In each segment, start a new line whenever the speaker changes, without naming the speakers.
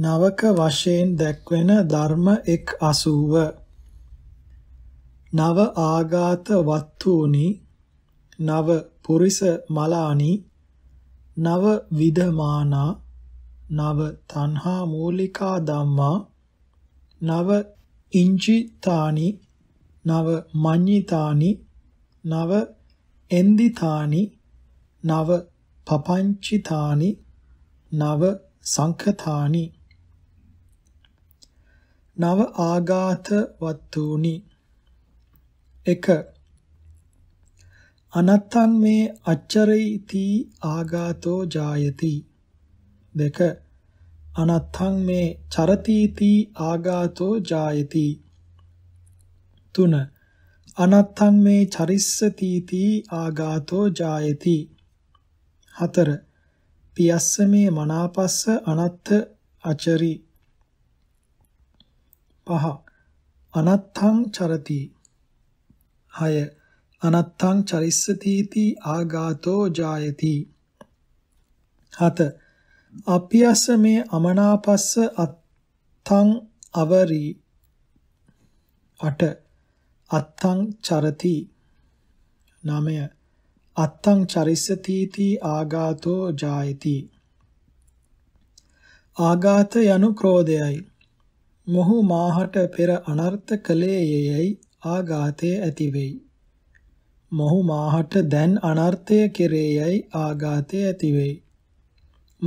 නවක වශයෙන් දැක්වෙන ධර්ම එක් අසූව. නව ආගාත වත්තුනි නව පුරිස මලානි නව විදමානා නව තණ්හා මූලිකා ධම්මා නව ඉංචිතානි නව මඤ්ඤිතානි නව එන්දිතානි නව පපංචිතානි නව සංඛතානි නව ආඝාත වත්තුනි 1 අනත්තං මේ අච්චරේති ආඝාතෝ ජායති 2 අනත්තං මේ චරතිති ආඝාතෝ ජායති 3 අනත්තං මේ චරිස්සතිති ආඝාතෝ ජායති 4 පියස්ස මේ මනාපස්ස අනත්ත අචරි පහ අනත්තං චරති 6 අනත්තං චරිස්සතිති ආගාතෝ ජායති 7 අප්පියස්ස මේ අමනාපස්ස අත්තං අවරි 8 අත්තං චරති 9 අත්තං චරිස්සතිති ආගාතෝ ජායති ආගාත යනු ක්‍රෝධයයි මොහු මාහට පෙර අනර්ථ කළේ යැයි ආඝාතය ඇති වෙයි. මොහු මාහට දැන් අනර්ථය කෙරේ යැයි ආඝාතය ඇති වෙයි.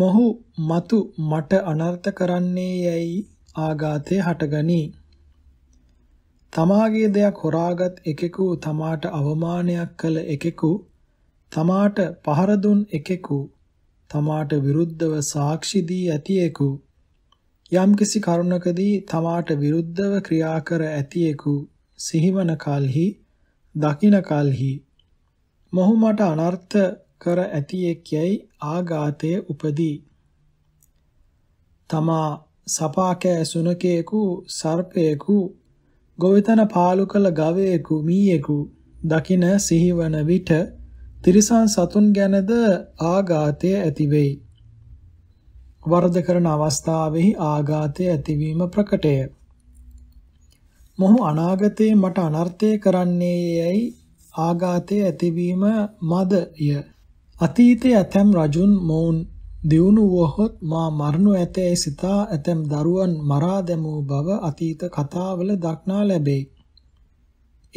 මොහු మతు මට අනර්ථ කරන්නේ යැයි ආඝාතය හටගනී. තමාගේ දෙයක් හොරාගත් එකෙකු තමාට අවමානයක් කළ එකෙකු තමාට පහර දුන් එකෙකු තමාට විරුද්ධව සාක්ෂි දී ඇතියෙකු යම්කිසි කරුණකදී තමාට විරුද්ධව ක්‍රියා කර ඇතියෙකු සිහිවන කල්හි දකින කල්හි මොහු මට අනර්ථ කර ඇතියෙක් යයි ආඝාතය උපදී තමා සපාකෑ සුනකේකු සර්පේකු ගොවිතන පාලු කළ ගවයෙකු මීයෙකු දකින සිහිවන විට තිරිසන් සතුන් ගැනද ආඝාතය ඇතිවෙයි වර්ධ කරන අවස්ථාවෙහි ආඝාතය ඇතිවීම ප්‍රකටය. මොහු අනාගතයේ මට අනර්ථය කරන්නේ යැයි ආඝාතය ඇතිවීම මදය. අතීතයේ ඇතැම් රජුන් මොවුන් දියුණු වුවහොත් මා මරණු ඇතැයි සිතා ඇතැම් දරුවන් මරා දැමූ බව අතීත කතාවල දක්නා ලැබේ.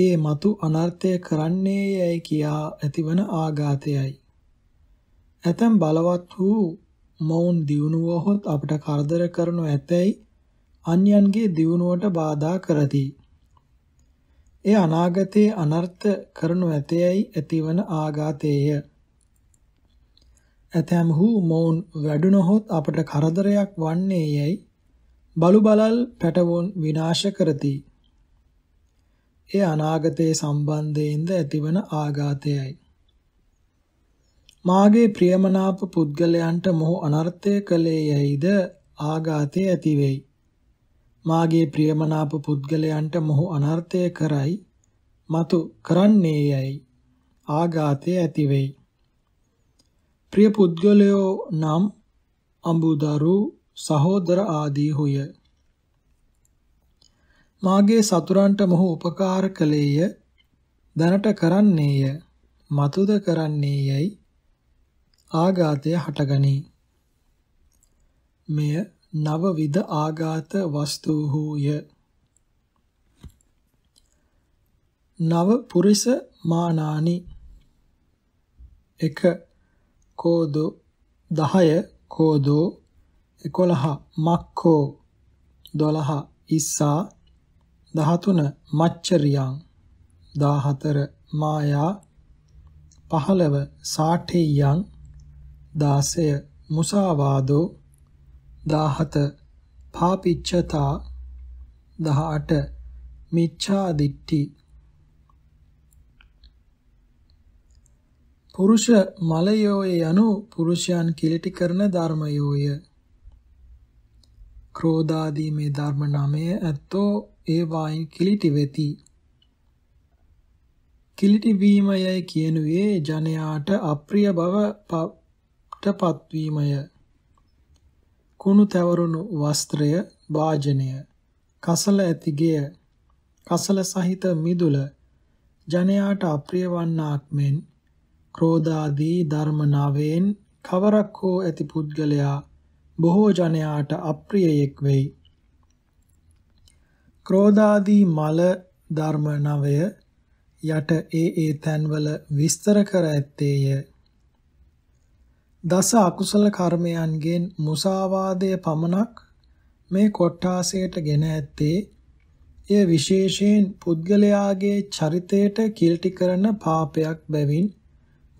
ඒ మతు අනර්ථය කරන්නේ යැයි කියා ඇතිවන ආඝාතයයි. ඇතැම් බලවත් වූ මොවුන් දියුණු වහොත් අපට කරදර කරනු ඇතැයි අන්‍යයන්ගේ දියුණුවට බාධා කරති. ඒ අනාගතයේ අනර්ථ කරනු ඇතැයි ඇතිවන ආඝාතයේය. ඇතැම්හු මොවුන් වැඩුණොත් අපට කරදරයක් වන්නේ යැයි බලුබලල් පැටවුන් විනාශ කරති. ඒ අනාගතයේ සම්බන්ධයෙන්ද ඇතිවන ආඝාතයයි. මාගේ ප්‍රියමනාප පුද්ගලයන්ට මොහු අනර්ථය කළේ යයිද ආඝාතය ඇති වෙයි. මාගේ ප්‍රියමනාප පුද්ගලයන්ට මොහු අනර්ථය කරයි මතු කරන්නේ යයි ආඝාතය ඇති වෙයි. ප්‍රිය පුද්ගලයෝ නම් අඹුදරු සහෝදර ආදී හුය. මාගේ සතුරන්ට මොහු උපකාර කළේය දැනට කරන්නේය මතුද කරන්නේ යයි ආඝාතය හටගනී. මෙය නවවිධ ආඝාත වස්තුහුය. නව පුරිස මානානි 1 කෝදෝ 10 කෝදෝ 11 මක්ඛෝ 12 ඉස්සා 13 මච්චරියං 14 මායා 15 සාඨේයං දාසය මුසාවාදෝ දාහත පාපිච්චතා දහට මිච්ඡාදිට්ටි පුරුෂ මලයෝය යනු පුරුෂයන් කිලිටි කරන ධර්මයෝය ක්‍රෝධාදී මේ ධර්ම නාමය ඇත්තෝ ඒ වායින් කිලිටි වෙති කිලිටි වීමයයි කියනුවේ ජනයාට අප්‍රිය බව පත්වීමය කුණු තැවරුණු වස්ත්‍රය වාජනය කසල ඇතිගය කසල සහිත මිදුල ජනයාට අප්‍රිය වන්නාක් මෙන් ක්‍රෝධාදී ධර්ම නාවයෙන් කවරක් හෝ ඇති පුද්ගලයා බොහෝ ජනයාට අප්‍රියයෙක් වෙයි ක්‍රෝධාදී මල ධර්ම නවය යට ඒ ඒ තැන්වල විස්තර කර ඇත්තේය දස අකුසල කර්මයන්ගෙන් මුසාවාදය පමණක් මේ කොට්ටාසයට ගෙන ඇත්තේ එය විශේෂයෙන් පුද්ගලයාගේ චරිතයට කිල්ටි කරන පාපයක් බැවින්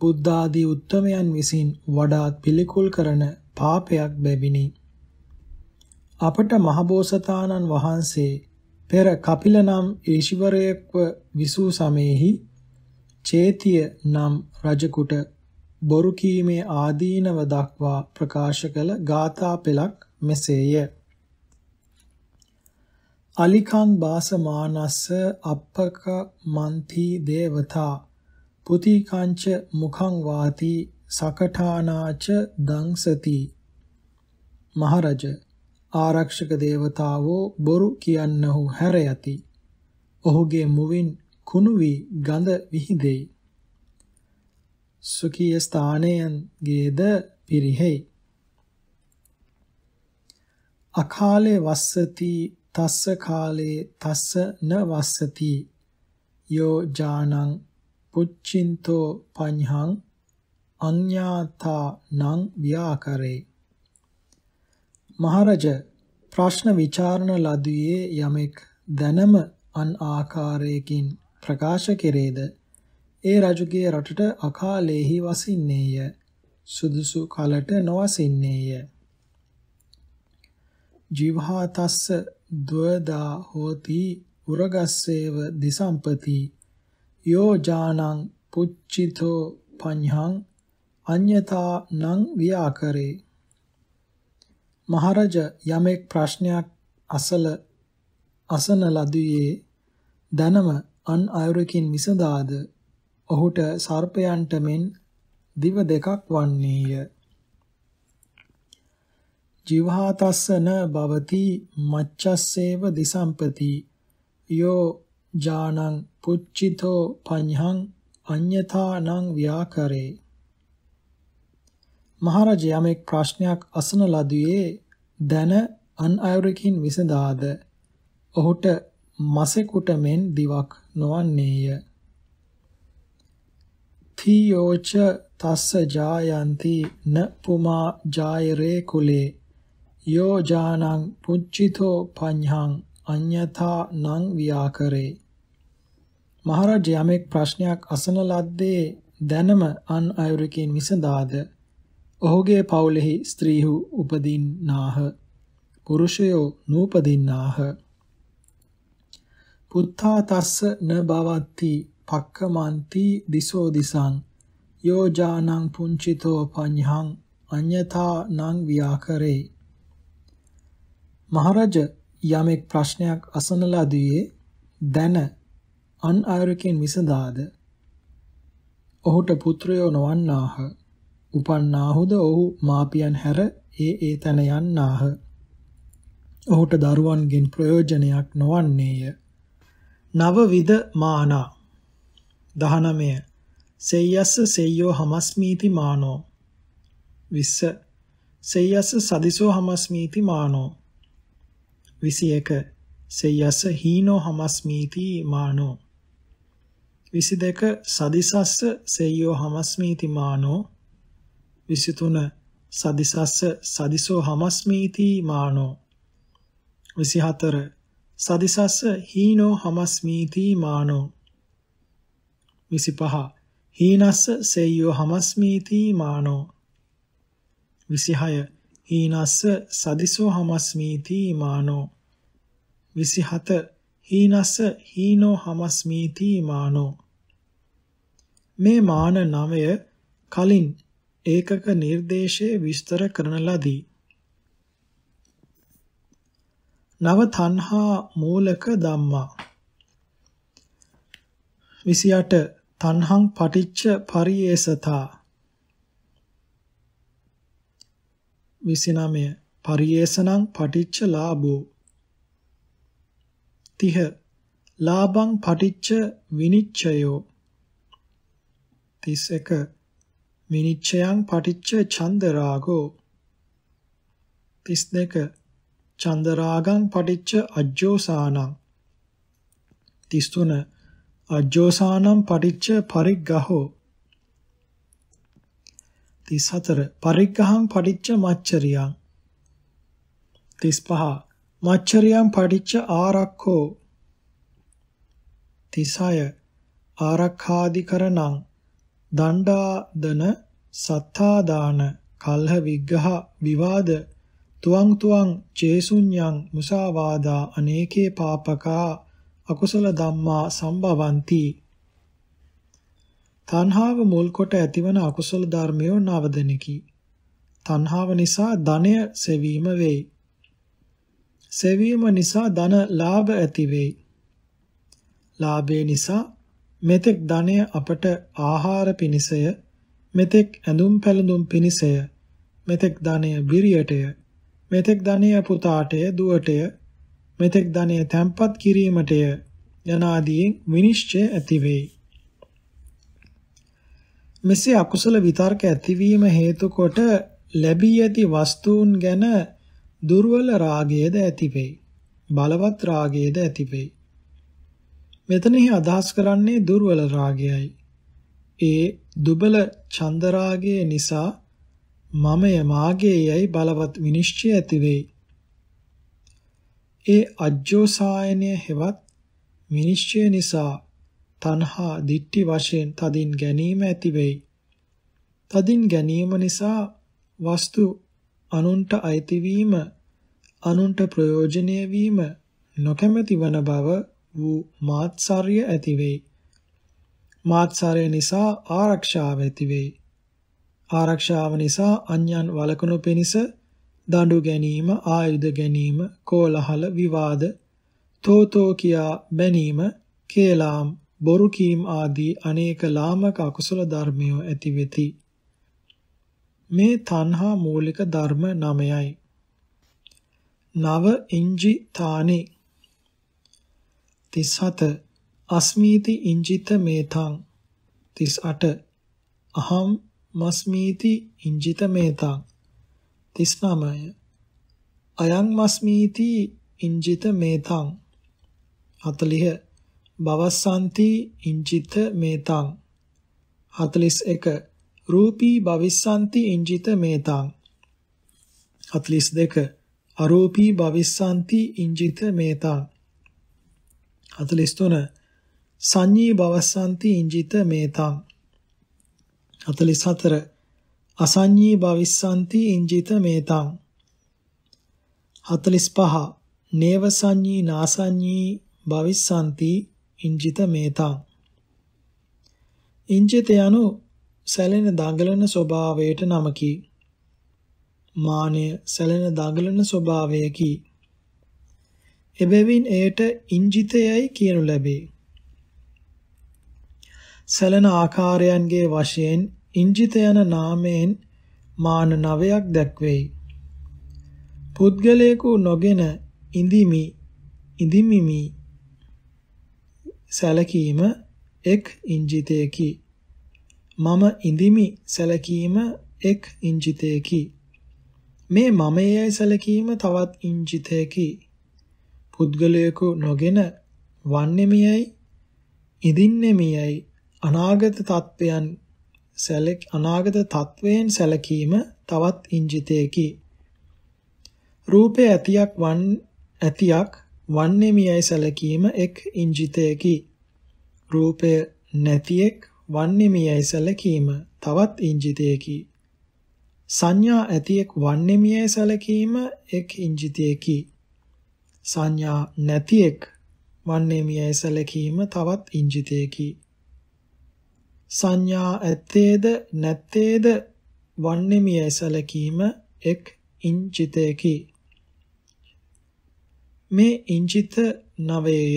බුද්ධ ආදී උත්තමයන් විසින් වඩාත් පිළිකුල් කරන පාපයක් බැවිනි අපට මහබෝසතාණන් වහන්සේ පෙර කපිල නම් ඍෂිවරයෙක්ව විසූ සමයේහි චේතිය නම් රජකුට බොරු කීමේ ආදීනව දක්වා ප්‍රකාශ කළ ගාථා පෙළක් මෙසේය. අලිකන් බාසමානස්ස අප්පක මන්ති දේවතා පුතිකංච මුඛං වාති සකඨානාච දංසති මහරජ ආරක්ෂක දේවතාවෝ බොරු කියන්නහු හැර යති. ඔහුගේ මුවින් කුණු වී ගඳ විහිදෙයි. සුඛී ස්ථානයන්ගේද පිරිහෙයි. අකාලේ වස්සති තස්ස කාලේ තස්ස න වස්සති යෝ ජානං පුච්චින්තෝ පඤ්හං අඤ්ඤාතානං ව්‍යාකරේ මහරජ ප්‍රශ්න විචාරණ ලදුවේ යමෙක් දැනම අන් ආකාරයකින් ප්‍රකාශ කෙරේද ඒ රජුගේ රටට අකාලේහි වසින්නේය. සුදුසු කලට නොවසින්නේය. ජීවහාතස්ස ද්වදා හෝති උරගස්සේව දිසම්පති යෝ ජානං පුච්චිතෝ පඤ්ඤං අඤ්‍යතා නං ව්‍යාකරේ මහරජ යමෙක් ප්‍රශ්නයක් අසල අසන ලදුවේ දනම අන් අයුරකින් විසඳාද ඔහුට සර්පයන්ට මෙන් දිව දෙකක් වන්නේය. ජීවහාතස්සන භවති මච්ඡස්සේව දිසම්පති යෝ ජානං පුච්චිතෝ පඤ්ඤං අඤ්‍යථානං ව්‍යාකරේ මහරජ යමෙක් ප්‍රශ්නයක් අසන ලදුවේ දැන අන් අයුරකින් විසඳාද ඔහුට මසෙකුට මෙන් දිවක් නොවන්නේය අත්ථියෝච තස්ස ජායන්ති න පුමා ජායරේ කුලේ යෝ ජානං පුච්චිතෝ පඤ්ඤං අඤ්‍යතා නං ව්‍යාකරේ මහරජ යමෙක් ප්‍රශ්නයක් අසන ලද්දේ දැනම අන් අයුරකින් විසඳාද ඔහුගේ පවුලෙහි ස්ත්‍රීහු උපදින්නාහ පුරුෂයෝ නූපදින්නාහ පුත්තා තස්ස න බවත්ති පක්කමන්ති දිසෝ දිසං යෝ ජානං පුංචිතෝ පඤ්ඤං අඤ්‍යතා නං ව්‍යාකරේ මහරජ යමෙක් ප්‍රශ්නයක් අසන ලදී දැන අන් අයරකින් විසඳාද ඔහුට පුත්‍රයෝ නොවන්නාහ උපන්නාහුද ඔහු මාපියන් හැර ඒ ඒ තැන යන්නාහ ඔහුට දරුවන්ගෙන් ප්‍රයෝජනයක් නොවන්නේය නව විද මානා 19 සෙය්‍යස්ස සෙය්‍යෝ හමස්මීති මානෝ 20 සෙය්‍යස්ස සදිසෝ හමස්මීති මානෝ 21 සෙය්‍යස්ස හීනෝ හමස්මීති මානෝ 22 සදිසස්ස සෙය්‍යෝ හමස්මීති මානෝ 23 සදිසස්ස සදිසෝ හමස්මීති මානෝ 24 සදිසස්ස හීනෝ හමස්මීති මානෝ 25 හීනස්ස සෙය්‍යෝ හමස්මීති මානෝ 26 හීනස්ස සදිසෝ හමස්මීති මානෝ 27 හීනස්ස හීනෝ හමස්මීති මානෝ මේ මාන නවය කලින් ඒකක නිර්දේශයේ විස්තර කරන ලදී. නව තණ්හා මූලක ධම්මා 28 තණ්හං පටිච්ච පරියේසතා 29 පරියේසනං පටිච්ච ලාභෝ 30 ලාභං පටිච්ච විනිච්ඡයෝ 31 විනිච්ඡයං පටිච්ච චන්දරාගෝ 32 චන්දරාගං පටිච්ච අජ්ජෝසානං 33 අජෝසානම් පටිච්ච පරිග්ගහෝ 34 පරිග්ගහං පටිච්ච මච්චරියං 35 මච්චරියං පටිච්ච ආරක්ඛෝ 36 ආරක්ඛාදිකරණං දණ්ඩාදන සත්තාදාන කල්හ විග්ඝහ විවාද තුවං තුවං චේසුඤ්ඤං මුසාවාදා අනේකේ පාපකා අකුසල ධම්මා සම්භවಂತಿ තණ්හාව මුල් කොට ඇතිවන අකුසල ධර්මයෝ නවදෙනකි තණ්හාව නිසා ධනය සෙවීම වෙයි සෙවීම නිසා ධන ලාභ ඇති වෙයි ලාභේ නිසා මෙතෙක් ධනය අපට ආහාර පිණිසය මෙතෙක් ඇඳුම් පැළඳුම් පිණිසය මෙතෙක් ධනය බිරියටය මෙතෙක් ධනය පුතාටය දුවටය මෙතෙක් ධනය තැන්පත් කිරීමටය යනාදීන් විනිශ්චය ඇති වෙයි. මෙසේ අකුසල විතර්ක ඇතිවීම හේතු කොට ලැබී ඇති වස්තුන් ගැන දුර්වල රාගයේද ඇති වෙයි. බලවත් රාගයේද ඇති වෙයි. මෙතනෙහි අදහස් කරන්නේ දුර්වල රාගයයි. ඒ දුබල චන්ද රාගය නිසා මමය මාගේ යයි බලවත් විනිශ්චය ඇති වෙයි. ඒ අජ්ජෝසායනය හෙවත් මිනිස්්‍යය නිසා තණ්හා දිට්ටි වශයෙන් තදින් ගැනීම ඇති වෙයි. තදින් ගැනීම නිසා වස්තු අනුන්ට අයිතිවීම අනුන්ට ප්‍රයෝජනය වීම නොකැමැති වන බව වූ මාත්සාරය ඇති වෙයි. මාත්සාරය නිසා ආරක්ෂාව ඇති වෙයි. ආරක්ෂාව නිසා අන්‍යයන් වළකුණු පිණිස දඬු ගැනීම, ආයුධ ගැනීම, කෝලහල විවාද, තෝතෝ කියා බැනීම, කේලාම්, බොරු කීම් ආදී අනේක ලාමක අකුසල ධර්මයෝ ඇති වෙති. මේ තණ්හා මූලික ධර්ම 9යි. නව ඉංජි තානේ 37 අස්මීති ඉංජිත මේතං 38 අහම් මස්මීති ඉංජිත මේතං 39ය. අයං මස්මීති ඉංජිත මේතං 40 භවස්සන්ති ඉංජිත මේතං 41 රූපී භවිස්සන්ති ඉංජිත මේතං 42 අරූපී භවිස්සන්ති ඉංජිත මේතං 43 සංඤී භවස්සන්ති ඉංජිත මේතං 44 අසඤ්ඤී භවිස්සanti ඉංජිත මේතං 45 නේව සංඤී නාසඤ්ඤී භවිස්සanti ඉංජිත මේතං ඉංජිත යනු සැලෙන දඟලන ස්වභාවයට නමකි මානය සැලෙන දඟලන ස්වභාවයකි එබැවින් එයට ඉංජිතයයි කියනු ලැබේ සැලෙන ආකාරයන්ගේ වශයෙන් ඉංජිත යන නාමයෙන් මාන නවයක් දැක්වෙයි. පුද්ගලයෙකු නොගෙන ඉඳිමි ඉඳිමිමි සැලකීම එක් ඉංජිතයකි. මම ඉඳිමි සැලකීම එක් ඉංජිතයකි. මේ මමයයි සැලකීම තවත් ඉංජිතයකි. පුද්ගලයෙකු නොගෙන වන්නෙමියයි ඉදින්නෙමියයි අනාගත තත්ත්වයන් සැලෙක් අනාගත තත්වයෙන් සැලකීම තවත් ඉංජිතයකි. රූපය ඇතියක් වන් ඇතියක් වන්නේ මියයි සැලකීම එක් ඉංජිතයකි. රූපය නැතියෙක් වන්නේ මියයි සැලකීම තවත් ඉංජිතයකි. සංඥා ඇතියෙක් වන්නේ මියයි සැලකීම එක් ඉංජිතයකි. සංඥා නැතියෙක් වන්නේ මියයි සැලකීම තවත් ඉංජිතයකි. සංඥා ඇත්තේද නැත්තේද වන්නෙමිය සැලකීම එක් ඉංචිතයකි. මේ ඉංචිත නවයය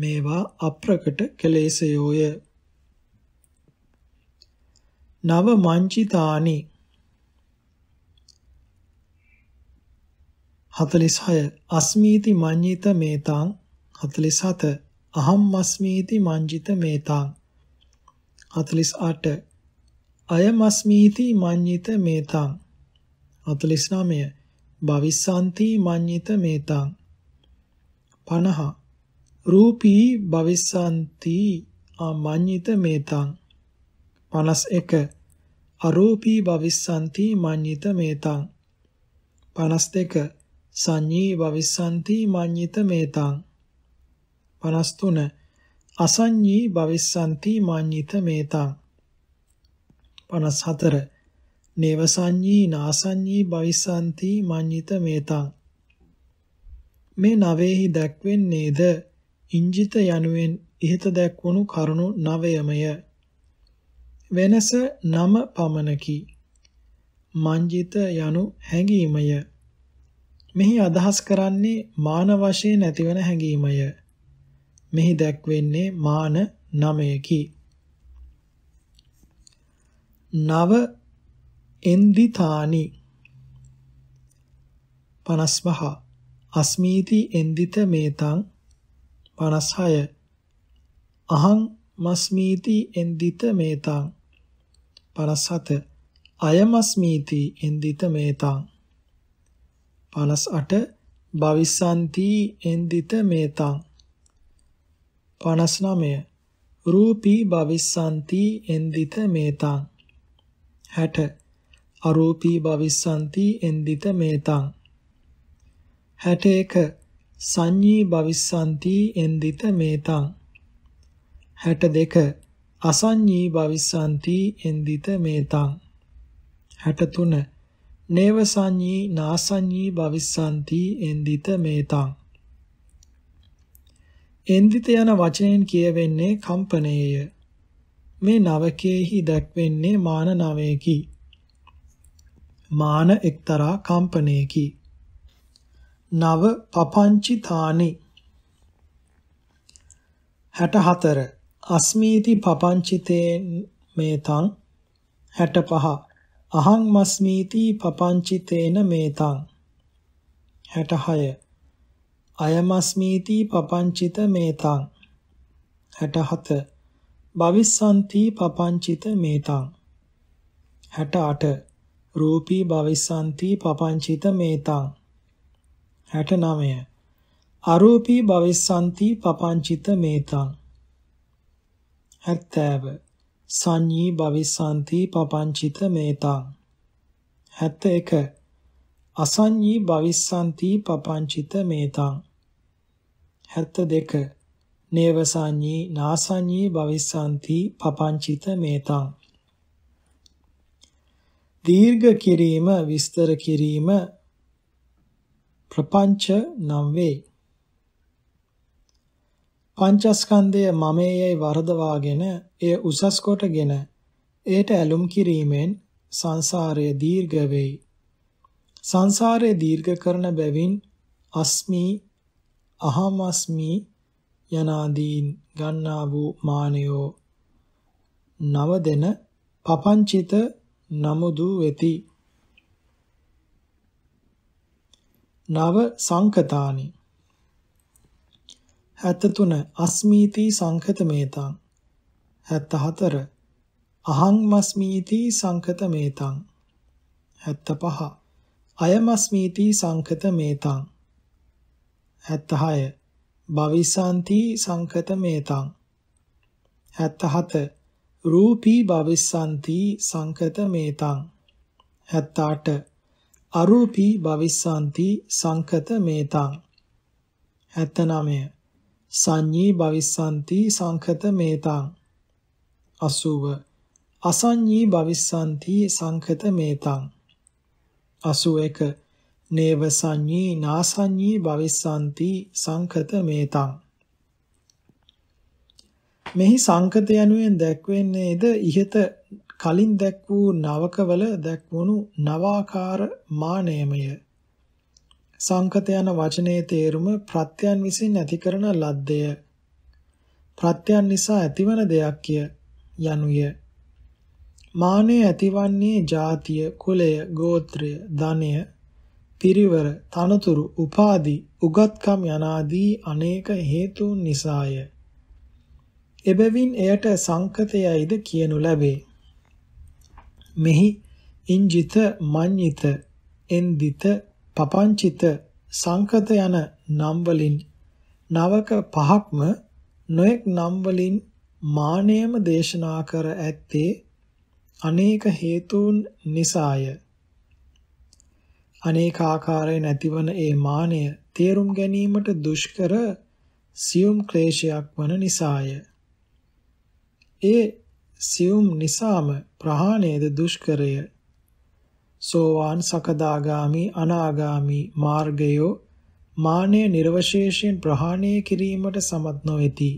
මේවා අප්‍රකට කෙලෙසයෝය. නව මංචිතානි 46 අස්මීති මඤ්ඤිත මේතං 47 අහම්මස්මීති මඤ්ජිත මේතං 48 අයමස්මීති මඤ්ඤිත මේතං 49 භවිස්සාන්ති මඤ්ඤිත මේතං 50 රූපී භවිස්සාන්ති අමඤ්ඤිත මේතං 51 අරූපී භවිස්සාන්ති මඤ්ඤිත මේතං 52 සංඤී භවිස්සාන්ති මඤ්ඤිත මේතං 53 අසඤ්ඤී භවිස්සanti මාඤ්ඤිත මේතං 54 නේව සංඤී නාසඤ්ඤී භවිස්සanti මාඤ්ඤිත මේතං මේ නවයේහි දැක්වෙන්නේද ඉංජිත යනුවෙන් ඉහත දැක්වුණු කරුණු නවයමය වෙනස නම පමණකි මංජිත යනු හැඟීමය මෙහි අදහස් කරන්නේ මාන වශයෙන් ඇතිවන හැඟීමය මෙහි දැක්වෙන්නේ මාන 9කි. නව එන්දිතානි 55 අස්මීති එන්දිත මේතං 56 අහං මස්මීති එන්දිත මේතං 57 අයමස්මීති එන්දිත මේතං 58 භවිස්සන්ති එන්දිත මේතං 59 රූපී භවිස්සanti එන්දිත මේතං 60 අරූපී භවිස්සanti එන්දිත මේතං 61 සංඤී භවිස්සanti එන්දිත මේතං 62 අසඤ්ඤී භවිස්සanti එන්දිත මේතං 63 නේව සංඤී නාසඤ්ඤී භවිස්සanti එන්දිත මේතං එන්දිත යන වචනයෙන් කියවෙන්නේ කම්පනයේය. මේ නවකයේහි දැක්වෙන්නේ මාන නවයකි. මාන එක්තරා කම්පනයකි. නව පපංචි තානි 64 අස්මීති පපංචිතේ මේතං 65 අහං මස්මීති පපංචිතේන මේතං 66 අයමස්මීති පපංචිත මේතං 67 භවිස්සන්ති පපංචිත මේතං 68 රූපී භවිස්සන්ති පපංචිත මේතං 69 අරූපී භවිස්සන්ති පපංචිත මේතං 70 සංඤී භවිස්සන්ති පපංචිත මේතං 71 අසඤ්ඤී භවිස්සන්ති පපංචිත මේතං 72 නේවසඤ්ඤී නාසඤ්ඤී භවිස්සanti පපංචිත මේතං දීර්ඝ කිරීම විස්තර කිරීම ප්‍රපංච නම් වේ පංචස්කන්ධය මමයේයි වර්ධවාගෙන එය උසස් කොටගෙන එයට ඇලුම් කිරීමෙන් සංසාරය දීර්ඝ වෙයි. සංසාරය දීර්ඝ කරන බැවින් අස්මි අහමස්මි යනාදීන් ගන්නා වූ මානයෝ නව දෙන පපංචිත නමුදු වෙති නව සංකතානි 73 අස්මීති සංකතමේතං 74 අහං මස්මීති සංකතමේතං 75 අයමස්මීති සංකතමේතං 76 භවිසාන්ති සංකත මේතං 77 රූපී භවිසාන්ති සංකත මේතං 78 අරූපී භවිසාන්ති සංකත මේතං 79 සංඤී භවිස්සanti සංඛත මේතං 80 අසඤ්ඤී භවිස්සanti සංඛත මේතං 81 නේව සංඤී නාසඤ්ඤී භවිස්සanti සංකත මේතං මෙහි සංකත යනුවෙන් දැක්වෙන්නේද ইহත කලින් දැක් වූ නවකවල දැක්වුණු නවාකාර මානයමය සංකත යන වචනේ තේරුම ප්‍රත්‍යයන් විසින් ඇති කරන ලද්දේ ප්‍රත්‍යයන් නිසා ඇතිවන දෙයක් යනුය මානෙ ඇතිවන්නේ ජාතිය කුලය ගෝත්‍රය ධනය පිරිවර, තනතුරු, උපාධි, උගත්කම් යනාදී අනේක හේතුන් නිසාය. එබැවින් එයට සංකතයයිද කියනු ලැබේ. මෙහි ඉංජිත, මඤ්ඤිත, එන්දිත, පපංචිත, සංකත යන නම් වලින් නවක පහක්ම නොඑක් නම් වලින් මානෙයම දේශනා කර ඇත්තේ අනේක හේතුන් නිසාය. අනේකාකාරයෙන් ඇතිවන ඒ මානය තේරුම් ගැනීමට දුෂ්කර සියුම් ක්ලේශයක් වන නිසාය. ඒ සියුම් නිසාම ප්‍රහාණයද දුෂ්කරය. සෝවාන් සකදාගාමි අනාගාමි මාර්ගයෝ මානය නිර්වශේෂයෙන් ප්‍රහාණය කිරීමට සමත් නොවෙති.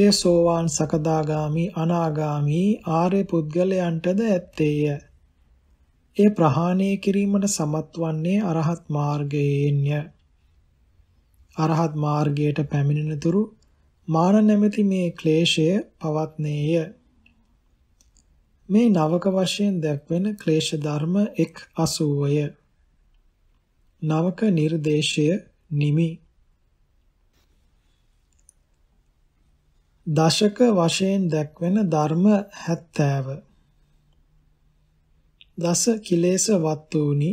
එය සෝවාන් සකදාගාමි අනාගාමි ආර්ය පුද්ගලයන්ටද ඇත්තේය. එය ප්‍රහාණය කිරීමට සමත් වන්නේ අරහත් මාර්ගයෙන්ය. අරහත් මාර්ගයට පැමිණෙනතුරු මාන නැමැති මේ ක්ලේශය පවත්නේය. මේ නවක වශයෙන් දැක්වෙන ක්ලේශ ධර්ම එක් 80ය. නවක නිර්දේශය නිමි. දශක වශයෙන් දැක්වෙන ධර්ම 70. දස කිලේශ වත්තුනි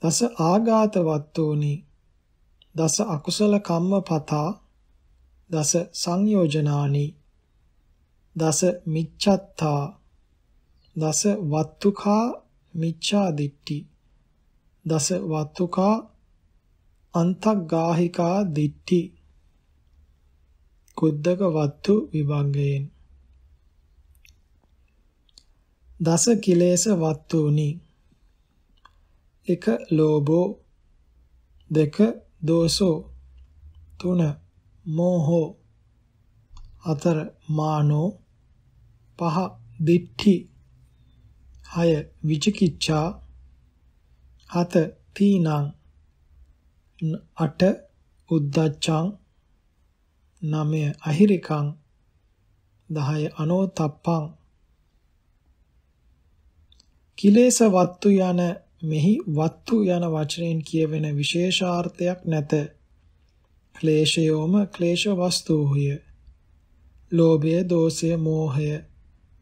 දස ආඝාත වත්තුනි දස අකුසල කම්ම පතා දස සංයෝජනානි දස මිච්ඡත්තා දස වත්තුකා මිච්ඡා දිට්ටි දස වත්තුකා අන්තග්ගාහිකා දිට්ටි කුද්දක වත්තු විභංගයෙන් දස කිලේශ වත්තුනි 1 ලෝභෝ 2 දෝසෝ 3 මෝහෝ 4 මානෝ 5 දිට්ඨි 6 විචිකිච්ඡා 7 තීනං 8 උද්දච්චං 9 අහිරිකං 10 අනෝතප්පං කිලේශ වත්තු යන මෙහි වත්තු යන වචනයෙන් කියවෙන විශේෂාර්ථයක් නැත. ක්ලේශයෝම ක්ලේශ වස්තුහුය. ලෝභය, දෝෂය, මෝහය,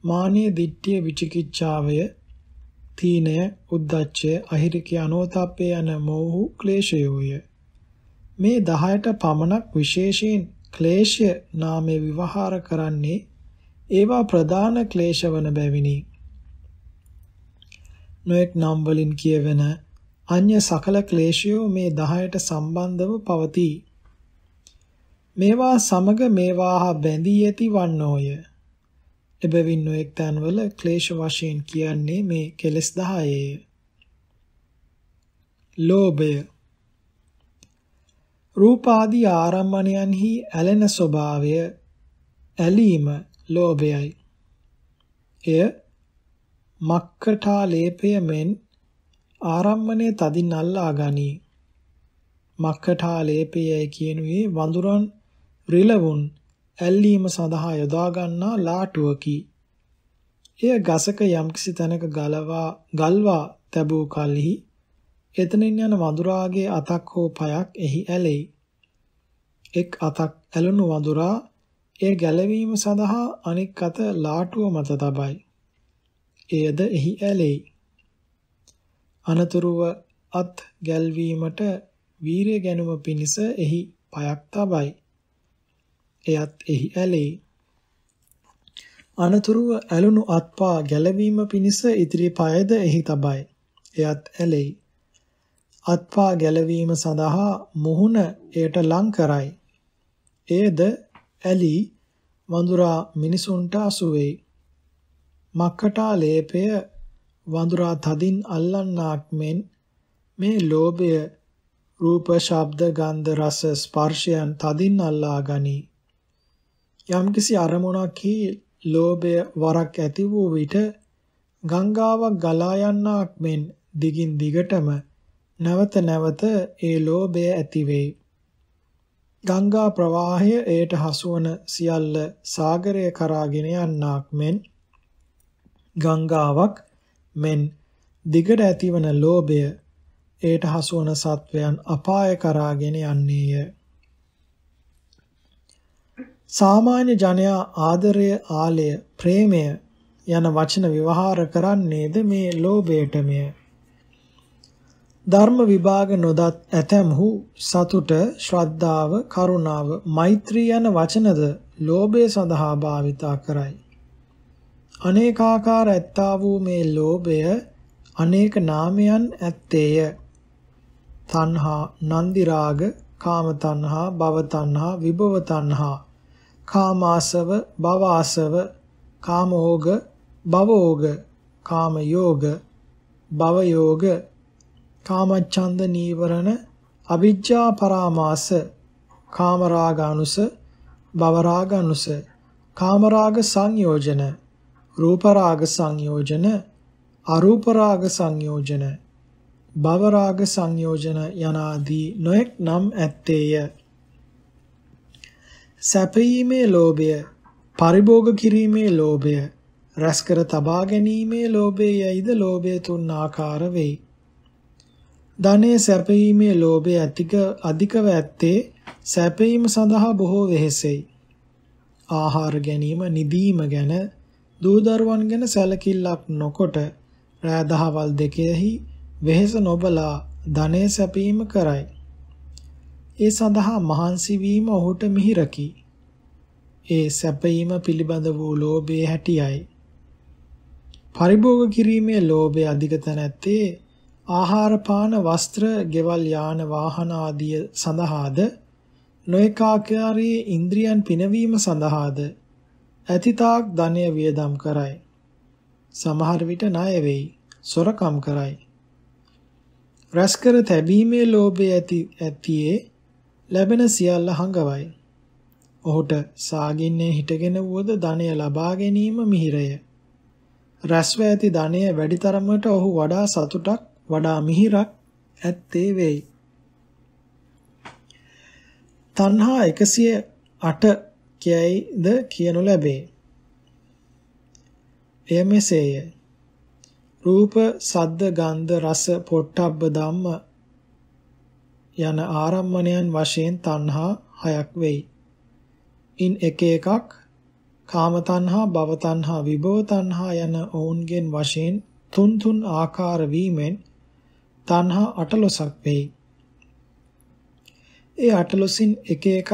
මානෙ, දිට්ඨිය, විචිකිච්ඡාවය, තීනය, උද්ධච්චය, අහිරිකය, අනෝතප්පය යන මෝහු ක්ලේශයෝය. මේ 10ට පමණක් විශේෂයෙන් ක්ලේශය නාමය විවහාර කරන්නේ ඒවා ප්‍රධාන ක්ලේශ වන බැවිනි. නොඑක් නම් වලින් කියවෙන අන්‍ය සකල ක්ලේශයෝ මේ 10ට සම්බන්ධව පවතී. මේවා සමග මේවා හා බැඳී ඇති වන්නෝය. එබැවින් නොඑක් තැන්වල ක්ලේශ වශයෙන් කියන්නේ මේ කෙලෙස් 10ය. ලෝභය රූපාදී ආරම්මණයන්හි ඇලෙන ස්වභාවය ඇලීම ලෝභයයි. එය මක්කටා ලේපය මෙන් ආරම්මණය තදින් අල්ලා ගනී. මක්කටා ලේපයයි කියනුවේ වඳුරන් රිලවුන් ඇල්ලීම සඳහා යොදා ගන්නා ලාටුවකි. එය ගසක යම්කිසි තැනක ගලවා ගල්වා තැබූ කලෙහි එතනින් යන වඳුරාගේ අතක් හෝ පයක් එහි ඇලෙයි. එක් අතක් ඇලුණු වඳුරා ඒ ගැලවීම සඳහා අනෙක් අත ලාටුව මත තබයි. වාක්‍යයද එහි ඇලෙයි. අනතුරුව අත් ගැල්වීමට වීරය ගැනුම පිණිස එහි පයක් තබයි. එයත් එහි ඇලෙයි. අනතුරුව ඇලුණු අත්පා ගැලවීම පිණිස ඉතිරි පයද එහි තබයි. එයත් ඇලෙයි. අත්පා ගැලවීම සඳහා මුහුණ එයට ලං කරයි. එයද ඇලී වඳුරා මිනිසුන්ට අසු වෙයි. මක්කටා ලේපය වඳුරා තදින් අල්ලන්නාක් මෙන් මේ ලෝභය රූප ශබ්ද ගන්ධ රස ස්පර්ශයන් තදින් අල්ලා ගනි යම්කිසි අරමුණකි ලෝභය වරක් ඇති වූ විට ගංගාවක් ගලා යන්නාක් මෙන් දිගින් දිගටම නැවත නැවත ඒ ලෝභය ඇතිවේ ගංගා ප්‍රවාහය එයට හසුවන සියල්ල සාගරය කරාගෙන යන්නාක් මෙන් ගංගාවක් මෙන් දිගට ඇතිවන ලෝභය ඒට හසුවන සත්වයන් අපාය කරාගෙන යන්නේය. සාමාන්‍ය ජනයා ආදරය ආලය ප්‍රේමය යන වචන විවහාර කරන්නේද මේ ලෝභයටමය. ධර්ම විභාග නොදත් ඇතැම්හු සතුට ශ්‍රද්ධාව කරුණාව මෛත්‍රී යන වචනද ලෝභය සඳහා භාවිතා කරයි. අනේකාකාර ඇත්තා වූ මේ ලෝභය අනේක නාමයන් ඇත්තේය. තණ්හා, නන්දි රාග, කාම තණ්හා, භව තණ්හා, විභව තණ්හා, කාමාසව, භවාසව, කාමෝග, භවෝග, කාම යෝග, භව යෝග, කාමච්ඡන්ද නීවරණ, අවිජ්ජා පරාමාස, කාමරාගානුස, භවරාගානුස, කාමරාග සංයෝජන රූප රාග සංයෝජන අරූප රාග සංයෝජන භව රාග සංයෝජන යනාදී නොඑක් නම් ඇත්තේය සැපීමේ ලෝභය පරිභෝග කිරීමේ ලෝභය රැස්කර තබා ගැනීමේ ලෝභයයිද ලෝභය තුන් ආකාර වෙයි ධනයේ සැපීමේ ලෝභය අධික අධිකව ඇත්තේ සැපීම සඳහා බොහෝ වෙහෙසෙයි ආහාර ගැනීම නිදීම ගැන දූ දරුවන් ගැන සැලකිල්ලක් නොකොට රෑ දහවල් දෙකෙහි වෙහෙස නොබලා ධනෙ සැපීම කරයි. ඒ සඳහා මහන්සි වීම ඔහුට මිහිරකි. ඒ සැපීම පිළිබඳ වූ ලෝභයේ හැටියයි. පරිභෝග කිරීමේ ලෝභය අධිකත නැත්තේ ආහාර පාන වස්ත්‍ර ගෙවල් යාන වාහන ආදී සඳහාද නොඒකාකාරී ඉන්ද්‍රියන් පිනවීම සඳහාද ඇතිතාක් ධනය වියදම් කරයි. සමහර විට ණය වෙයි, සොරකම් කරයි. රැස්කර තැබීමේ ලෝභය ඇති ඇතියේ ලැබෙන සියල්ල හඟවයි. ඔහුට සාගින්නේ හිටගෙන වුවද ධනය ලබා ගැනීම මිහිරය. රැස්ව ඇති ධනය වැඩි තරමට ඔහු වඩා සතුටක් වඩා මිහිරක් ඇත්තේ වෙයි. තණ්හා 108 ශාක්‍යයයිද කියනු ලැබේ. එය මෙසේය. රූප, සද්ද, ගන්ධ, රස, පොට්ටබ්බ ධම්ම යන ආරම්මණයන් වශයෙන් තණ්හා හයක් වෙයි. ඉන් එක එකක් කාම තණ්හා, භව තණ්හා, විභව තණ්හා යන ඔවුන්ගෙන් වශයෙන් තුන් තුන් ආකාර වීමෙන් තණ්හා 18ක් වෙයි. ඒ 18න් එක එකක්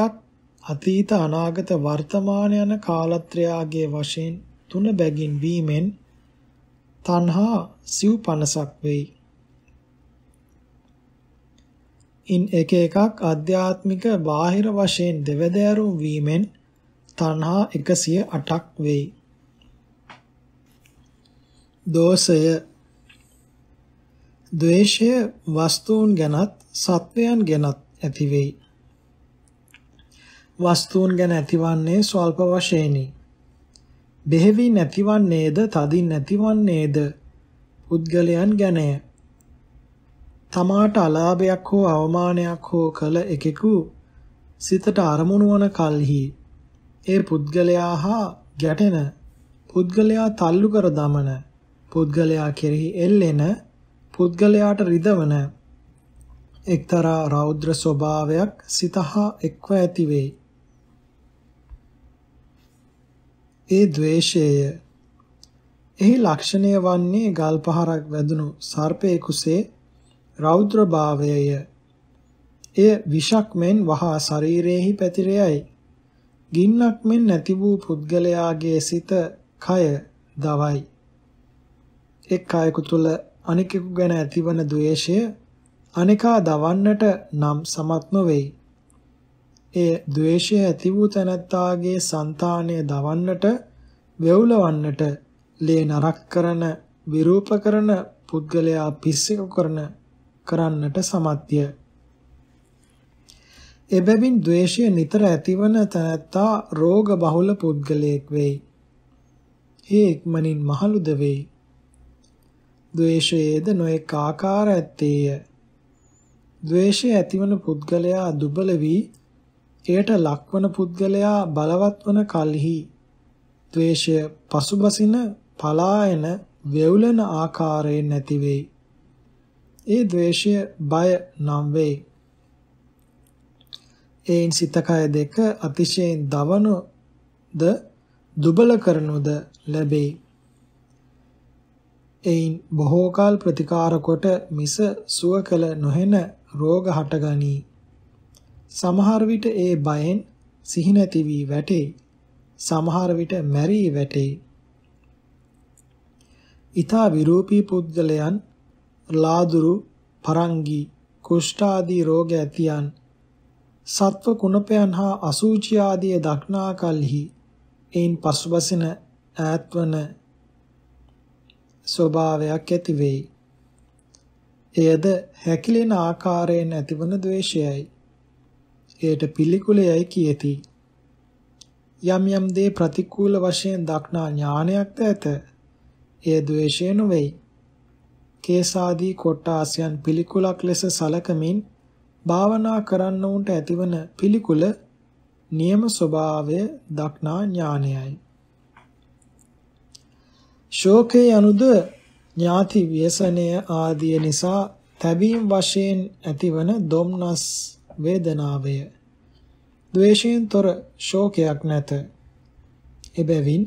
අතීත අනාගත වර්තමාන යන කාලත්‍රයාගේ වශයෙන් තුන බැගින් වීමෙන් තණ්හා සිව් 50ක් වෙයි. ඉන් එක එකක් ආධ්‍යාත්මික බාහිර වශයෙන් දෙවදෑරුම් වීමෙන් තණ්හා 108ක් වෙයි. දෝෂය ද්වේෂය වස්තුන් ගැනත් සත්වයන් ගැනත් ඇති වෙයි. වස්තුන් ගැන ඇතිවන්නේ ස්වල්ප වශයෙන්ි. බෙහෙවි නැතිවන්නේද තදින් නැතිවන්නේද පුද්ගලයන් ගැනය. තමාට අලාභයක් හෝ අවමානයක් හෝ කළ එකෙකු සිතට අරමුණු වන කල්හි ඒ පුද්ගලයා හා ගැටෙන පුද්ගලයා තල්ලු කර දමන පුද්ගලයා කෙරෙහි එල්ලෙන පුද්ගලයාට රිදවන එක්තරා රෞද්‍ර ස්වභාවයක් සිතහා එක්ව ඇති වෙයි. ඒ ද්වේෂයය. එහි ලක්ෂණය වන්නේ ගල් පහරක් වැදුණු සර්පයේ කුසේ රෞද්‍රභාවයය. එය විෂක් මෙන් වහා ශරීරයේහි පැතිරෙයි. ගින්නක් මෙන් නැති වූ පුද්ගලයාගේ සිත කය දවයි. එක් කයකු තුල අනිකෙකු ගැන ඇතිවන ද්වේෂය අනිකා දවන්නට නම් සමත්ම වෙයි. ඒ ද්වේෂය ඇති වූ තැනැත්තාගේ సంతාණය දවන්නට වෙවුලවන්නට ලේ නරක් කරන විරූප කරන පුද්ගලයා පිස්සෙකු කරන කරන්නට සමත්ය. එබැවින් ද්වේෂය නිතර ඇතිවන තැනැත්තා රෝග බහුල පුද්ගලයෙක් වෙයි. ඒ එක්මනින් මහලුද වෙයි. ද්වේෂයේද නොඑක ආකාර ඇත්තේය. ද්වේෂය ඇතිවන පුද්ගලයා දුබල වී එයට ලක්වන පුද්ගලයා බලවත් වන කල්හි ද්වේෂය පසුබසින පලායන වෙවුලන ආකාරයෙන් නැතිවේ. ඒ ද්වේෂය බය නම් වේ. ඒන් සිතකය දෙක අතිශයෙන් දවනුද දුබල කරනුද ලැබේ. එයින් බොහෝකාල් ප්‍රතිකාර කොට මිස සුව කළ නොහෙන රෝග හටගනී. සමහර විට ඒ බයෙන් සිහි නැති වී වැටේ. සමහර විට මැරී වැටේ. ඊතා විරූපී පුද්ගලයන් ලාදුරු පරංගි කුෂ්ඨාදී රෝග ඇතියන් සත්ව කුණපයන් හා අසූචි ආදී දක්නා කලෙහි එයින් පසුබසින ඈත්වන ස්වභාවයක් ඇති වෙයි. එයද හැකිලෙන ආකාරයෙන් ඇතිවන ද්වේෂයයි. එයට පිළිකුලයයි කියති. යම් යම් දේ ප්‍රතිකූල වශයෙන් දක්නා ඥානයක්ද ඇත. එය ද්වේෂය නොවේ. කේසාදී කොටාසයන් පිළිකුලක් ලෙස සලකමින් භාවනා කරන්නවුන්ට ඇතිවන පිළිකුල නියම ස්වභාවය දක්නා ඥානයයි. ශෝකේ අනුද ඥාති ව්‍යසනය ආදිය නිසා තැබීම් වශයෙන් ඇතිවන දොම්නස් වේදනාවය ද්වේෂයෙන් තොර ශෝකයක් නැත එබැවින්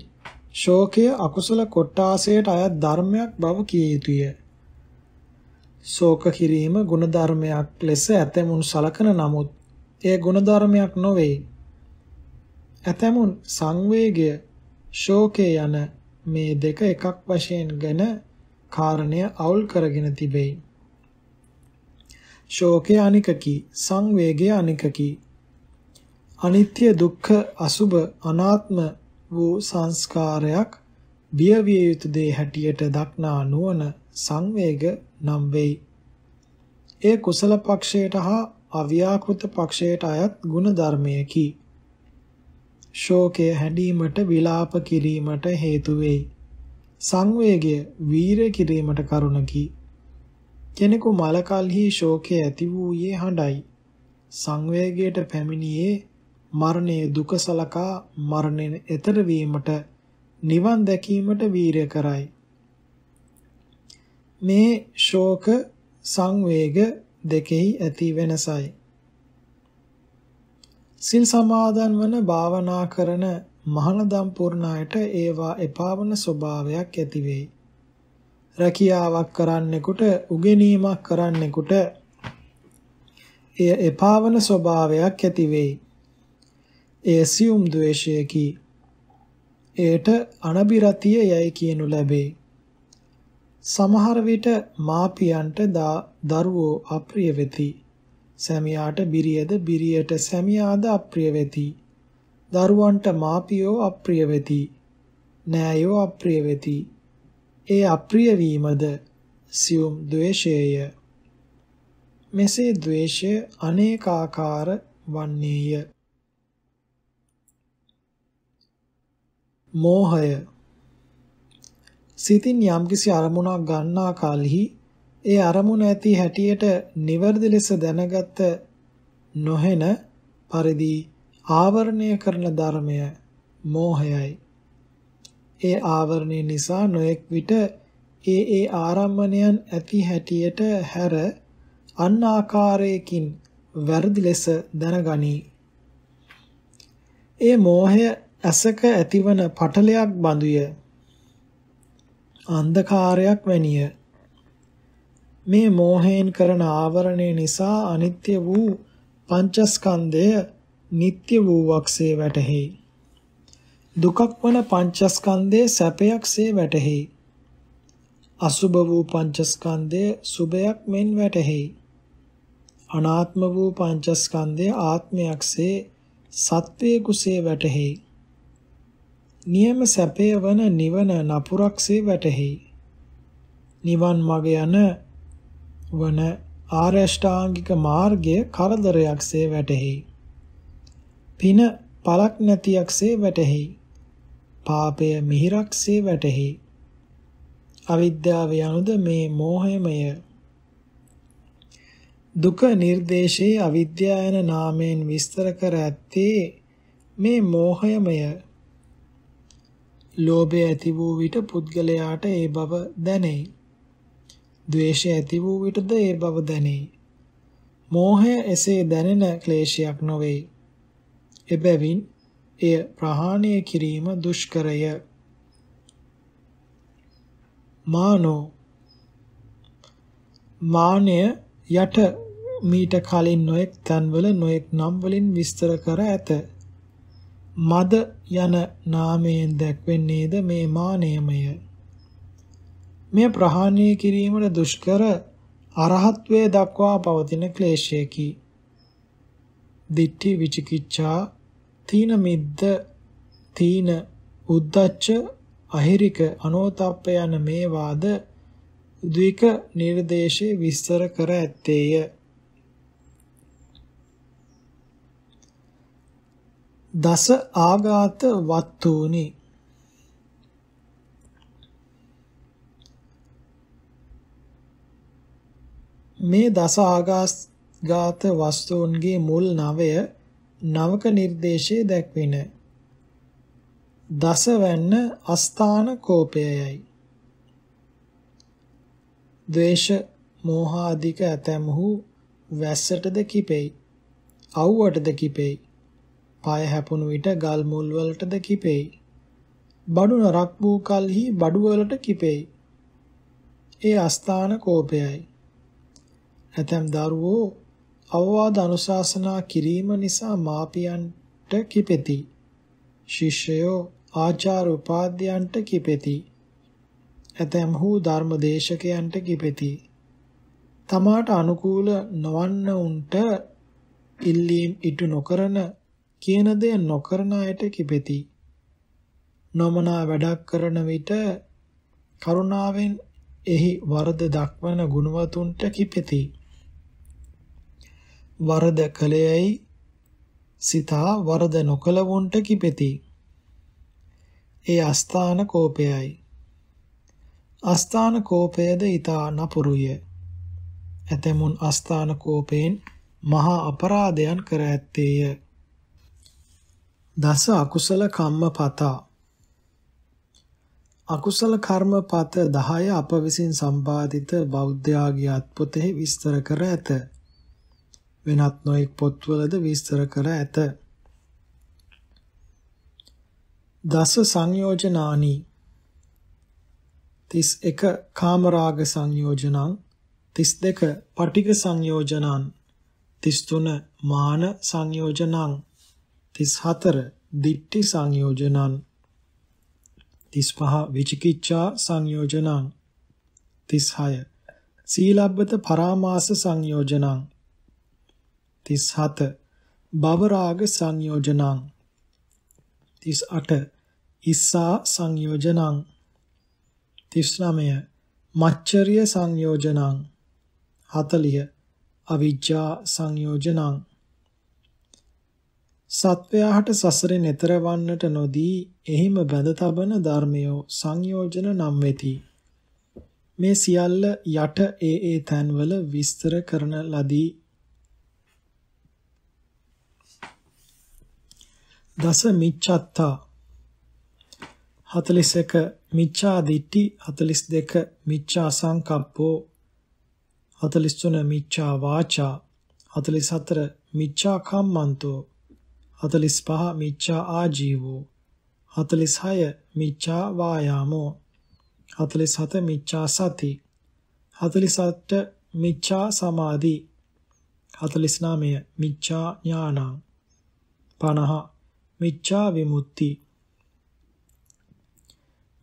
ශෝකය අකුසල කොට්ටාසයට අයත් ධර්මයක් බව කිය යුතුය ශෝක කිරීම ගුණධර්මයක් ලෙස ඇතැමුන් සලකන නමුත් එය ගුණධර්මයක් නොවේ ඇතැමුන් සංවේගය ශෝකය යන මේ දෙක එකක් වශයෙන් ගැන කාරණය අවුල් කරගෙන තිබෙයි ශෝකය අනිකකි සංවේගය අනිකකි අනිත්‍ය දුක්ඛ අසුබ අනාත්ම වූ සංස්කාරයක් බිය විය යුතු දේ හැටියට දක්නා නුවණ සංවේග නම් වෙයි. ඒ කුසල පක්ෂයට හා අව්‍යාකෘත පක්ෂයට අයත් ගුණ ධර්මයකි. ශෝකය හැඬීමට විලාප කිරීමට හේතු වෙයි. සංවේගය වීරය කිරීමට කරුණකි. කෙනෙකු මලකල්හි ශෝකය ඇති වූයේ හඬයි. සංවේගයට පැමිණියේ මරණයේ දුක සලකා මරණයෙන් එතර වීමට නිවන් දැකීමට වීරය කරයි. මේ ශෝක සංවේග දෙකෙහි ඇති වෙනසයි. සිල් සමාදන් වන භාවනා කරන මහානදම් පුරුණායට ඒවා එපාවන ස්වභාවයක් ඇති වෙයි. රැකියාවක් කරන්නෙකුට උගෙනීමක් කරන්නෙකුට එය එපාවන ස්වභාවයක් ඇති වෙයි. ඒ සියුම් ද්වේෂයකි. එයට අනබිරතිය යයි කියනු ලැබේ. සමහර විට මාපියන්ට දරුවෝ අප්‍රිය වෙති. සැමියාට බිරියද බිරියට සැමියාද අප්‍රිය වෙති. දරුවන්ට මාපියෝ අප්‍රිය වෙති. නෑයෝ අප්‍රිය වෙති. ඒ අප්‍රිය වීමද සියුම් ද්වේෂයය මෙසේ ද්වේෂය අනේකාකාර වන්නේය මෝහය සිතින් යම්කිසි අරමුණක් ගන්නා කලෙහි ඒ අරමුණ ඇති හැටියට නිවැරදි ලෙස දැනගත නොහෙන පරිදි ආවරණය කරන ධර්මය මෝහයයි ඒ ආවරණය නිසා නොඑක් විට ඒ ඒ ආරම්මණයන් ඇති හැටියට හැර අන් ආකාරයකින් වැරදි ලෙස දැනගනී. ඒ මෝහය ඇසක ඇතිවන පටලයක් බඳුය. අන්ධකාරයක් වැනිය. මේ මෝහයෙන් කරන ආවරණය නිසා අනිත්‍ය වූ පංචස්කන්ධය නিত্য වූ වක්සේ වැටහෙයි. දුකක් වන පංචස්කන්ධයේ සැපයක්සේ වැටහෙයි. අසුභ වූ පංචස්කන්ධයේ සුභයක් මෙන් වැටහෙයි. අනාත්ම වූ පංචස්කන්ධයේ ආත්මයක්සේ සත්වයේ කුසේ වැටහෙයි. නියම සැපය වන නිවන නපුරක්සේ වැටහෙයි. නිවන් මග යන වන ආරෂ්ඨාංගික මාර්ගය කරදරයක්සේ වැටහෙයි. පින පලක් නැතියක්සේ වැටහෙයි. පාපය මිහිරක්සේ වැටහි. අවිද්‍යාව යනුද මේ මෝහයමය. දුක නිර්දේශේ අවිද්‍යායන නාමයෙන් විස්තර කර ඇත්තේ මේ මෝහයමය. ලෝභය ඇති වූ විට පුද්ගලයාට ඒ බව දැනේ. ද්වේෂය ඇති වූ විටද ඒ බව දැනේ. මෝහය එසේ දැනෙන ක්ලේශයක් නොවේ. එබැවින් එය ප්‍රහාණය කිරීම දුෂ්කරය. මානෝ මානය යට මීට කලින් නොයෙක් තැන්වල නොයෙක් නම් වලින් විස්තර කර ඇත. මද යන නාමයෙන් දැක්වෙන්නේද මේ මානයමය. මේ ප්‍රහාණය කිරීමට දුෂ්කර අරහත්වයේ දක්වා පවතින ක්ලේශයකි. දිට්ඨි විචිකිච්ඡා තීන මිද්ද තීන උද්දච්ච අහිරික අනෝතප්ප යන මේ වාද ද්වික නිර්දේශේ විස්තර කර ඇත්තේය. දස ආගාත වත්තුනි මේ දස ආගාත වස්තුන්ගේ මුල් නවය නවක නිර්දේශයේ දැක්වින. දසවැන්න අස්ථාන කෝපයයි. ද්වේෂ මෝහාධික ඇතැම්හු වැස්සටද කිපෙයි. අව්වටද කිපෙයි. පය හැපුණු විට ගල් මුල් වලටද කිපෙයි. බඩු නරක් වූ කලෙහි බඩු වලට කිපෙයි. ඒ අස්ථාන කෝපයයි. ඇතැම් දරුවෝ අවවාද අනුශාසනා කිරීම නිසා මාපියන්ට කිපෙති. ශිෂ්‍යයෝ ආචාර උපාධ්‍යයන්ට කිපෙති. ඇතැම්හු ධර්මදේශකයන්ට කිපෙති. තමාට අනුකූල නොවන්න උන්ට ඉල්ලීම් ඉටු නොකරන කියන දේ නොකරන අයට කිපෙති. නොමනා වැඩක් කරන විට කරුණාවෙන් එහි වරද දක්වන ගුණවතුන්ට කිපෙති. වරද කළේයි සිතා වරද නොකලවුන්ට කිපෙති. ඒ අස්ථාන කෝපයයි. අස්ථාන කෝපයද ඊතා නපුරුය. ඇතැමුන් අස්ථාන කෝපයෙන් මහා අපරාධයන් කර ඇත්තේය. දස අකුසල කම්ම පතා අකුසල කර්ම පත 10 අප විසින් සම්පාදිත බෞද්ධයාගේ අත්පොතෙහි විස්තර කර ඇත. වෙනත් නොයෙක් පොත්වලද විස්තර කර ඇත. දස සංයෝජනානි 31 කාමරාග සංයෝජනං 32 පටික සංයෝජනං 33 මාන සංයෝජනං 34 දිට්ඨි සංයෝජනං 35 විචිකිච්ඡා සංයෝජනං 36 සීලබ්බත පරාමාස සංයෝජනං 37 භවරාග සංයෝජනං 38 ඉස්සා සංයෝජනං 39 මච්චරිය සංයෝජනං 40 අවිජ්ජා සංයෝජනං සත්වයාට සසරෙන් එතර වන්නට නොදී එහිම බැඳ තබන ධර්මයෝ සංයෝජන නම් වෙති. මේ සියල්ල යට ඒ ඒ තැන්වල විස්තර කරන ලදී දස මිච්ඡත්තා 41 මිච්ඡා දිට්ඨි 42 මිච්ඡා සංකප්පෝ 43 මිච්ඡා වාචා 44 මිච්ඡා කම්මන්තෝ 45 මිච්ඡා ආජීවෝ 46 මිච්ඡා වායාමෝ 47 මිච්ඡා සති 48 මිච්ඡා සමාධි 49 මිච්ඡා ඥානං 50 මිච්ඡා විමුක්ති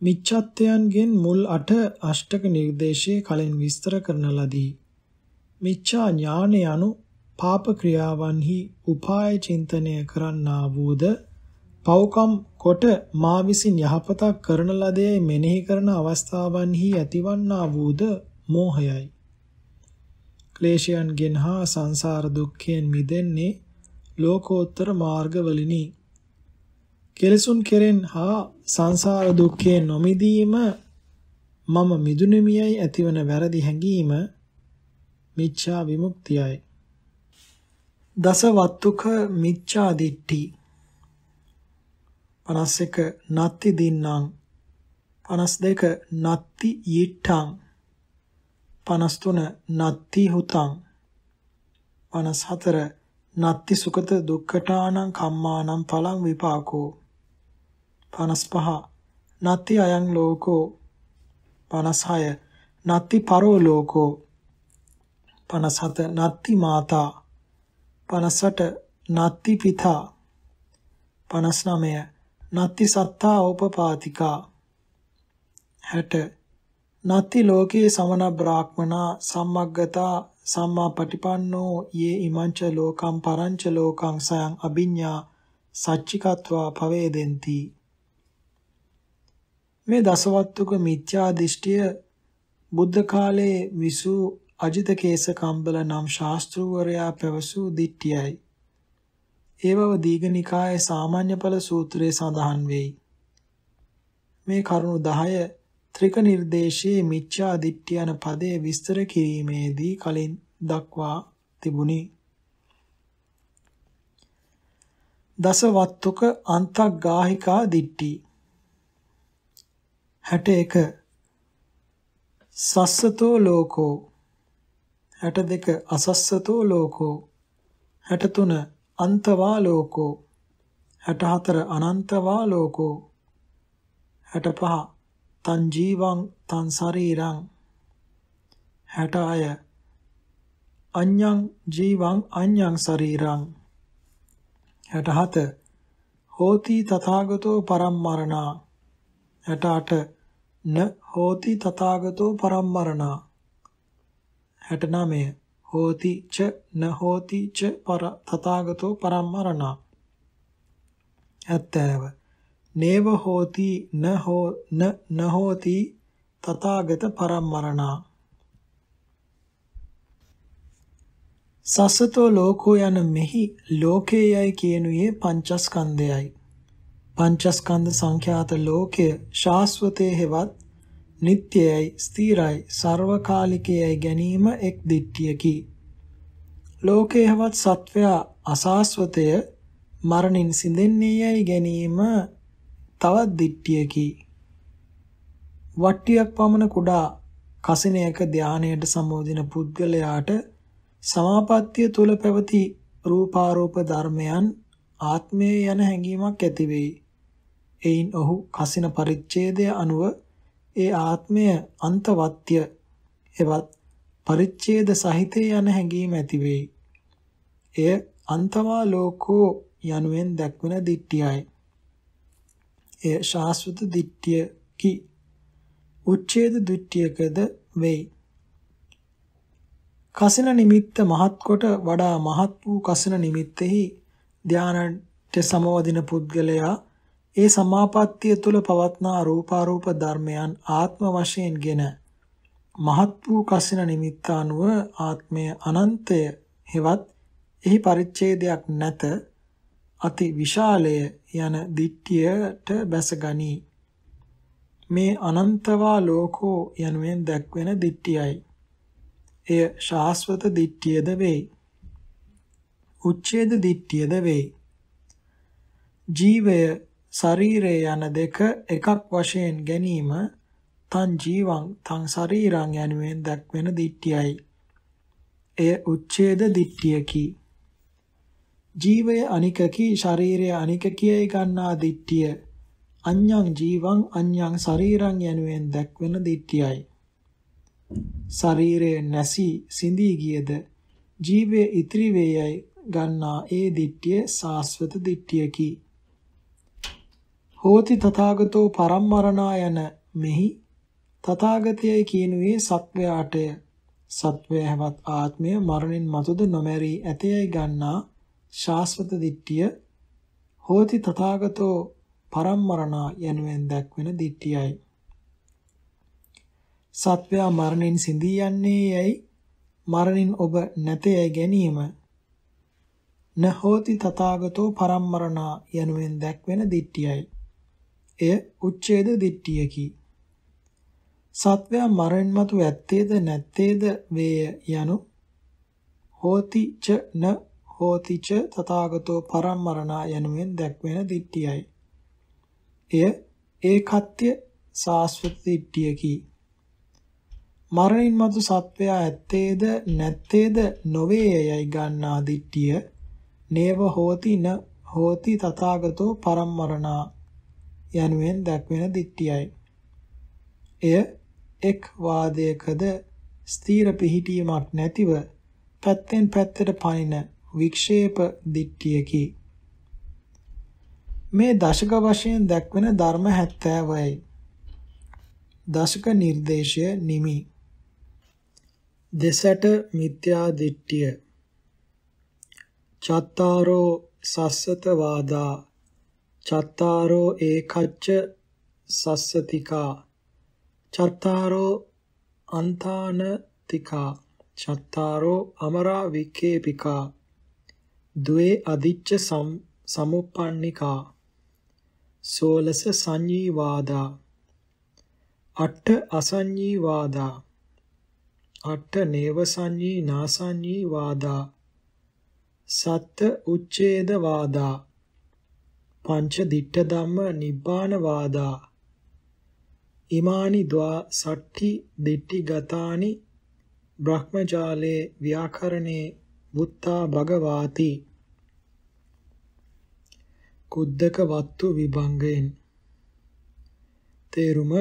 මිච්ඡත්වයන්ගෙන් මුල් 8 අෂ්ටක නිර්දේශයේ කලින් විස්තර කරන ලදී. මිච්ඡා ඥාන යනු පාප ක්‍රියාවන්හි උපාය චින්තනය කරන්නා වූද පෞකම් කොට මා විසින් යහපතක් කරන ලදේ මෙනෙහි කරන අවස්ථාවන්හි ඇතිවන්නා වූද මෝහයයි. ක්ලේශයන්ගෙන් හා සංසාර දුක්ඛයෙන් මිදෙන්නේ ලෝකෝත්තර මාර්ගවලිනි. කෙලසුන් කෙරෙන් හා සංසාර දුක්ඛේ නොමිදීම මම මිදුණෙමියයි ඇතිවන වැරදි හැඟීම මිච්ඡා විමුක්තියයි. දසවත්තුක මිච්ඡා දිට්ඨි 51 නත්ති දින්නම් 52 නත්ති යිට්ඨං 53 නත්ති හුතං 54 නත්ති සුකත දුක්ඛටානං කම්මානං පලං විපාකෝ 55 නත්ති අයං ලෝකෝ 56 නත්ති පරෝ ලෝකෝ 57 නත්ති මාතා 58 නත්ති පිතා 59 නත්ති සත්තා උපපාතිකා 60 නත්ති ලෝකේ සමන බ්‍රාහ්මනා සම්මග්ගතා සම්මා පටිපන්නෝ යේ ඉමංච ලෝකම් පරංච ලෝකං සයන් අභිඤ්ඤා සච්චිකත්වා පවේදෙන්ති මේ දසවත්තුක මිත්‍යා දිෂ්ටිය බුද්ධ කාලයේ විසූ අජිත කේස කම්බල නම් ශාස්ත්‍රූවරයා පැවසූ දිට්ඨියයි. ඒ බව දීඝනිකායේ සාමාන්‍ය ඵල සූත්‍රයේ සඳහන් වෙයි. මේ කරුණු 10 ත්‍රික නිර්දේශයේ මිච්ඡා දිට්ඨිය යන පදයේ විස්තර කිරීමේදී කලින් දක්වා තිබුණි. දසවත්තුක අන්තග්ගාහිකා දිට්ඨි 61 සස්සතෝ ලෝකෝ 62 අසස්සතෝ ලෝකෝ 63 අන්තවා ලෝකෝ 64 අනන්තවා ලෝකෝ 65 තං ජීවං තං ශරීරං 66 අඤ්ඤං ජීවං අඤ්ඤං ශරීරං 67 හෝති තථාගතෝ පරම්මරණා 68 න හෝති තථාගතෝ පරම්මරණා 69 හෝති ච න හෝති ච පර තථාගතෝ පරම්මරණා 70 නේව හෝති න හෝ න න හෝති තථාගත පරම්මරණා සස්සතෝ ලෝකෝ යන මෙහි ලෝකේයයි කියනුයේ පංචස්කන්ධයයි පංචස්කන්ධ සංඛ්‍යාත ලෝකය ශාස්වතේ හෙවත් නිට්ටයයි ස්ථිරයි සර්වකාලිකයයි ගැනීම එක් දිට්ඨියකි. ලෝකේ හෙවත් සත්වයා අසාස්වතය මරණින් සිඳෙන්නේයයි ගැනීම තවත් දිට්ඨියකි. වට්ටියක් පමණ කුඩා කසිනයක ධානයට සම්බෝධින පුද්ගලයාට සමාපත්තිය තුල පැවති රූපාරෝප ධර්මයන් ආත්මය යන හැඟීමක් ඇති වෙයි. එයින් ඔහු කසින පරිච්ඡේදය අනුව ඒ ආත්මය අන්තවත්්‍ය එවත් පරිච්ඡේද සහිත යන හැඟීම ඇති වෙයි. එය අන්තමා ලෝකෝ යනුවෙන් දක්වන දිට්ඨියයි. එය ශාස්වත දිට්ඨිය කි. උච්ඡේද දිට්ඨියකද වෙයි. කසින නිමිත්ත මහත් කොට වඩා මහත් වූ කසින නිමිත්තෙහි ධානයට සමවදින පුද්ගලයා ඒ සමාපත්තිය තුල පවත්නා රූපාරූප ධර්මයන් ආත්ම වශයෙන්ගෙන මහත් වූ කසින නිමිත්තානුව ආත්මය අනන්තය හෙවත් එහි පරිච්ඡේදයක් නැත අති විශාලය යන දිට්ඨියට බැසගනී මේ අනන්තවා ලෝකෝ යනුවෙන් දැක්වෙන දිට්ඨියයි එය ශාස්වත දිට්ඨියද වේ උච්ඡේද දිට්ඨියද වේ ජීවය ශරීරය යන දෙක එකක් වශයෙන් ගැනීම තන් ජීවං තන් ශරීරං යනුවෙන් දක්වන දිට්ඨියයි. එය උච්ඡේද දිට්ඨියකි. ජීවය අනිකකි ශරීරය අනික කියයි ගන්නා දිට්ඨිය අඤ්ඤං ජීවං අඤ්ඤං ශරීරං යනුවෙන් දක්වන දිට්ඨියයි. ශරීරය නැසි සිඳී ගියද ජීවය ඉතිරි වේයයි ගන්නා ඒ දිට්ඨිය සාස්වත දිට්ඨියකි. හෝති තථාගතෝ පරම්මරණා යන මෙහි තථාගතයයි කියනුවේ සත්වයාටය සත්වය හැවත් ආත්මය මරණින් මතුද නොමැරී ඇතයයි ගන්නා ශාස්වත දිට්ඨිය හෝති තථාගතෝ පරම්මරණා යනුවෙන් දැක්වෙන දිට්ඨියයි සත්වයා මරණින් සිඳී යන්නේ යයි මරණින් ඔබ නැතයයි ගැනීම නහෝති තථාගතෝ පරම්මරණා යනුවෙන් දැක්වෙන දිට්ඨියයි එය උච්ඡේද දිට්ඨියකි. සත්වයා මරෙන් මතු ඇත්තේද නැත්තේද වේය යනු හෝති ච න හෝති ච තථාගතෝ පරම්මරණා යනුවෙන් දැක්වෙන දිට්ඨියයි. එය ඒකත්‍ය සාස්වත දිට්ඨියකි. මරණින් මතු සත්වයා ඇත්තේද නැත්තේද නොවේයයි ගන්නා දිට්ඨිය නේව හෝති න හෝති තථාගතෝ පරම්මරණා යනුවෙන් දක්වන දිට්ඨියයි. එය එක් වාදයකද ස්ථීර පිහිටීමක් නැතිව පැත්තෙන් පැත්තට පනින වික්ෂේප දිට්ඨියකි. මේ දශක වශයෙන් දක්වන ධර්ම 70යි. දශක නිර්දේශය නිමි. දෙසට මිත්‍යා දිට්ඨිය. චත්තාරෝ සස්සත වාදා චත්තාරෝ ඒකච්ච සස්සතිකා චත්තාරෝ අන්තානතිකා චත්තාරෝ අමරා විකේපිකා ද්වේ අදිච්ච සමුප්පන්නිකා සෝලස සංඤී වාදා අට්ඨ අසඤ්ඤී වාදා අට්ඨ නේව සංඤී නාසඤ්ඤී වාදා සත්ත උච්ඡේද වාදා පංච දිට්ඨ ධම්ම නිබ්බාන වාදා ඉමානි ද්වා සට්ටි දිට්ටි ගතානි බ්‍රහ්මජාලේ ව්‍යාකරණේ වුත්තා භගවාති කුද්දක වත්තු විභංගයෙන් තේරුම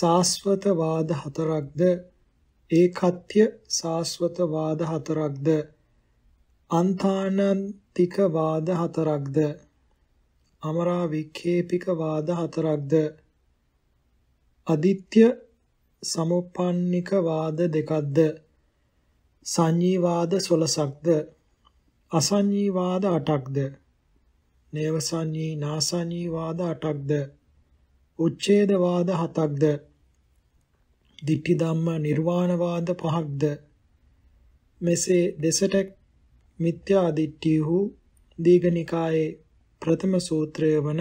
සාස්වත වාද හතරක්ද ඒකත්‍ය සාස්වත වාද හතරක්ද අන්තානන්තික වාද හතරක්ද අමරා වික්ඛේපික වාද හතරක්ද අදිත්‍ය සමුප්පන්නික වාද දෙකක්ද සංඤී වාද 16ක්ද අසංඤී වාද 8ක්ද නේව සංඤී නාසංඤී වාද 8ක්ද උච්ඡේද වාද 7ක්ද ditthi dhamma nirvana වාද 5ක්ද මෙසේ දෙසට මිත්‍යා දිට්ඨියු දීඝනිකායේ ප්‍රථම සූත්‍රය වන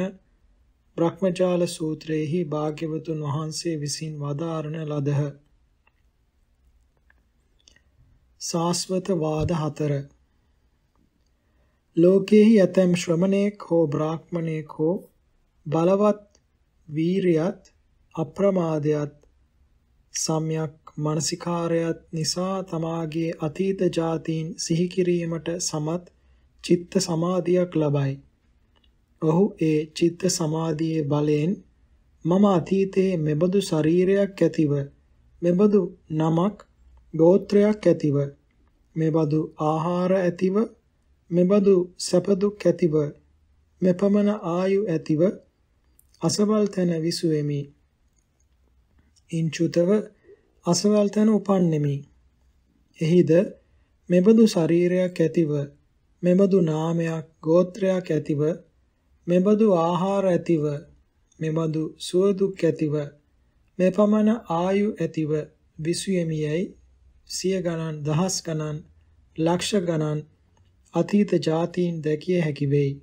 බ්‍රහ්මජාල සූත්‍රයෙහි භාග්‍යවතුන් වහන්සේ විසින් වදාරණ ලදහ. සාස්වත වාද හතර ලෝකෙහි ඇතැම් ශ්‍රමණයෙක් හෝ බ්‍රාහ්මණයෙක් හෝ බලවත් වීරියත් අප්‍රමාදයත් සම්යක් මානසිකාරයත් නිසා තමාගේ අතීත જાතීන් සිහි කිරීමට සමත් චිත්ත සමාධියක් ලබයි. ඔහු ඒ චිත්ත සමාධියේ බලයෙන් මම අතීතයේ මෙබඳු ශරීරයක් ඇතිව මෙබඳු නමක් ගෝත්‍රයක් ඇතිව මෙබඳු ආහාර ඇතිව මෙබඳු සැප දුක් ඇතිව මෙපමණ ආයු ඇතිව අසවල් තන විසුවෙමි ඉන්චුතව අසවල් තන උපන්නෙමි එහිද මෙබඳු ශරීරයක් ඇතිව මෙබඳු නාමයක් ගෝත්‍රයක් ඇතිව මෙබඳු ආහාර ඇතිව මෙබඳු සුව දුක් ඇතිව මෙපමණ ආයු ඇතිව විසුයමියයි සිය ගණන් දහස් ගණන් ලක්ෂ ගණන් අතීත જાතීන් දැකිය හැකි වෙයි.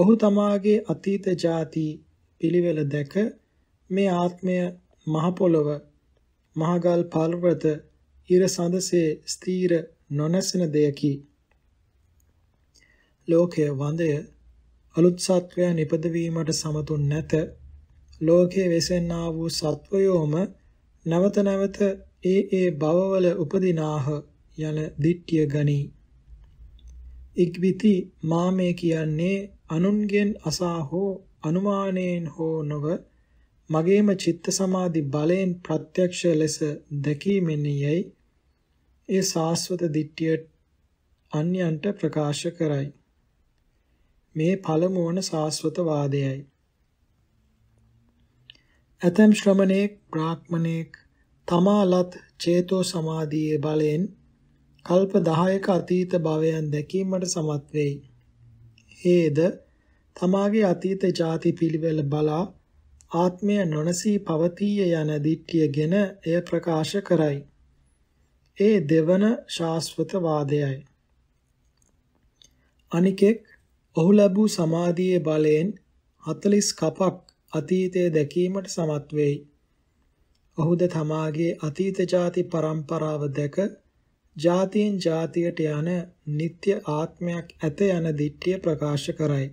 ඔහු තමාගේ අතීත જાති පිළිවෙල දැක මේ ආත්මය මහ පොළව මහගල් පර්වත ඉර සඳසේ ස්ථීර නොනැසෙන දෙයකි. ලෝකයේ වන්දය අලුත් සත්වයා නිපද වීමට සමතුන් නැත. ලෝකයේ වෙසෙන්නා වූ සත්වයෝම නැවත නැවත ඒ ඒ භවවල උපදිනාහ යන දිට්ඨිය ගනි. ඉක්විති මාමේ කියන්නේ අනුන්ගෙන් අසා හෝ අනුමානයෙන් හෝ නොව මගේම චිත්ත සමාධි බලයෙන් ප්‍රත්‍යක්ෂ ලෙස දැකීමෙනියයි ඒ සාස්වත දිට්ඨිය අන්‍යයන්ට ප්‍රකාශ කරයි. මේ පළමු වන සාස්වත වාදයයි. ඇතම් ශ්‍රමණේක් බ්‍රාහ්මණේක් තමාලත් චේතෝ සමාධියේ බලෙන් කල්ප 10ක අතීත භවයන් දැකීමට සමත් වෙයි. හේද තමාගේ අතීත ಜಾති පිළිවෙල බලා ආත්මය නොනසී පවතිය යන දිට්ඨියගෙන එය ප්‍රකාශ කරයි. ඒ දෙවන ශාස්වත වාදයයි. අනිකෙක් ඔහු ලැබූ සමාධියේ බලයෙන් 40 කපක් අතීතය දැකීමට සමත් වෙයි. ඔහුද තමාගේ අතීත ಜಾති પરම්පරාව දැක ජාතියෙන් ජාතියට යන නিত্য ආත්මයක් ඇත යන දිට්ඨිය ප්‍රකාශ කරයි.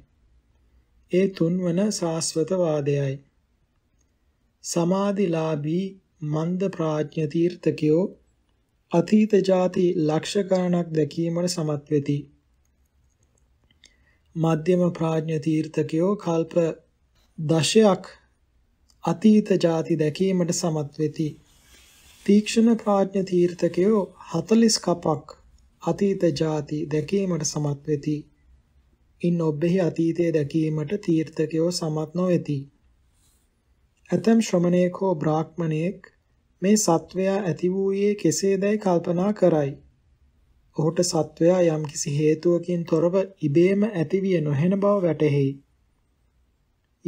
ඒ තුන්වන සාස්වත වාදයයි. සමාධිලාභී මන්ද ප්‍රඥ තීර්ථකයෝ අතීත ಜಾති ලක්ෂ ගණනක් දැකීමට සමත් වෙති. මධ්‍යම ප්‍රඥ තීර්ථකයෝ කල්ප දශයක් අතීත ಜಾති දැකීමට සමත් වෙති. තීක්ෂණ ප්‍රඥ තීර්ථකයෝ 40 කපක් අතීත ಜಾති දැකීමට සමත් වෙති. ඉන් ඔබෙහි අතීතයේ දැකීමට තීර්ථකයෝ සමත් නොවේති. ඇතම් ශ්‍රමණේකෝ බ්‍රාහ්මණේක් මේ සත්වයා ඇති වූයේ කෙසේදයි කල්පනා කරයි. ඔහුට සත්වයා යම්කිසි හේතුවකින් තොරව ඉබේම ඇතිවිය නොහෙන බව වැටහෙයි.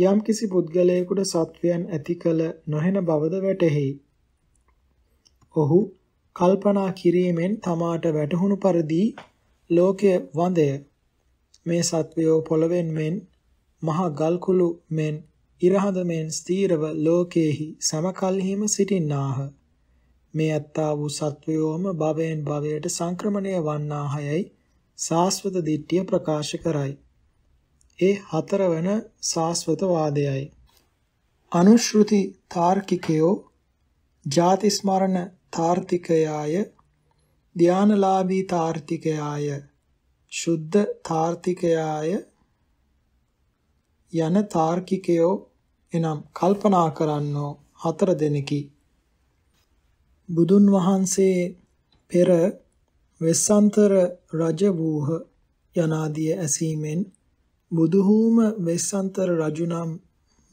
යම්කිසි පුද්ගලයෙකුට සත්වයන් ඇති කළ නොහෙන බවද වැටහෙයි. ඔහු කල්පනා කිරීමෙන් තමාට වැටහුණු පරිදි ලෝකය වඳය. මේ සත්වයෝ පොළවෙන් මෙන් මහා ගල්කුළු මෙන් ඉරහඳ මෙන් ස්ථීරව ලෝකේහි සමකල්හිම සිටින්නාහ. මේ ඇත්තා වූ සත්වයෝම භවයෙන් භවයට සංක්‍රමණය වන්නාහයයි සාස්වත දිට්ඨිය ප්‍රකාශ කරයි. ඒ හතරවන සාස්වත වාදයයි. අනුශෘති තාර්කිකයෝ ජාති ස්මරණ තාර්තිකයාය ධානලාභී තාර්තිකයාය සුද්ධ තාර්තිකයාය යන තාර්කිකයෝ එනම් කල්පනා කරන්නෝ හතර දෙනෙකි බුදුන් වහන්සේ පෙර වෙස්සන්තර රජ වූහ යනාදිය ඇසීමෙන් බුදුහූම වෙස්සන්තර රජු නම්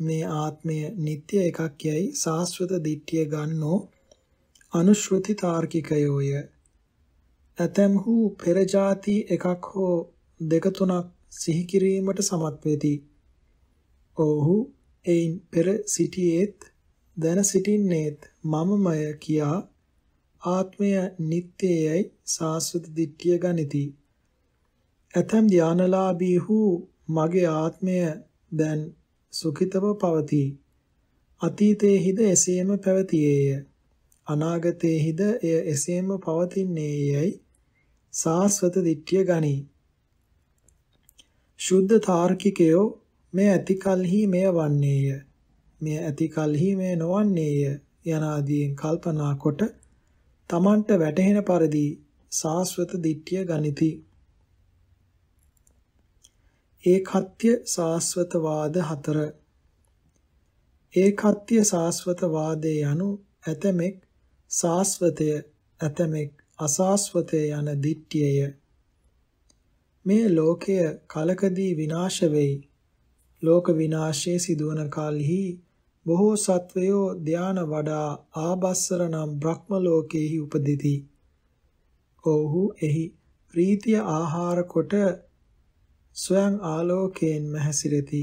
මේ ආත්මය නিত্য එකක් යයි සාස්වත දිට්ඨිය ගන්නෝ අනුශ්‍රති තාර්කිකයෝය ඇතැම්හු පෙර જાති එකක් හෝ දෙක තුනක් සිහි කිරීමට සමත් වෙති. ඔහු එයින් පෙර සිටියේත් දැන සිටින්නේත් මමමය කියා ආත්මය නිත්‍යයයි සාස්වත දිට්ඨිය ගනිති. ඇතම් ධානලාභීහු මගේ ආත්මය දැන් සුඛිතව පවතී. අතීතයේහිද එසේම පැවතියේය. අනාගතයේහිද එය එසේම පවතින්නේයයි සාස්වත දිට්ඨිය ගනි. ශුද්ධ තාර්කිකයෝ මේ ඇතිකල්හි මෙය වන්නේය. මෙය ඇති කලෙහි මෙය නොවන්නේය යනාදීන් කල්පනා කොට තමන්ට වැටහෙන පරිදි සාස්වත දිට්ඨිය ගනිති. ඒකත්‍ය සාස්වතවාද හතර ඒකත්‍ය සාස්වතවාදයේ යනු ඇතමෙක් සාස්වතය ඇතමෙක් අසාස්වතය යන දිට්ඨියය මේ ලෝකය කලකදී විනාශ වෙයි ලෝක විනාශයේ සිදුවන කල්හි බොහෝ සත්වයෝ ධාන වඩා ආබස්සර නම් බ්‍රහ්ම ලෝකෙහි උපදිති. ඔව්හු එහි ප්‍රීතිය ආහාර කොට ස්වයං ආලෝකයෙන්ම හැසිරෙති.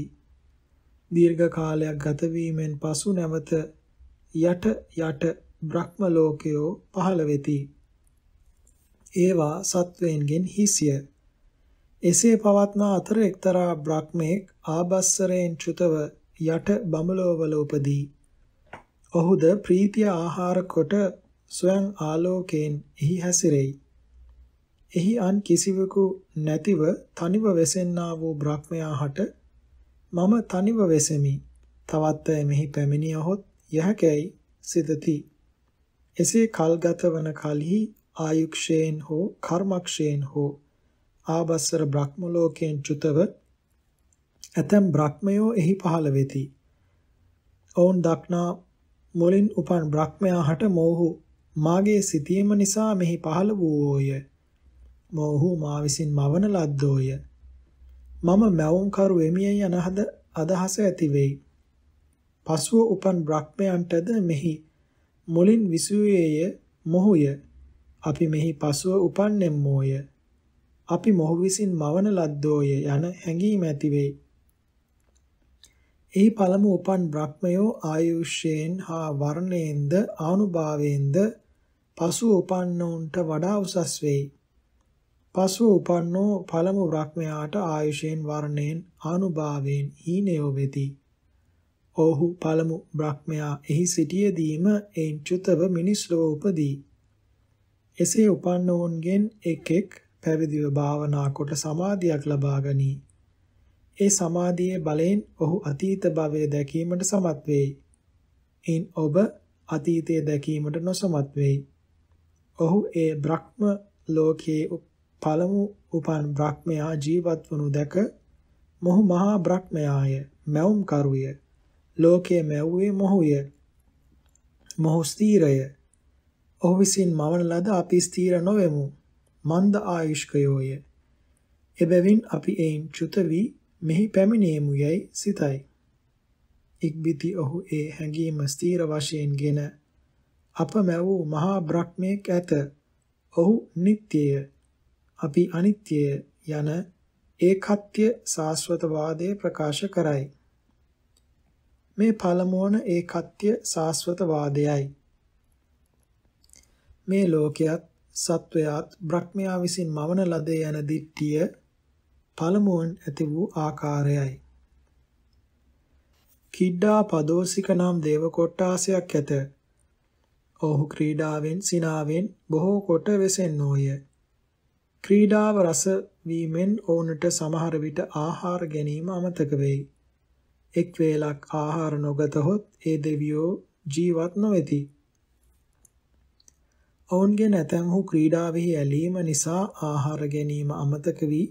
දීර්ඝ කාලයක් ගත වීමෙන් පසු නැවත යට යට බ්‍රහ්ම ලෝකයෝ පහළ වෙති. ඒවා සත්වයන්ගෙන් හිසිය. එසේ පවත්නා අතර එක්තරා බ්‍රහ්මෙක් ආබස්සරයෙන් චුතව යට බඹලෝවල උපදී. ඔහුද ප්‍රීතිය ආහාර කොට ස්වයං ආලෝකයෙන් එහි හැසිරෙයි. එහි අන් කිසිවෙකු නැතිව තනිව වෙසෙන්නා වූ බ්‍රහ්මයා හට මම තනිව වෙසෙමි. තවත් අය මෙහි පැමිණියහොත් යහකැයි සිතති. එසේ කල්ගත වන කලෙහි ආයුක්ෂයෙන් හෝ කර්මක්ෂයෙන් හෝ ආබස්සර බ්‍රහ්මලෝකයෙන් චුතව ඇතැම් බ්‍රහ්මයෝ එහි පහළ වෙති. ඔවුන් දක්නා මුලින් උපන් බ්‍රහ්මයා හට මෝහු මාගේ සිතීම නිසා මෙහි පහළ වූෝය. මෝහු මා විසින් මවන ලද්දෝය. මම මැවුම් කරු වෙමිය යන හද අදහස ඇති වෙයි. පසුව උපන් බ්‍රහ්මයන්ටද මෙහි මුලින් විසූයේය මොහුය. අපි මෙහි පසුව උපන්නෙම්මෝය. අපි මොහු විසින් මවන ලද්දෝය යන හැඟීම ඇති වෙයි. එහි පළමු උපන් බ්‍රහ්මයෝ ආයුෂයෙන් හා වර්ණයෙන්ද ආනුභාවයෙන්ද පසු උපන්නෝන්ට වඩා උසස් වෙයි. පසු උපන්නෝ පළමු බ්‍රහ්මයාට ආයුෂයෙන් වර්ණයෙන් ආනුභාවයෙන් හීනයෝ වෙති. ඔහු පළමු බ්‍රහ්මයා එහි සිටියදීම එයින් චුතව මිනිස් ලෝ උපදී. එසේ උපන්නෝන්ගෙන් එක් එක් පැවිදිව භාවනා කොට සමාධියක් ලබා ගනී. ඒ සමාධියේ බලයෙන් ඔහු අතීත භවය දැකීමට සමත් වෙයි. එයින් ඔබ අතීතය දැකීමට නොසමත් වෙයි. ඔහු ඒ බ්‍රහ්ම ලෝකයේ පළමු උපන් බ්‍රහ්මයා ජීවත් වනු දැක මොහු මහා බ්‍රහ්මයාය මැවුම් කරුය ලෝකයේ මැව්වේ මොහුය මොහු ස්ථීරය ඔහු විසින් මවන ලද අපි ස්ථීර නොවෙමු මන්ද ආයුෂ්කයෝය එබැවින් අපි එයින් චුත වී මෙහි පැමිණීමු යැයි සිතයි. ඉක්බිති ඔහු ඒ හැඟීම ස්ථීර වශයෙන්ගෙන අප මැවූ මහා බ්‍රහ්මයෙක් ඇත. ඔහු නිට්ටයය. අපි අනිත්‍යය යන ඒකත්‍ය සාස්වතවාදය ප්‍රකාශ කරයි. මේ පළමුවන ඒකත්‍ය සාස්වතවාදයයි. මේ ලෝකයත් සත්වයාත් බ්‍රහ්මයා විසින් මවන ලද යන දිට්ඨිය පළමුවන් ඇති වූ ආකාරයයි. කිඩ්ඩා පදෝසික නම් දේව කොට්ටාසයක් ඇත. ඔහු ක්‍රීඩාවෙන් සිනාවෙන් බොහෝ කොට වෙසෙන්නෝය. ක්‍රීඩාව රස වීමෙන් ඔවුන්ට සමහර විට ආහාර ගැනීම අමතක වෙයි. එක් වේලක් ආහාර නොගතහොත් ඒ දෙවියෝ ජීවත් නොවේති. ඔවුන්ගේ නැතැම්හු ක්‍රීඩාවෙහි ඇලීම නිසා ආහාර ගැනීම අමතක වී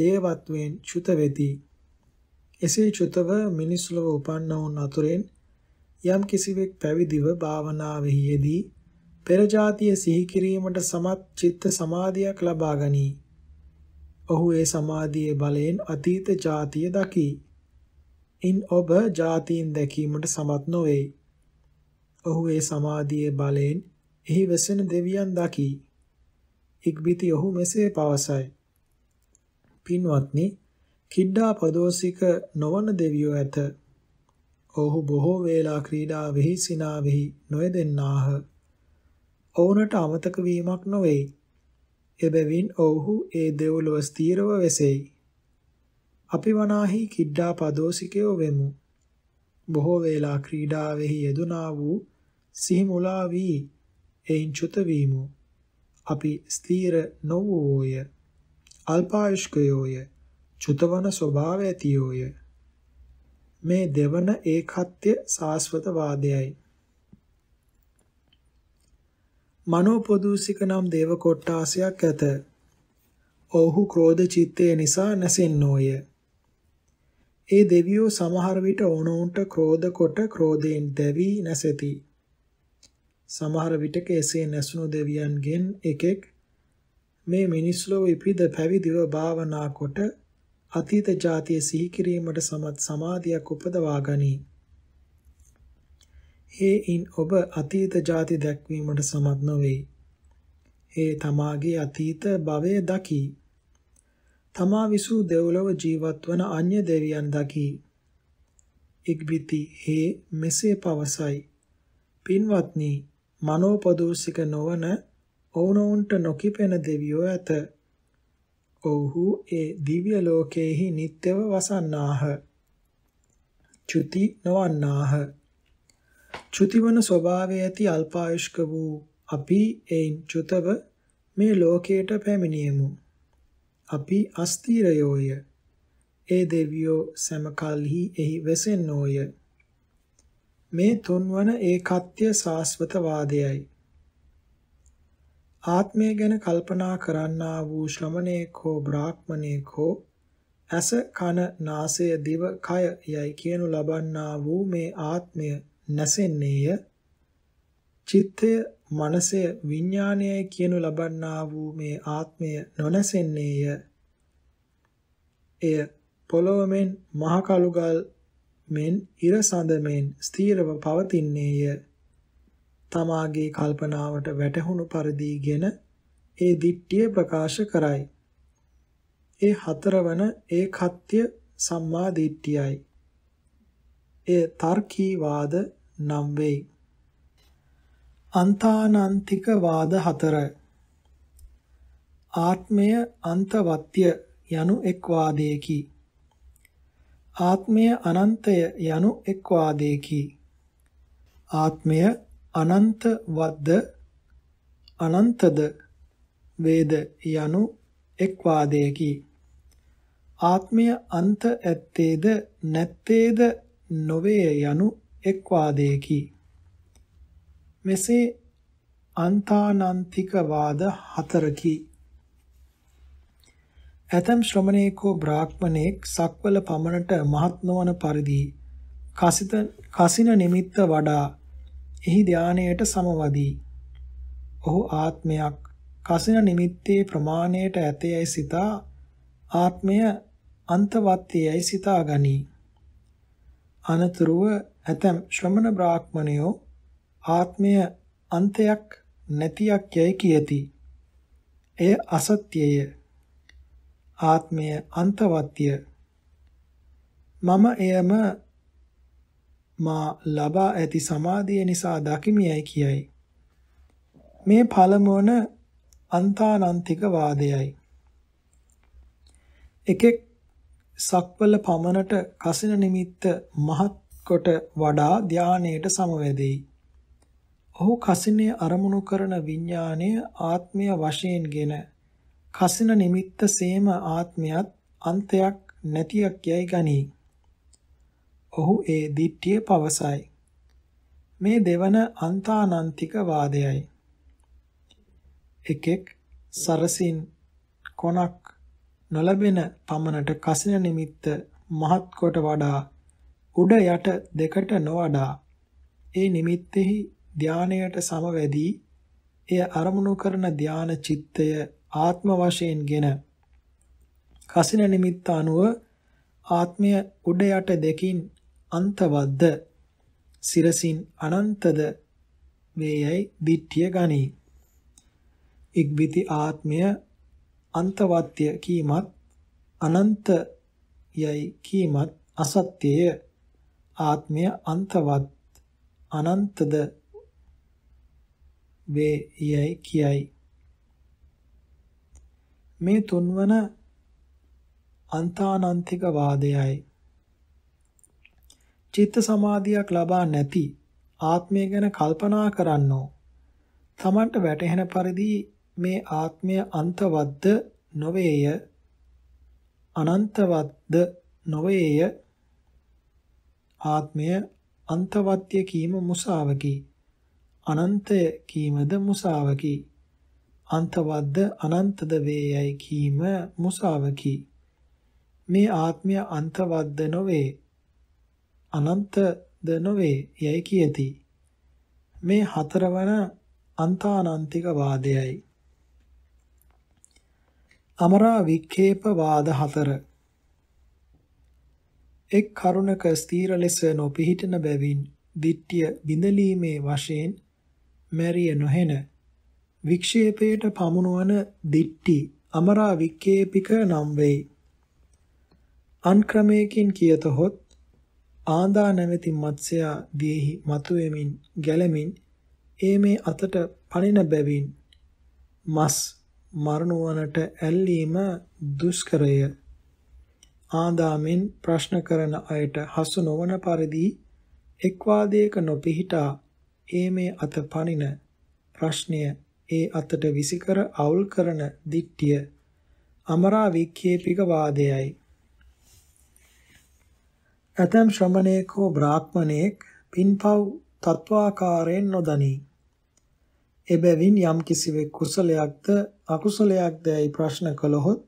දේවත්වයෙන් චුත වෙති. එසේ චුතව මිනිස් ලොව උපන්නවුන් අතුරෙන් යම් කිසිවෙක් පැවිදිව භාවනාවෙහි යෙදී පෙර જાතිය සිහි කිරීමට සමත් චිත්ත සමාධියක් ලබා ගනී. ඔහු ඒ සමාධියේ බලයෙන් අතීත જાතිය දකි. ඉන් ඔබ જાතීන් දැකීමට සමත් නොවේ. ඔහු ඒ සමාධියේ බලයෙන් එහි වෙසෙන දෙවියන් දකි. ඉක්බිති ඔහු මෙසේ පවසයි. පින්වත්නි කිඩ්ඩා පදෝසික නොවන දෙවියෝ ඇත. ඔහු බොහෝ වේලා ක්‍රීඩාවෙහි සිනාවෙහි නොයදෙන්නාහ. ඔවුනට අමතක වීමක් නොවේයි. එබැවින් ඔවුහු ඒ දෙව්ලොව ස්ථීරව වෙසෙයි. අපි වනාහි කිඩ්ඩා පදෝසිකයෝ වෙමු. බොහෝ වේලා ක්‍රීඩාවෙහි යෙදුනා වූ සිහි මුලා වී එයින් චුත වීමු. අපි ස්ථීර නොවෝය. අල්පායුෂ්කයෝය චුතවන ස්වභාව ඇතියෝය මේ දෙවන ඒකත්‍ය සාස්වත වාදයයි මනෝපොදූසික නම් දේව කොට්ටාසයක් ඇත ඔව්හු ක්‍රෝධ චිත්තය නිසා නැසෙන්නෝය ඒ දෙවියෝ සමහර විට ඕනෝන්ට ක්‍රෝධ කොට ක්‍රෝධයෙන් දැවි නැසෙති සමහර විටක එසේ නැසුණු දෙවියන්ගෙන් එකෙක් මේ මිනිස් ලොව ඉපිද පැවිදිව භාවනා කොට අතීත જાතිය සිහි කිරීමට සමත් සමාධියක් උපදවා ගනී. හේයින් ඔබ අතීත જાති දැක්වීමට සමත් නොවේ. හේ තමාගේ අතීත භවය දකි. තමා විසූ දෙව්ලොව ජීවත් වන අන්‍ය දෙවියන් දකි. ඉක්බිති හේ මෙසේ පවසයි. පින්වත්නි මනෝපදෝසික නොවන ඔවුනොවුන්ට නොකිපෙන දෙවියෝ ඇත. ඔව්හු ඒ දිව්‍ය ලෝකයේහි නිත්‍යව වසන්නාහ. චුති නොවන්නාහ. චුතිවන ස්වභාවය ඇති අල්පායුෂ්ක වූ අපි එයින් චුතව මේ ලෝකයට පැමිණියෙමු. අපි අස්තීරයෝය. ඒ දෙවියෝ සමකල්හි එහි වෙසෙන්නෝය. මේ තුන්වන ඒකත්‍ය සාස්වත වාදයයි. ආත්මය ගැන කල්පනා කරන්නා වූ ශ්‍රමණේක හෝ බ්‍රාහ්මණේක හෝ ඇස කන නාසය දිව කය යයි කියනු ලබන්නා වූ මේ ආත්මය නැසෙන්නේය චිත්තය මනසය විඥානයයි කියනු ලබන්නා වූ මේ ආත්මය නොනැසෙන්නේය එය පොළොව මෙන් මහ කළුගල් මෙන් ඉර සඳ මෙන් ස්ථීරව පවතින්නේය තමාගේ කල්පනාවට වැටහුණු පරිදිගෙන ඒ දිට්ඨිය ප්‍රකාශ කරයි. ඒ හතරවන ඒකත්‍ය සම්මා දිට්ඨියයි. ඒ තර්කීවාද නම් වෙයි. අන්තානන්තික වාද හතර ආත්මය අන්තවත්‍ය යනු එක් වාදයකි. ආත්මය අනන්තය යනු එක් වාදයකි. ආත්මය අනන්ත වද්ද අනන්තද වේද යනු එක් වාදයකි. ආත්මය අන්ත ඇත්තේද නැත්තේද නොවේ යනු එක් වාදයකි. මෙසේ අන්තානන්තික වාද හතරකි. ඇතම් ශ්‍රමණේකෝ බ්‍රාහ්මණෙක් සක්වල පමණට මහත් නොවන පරිදි කසිත කසින නිමිත්ත වඩා එහි ධානයට සමවදී. ඔහු ආත්මයක් කසින නිමිත්තේ ප්‍රමාණයට ඇතේයි සිතා ආත්මය අන්තවත්යයි සිතා ගනී. අනතුරුව ඇතම් ශ්‍රමණ බ්‍රාහ්මණයෝ ආත්මය අන්තයක් නැතියක් යයි කියති. එය අසත්‍යය. ආත්මය අන්තවත්ය. මම එයම මා ලබා ඇති සමාධිය නිසා දකිමියයි කියයි. මේ පළමුවන අන්තානන්තික වාදයයි. එකෙක් සක්වල පමණට කසින නිමිත්ත මහත් කොට වඩා ධානයට සමවැදෙයි. ඔහු කසිනේ අරමුණු කරන විඥාණය ආත්මය වශයෙන්ගෙන කසින නිමිත්ත සේම ආත්මයත් අන්තයක් නැතියක් යයි ගනී. ඔහු ඒ දිට්ඨිය පවසයි. මේ දෙවන අන්තානන්තික වාදයයි. එකෙක් සරසින් කොනක් නොලබෙන පමණට කසින නිමිත්ත මහත් කොට වඩා උඩ යට දෙකට නොවඩා ඒ නිමිත්තෙහි ධානයට සමවැදී එය අරමුණු කරන ධාන චිත්තය ආත්ම වශයෙන්ගෙන කසින නිමිත්ත අනුව ආත්මය උඩ යට දෙකින් අන්තවත්ද සිරසින් අනන්තද වේයයි දිට්ඨිය ගනි. ඉක්බිති ආත්මය අන්තවත්ය කීමත් අනන්ත යයි කීමත් අසත්‍යය ආත්මය අන්තවත් අනන්තද වේ යයි කියයි මේ තුන්වන අන්තානන්තික වාදයයි චිත්ත සමාධියක් ලබා නැති ආත්මය ගැන කල්පනා කරන්නෝ තමන්ට වැටහෙන පරිදි මේ ආත්මය අන්තවත්ද නොවේය අනන්තවත්ද නොවේය ආත්මය අන්තවත්ය කීම මුසාවකි අනන්තය කීමද මුසාවකි අන්තවත්ද අනන්තද වේයයි කීම මුසාවකි මේ ආත්මය අන්තවත්ද නොවේ අනන්තද නොවේ යයි කියති. මේ හතරවන අන්තානන්තික වාදයයි. අමරා වික්කේප වාද හතර එක් කරුණක ස්ථීර ලෙස නොපිහිටන බැවින් දිට්ඨිය බිඳලීමේ වශයෙන් මැරිය නොහෙන වික්ෂේපයට පමුණුවන දිට්ටි අමරා වික්කේපික නම් වෙයි. අන් ක්‍රමයකින් කියතොත් ආඳා නැවති මත්ස්‍යයා දියෙහි මතුවෙමින් ගැලමින් ඒ මේ අතට පණින බැවින් මස් මරණුවනට ඇල්ලීම දුෂ්කරය ආදාමින් ප්‍රශ්න කරන අයට හසු නොවන පරිදි එක්වාදයක නොපිහිටා ඒ මේ අත පනින ප්‍රශ්නය ඒ අතට විසිකර අවුල් කරන දික්ටිය අමරා වික්කේපික වාදයයි ඇතම් ශ්‍රමණේක හෝ බ්‍රාහ්මණේක පින්පව් තත්වාකාරයෙන් නොදනී. එබැවින් යම් කිසිවෙක් කුසලයක්ද අකුසලයක්ද යයි ප්‍රශ්න කළහොත්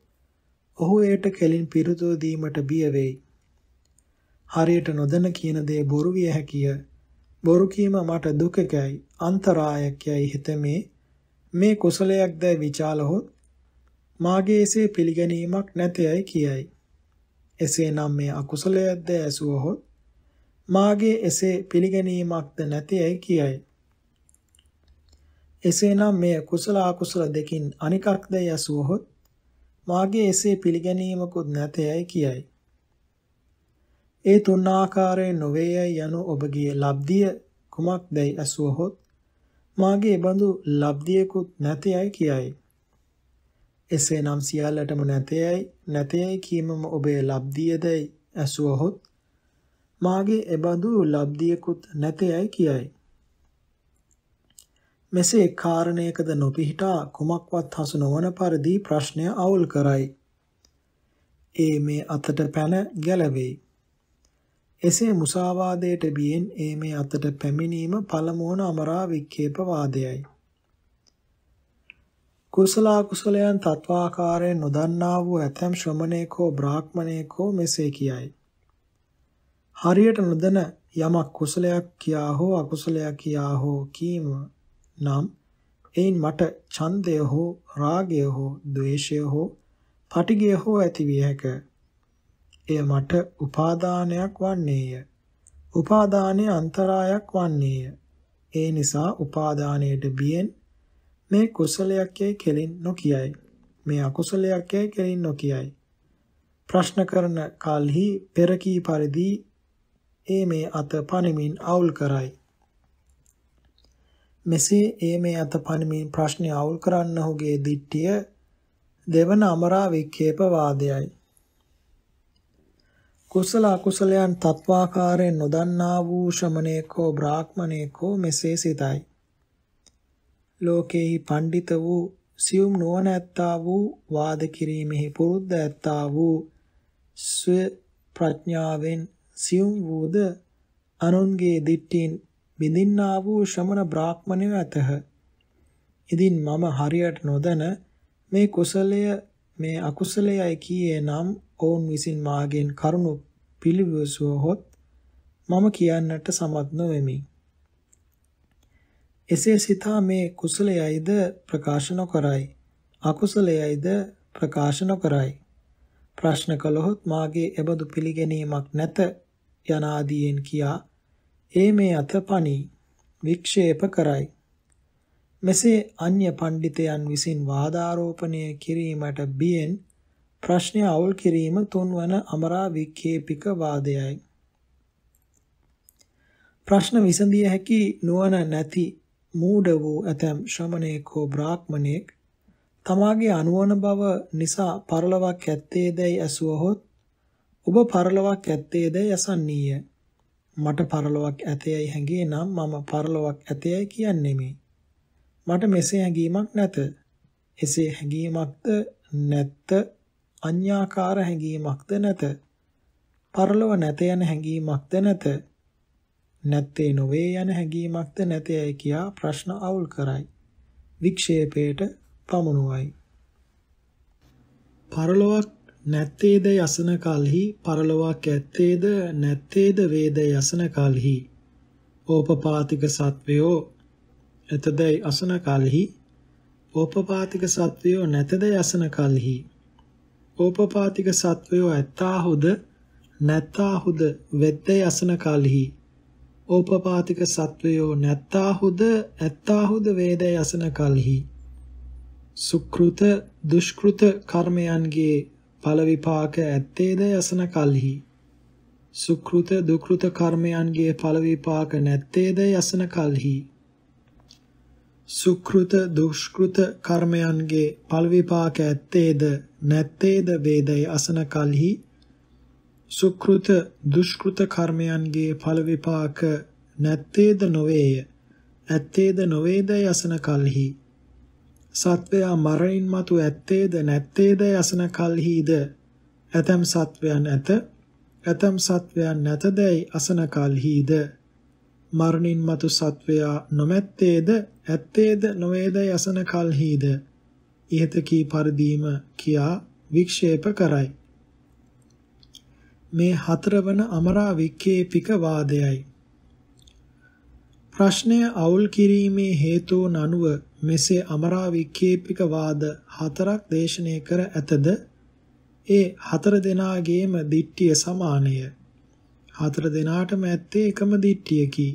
ඔහු එයට කෙලින් පිරිතුරු දීමට බිය වෙයි. හරියට නොදැන කියන දේ බොරු විය හැකිය. බොරු කීම මට දුකකයි අන්තරායකයි හිතමේ මේ කුසලයක්ද විචාලහොත් මාගේ එසේ පිළිගැනීමක් නැතයයි කියයි. එසේනම් මේ අකුසලයක්ද ඇසුවහොත් මාගේ එසේ පිළිගැනීමක්ද නැතියයි කියයි. එසේනම් මේ කුසල අකුසල දෙකින් අනිකක්ද යසුවහොත් මාගේ එසේ පිළිගැනීමකුත් නැතයයි කියයි. ඒ තුන් ආකාරයෙන් නොවේයයි යනු ඔබගේ ලබ්ධිය කුමක්දයි ඇසුවහොත් මාගේ බඳු ලබ්ධියකුත් නැතයයි කියයි. එසේනම් සියල්ලටම නැතයයි නැතයයි කීමම ඔබේ ලබ්ධියදයි ඇසුවහොත් මාගේ එබඳු ලබ්ධියකුත් නැතයයි කියයි. මෙසේ කාරණයකද නොපිහිටා කුමක්වත් හසු නොවන පරිදි ප්‍රශ්නය අවුල් කරයි. ඒ මේ අතට පැන ගැලවෙයි. එසේ මුසාවාදයට බියෙන් ඒ මේ අතට පැමිණීම පළමුවන අමරා වික්කේපවාදයයි. කුසල අකුසලයන් තත්වාකාරයෙන් නොදන්නා වූ ඇතැම් ශ්‍රමණේකෝ බ්‍රාහ්මණේකෝ මෙසේ කියයි. හරියට නොදැන යමක් කුසලයක් කියා හෝ අකුසලයක් කියා හෝ කීම නම් එයින් මට ඡන්දය හෝ රාගය හෝ ද්වේෂය හෝ පටිගය හෝ ඇතිවිය හැක. එය මට උපාදානයක් වන්නේය. උපාදානයේ අන්තරායක් වන්නේය. ඒ නිසා උපාදානයට බියෙන් මේ කුසලයක් යයි කෙලින් නොකියයි. මේ අකුසලයක් යයි කෙලින් නොකියයි. ප්‍රශ්න කරන කල්හි පෙර කී පරිදි ඒ මේ අත පණමින් අවුල් කරයි. මෙසේ ඒ මේ අත පණමින් ප්‍රශ්නේ අවුල් කරන්න ඔහුගේ දිට්ඨිය දෙවන අමරා වික්ෂේප වාදයයි. කුසල අකුසලයන් තත්වාකාරයෙන් නොදන්නා වූ ශ්‍රමණේකෝ බ්‍රාහ්මණේකෝ මෙසේ සිතයි. ලෝකේහි පඬිත වූ සියුම් නොවන ඇත්තා වූ වාද කිරීමෙහි පුරුද්ද ඇත්තා වූ ස්ව ප්‍රඥාවෙන් සියුම් වූද අනුන්ගේ දිට්ඨීන් බිඳින්නා වූ ශ්‍රමණ බ්‍රාහ්මණය ඇතහ. ඉදින් මම හරියට නොදැන මේ කුසලය මේ අකුසලයයි කීයේ නම් ඔවුන් විසින් මාගෙන් කරුණු පිළිවසුවහොත් මම කියන්නට සමත් නොවෙමි. එසේ සිතා මේ කුසලයයිද ප්‍රකාශ නොකරයි. අකුසලයයිද ප්‍රකාශ නොකරයි. ප්‍රශ්න කළහොත් මාගේ එබඳු පිළිගැනීමක් නැත යන ආදීෙන් කියා ඒ මේ අතපණි වික්ෂේප කරයි. මෙසේ අන්‍ය පණ්ඩිතයන් විසින් වාදාරෝපණය කිරීමට බියෙන් ප්‍රශ්නය අවුල් කිරීම තුන්වන අමරා වික්ෂේපික වාදයයි. ප්‍රශ්න විසඳිය හැකි නුවණ නැති මූඩ වූ ඇතැම් ශ්‍රමණේක හෝ බ්‍රාහ්මණේක තමාගේ අනුවන බව නිසා පරලොවක් ඇත්තේදැයි ඇසුවහොත් ඔබ පරලොවක් ඇත්තේදැයි අසන්නීය. මට පරලොවක් ඇතේයි හැඟේ නම් මම පරලොවක් ඇතේයි කියන්නේමි. මට මෙසේ හැඟීමක් නැත. එසේ හැඟීමක්ද නැත්ත අඤ්ඤාකාර හැඟීමක්ද නැත. පරලොව නැත යන හැඟීමක්ද නැත. නැත්තේ නොවේ යන හැඟීමක්ද නැතයයි කියා ප්‍රශ්න අවුල් කරයි. වික්ෂේපයට පමුණුවයි. පරලොවක් නැත්තේද යසන කල්හි පරලොවක් ඇත්තේද නැත්තේද වේද යසන කල්හි ඕපපාතික සත්වයෝ එතදයි අසන කල්හි ඕපපාතික සත්වයෝ නැතද යසන කල්හි ඕපපාතික සත්වයෝ ඇත්තාහුද නැත්තාහුද වෙද්ද යසන කල්හි ඕපපාතික සත්වයෝ නැත්තාහුද ඇත්තාහුද වේදය යසන කල්හි සුකෘත දුෂ්කෘත කර්මයන්ගේ ඵල විපාක ඇත්තේද යසන කල්හි සුකෘත දුකෘත කර්මයන්ගේ ඵල විපාක නැත්තේද යසන කල්හි සුකෘත දුෂ්කෘත කර්මයන්ගේ ඵල විපාක ඇත්තේද නැත්තේද වේදය අසන කල්හි සුකෘත දුෂ්කෘත කර්මයන්ගේ ඵල විපාක නැත්තේද නොවේය ඇත්තේද නොවේද යසන කල්හි සත්වයා මරණින් මතු ඇත්තේද නැත්තේද යසන කල්හිද ඇතම් සත්වයන් ඇත ඇතම් සත්වයන් නැතදයි අසන කල්හිද මරණින් මතු සත්වයා නොමැත්තේද ඇත්තේද නොවේද යසන කල්හිද ඉහත කී පරිදීම කියා වික්ෂේප කරයි මේ හතරවන අමරා වික්කේපික වාදයයි. ප්‍රශ්නය අවුල් කිරීමේ හේතුන් අනුව මෙසේ අමරා වික්කේපික වාද හතරක් දේශනය කර ඇතද ඒ හතර දෙනාගේම දිට්ඨිය සමානය. හතර දෙනාටම ඇත්තේ එකම දිට්ඨියකි.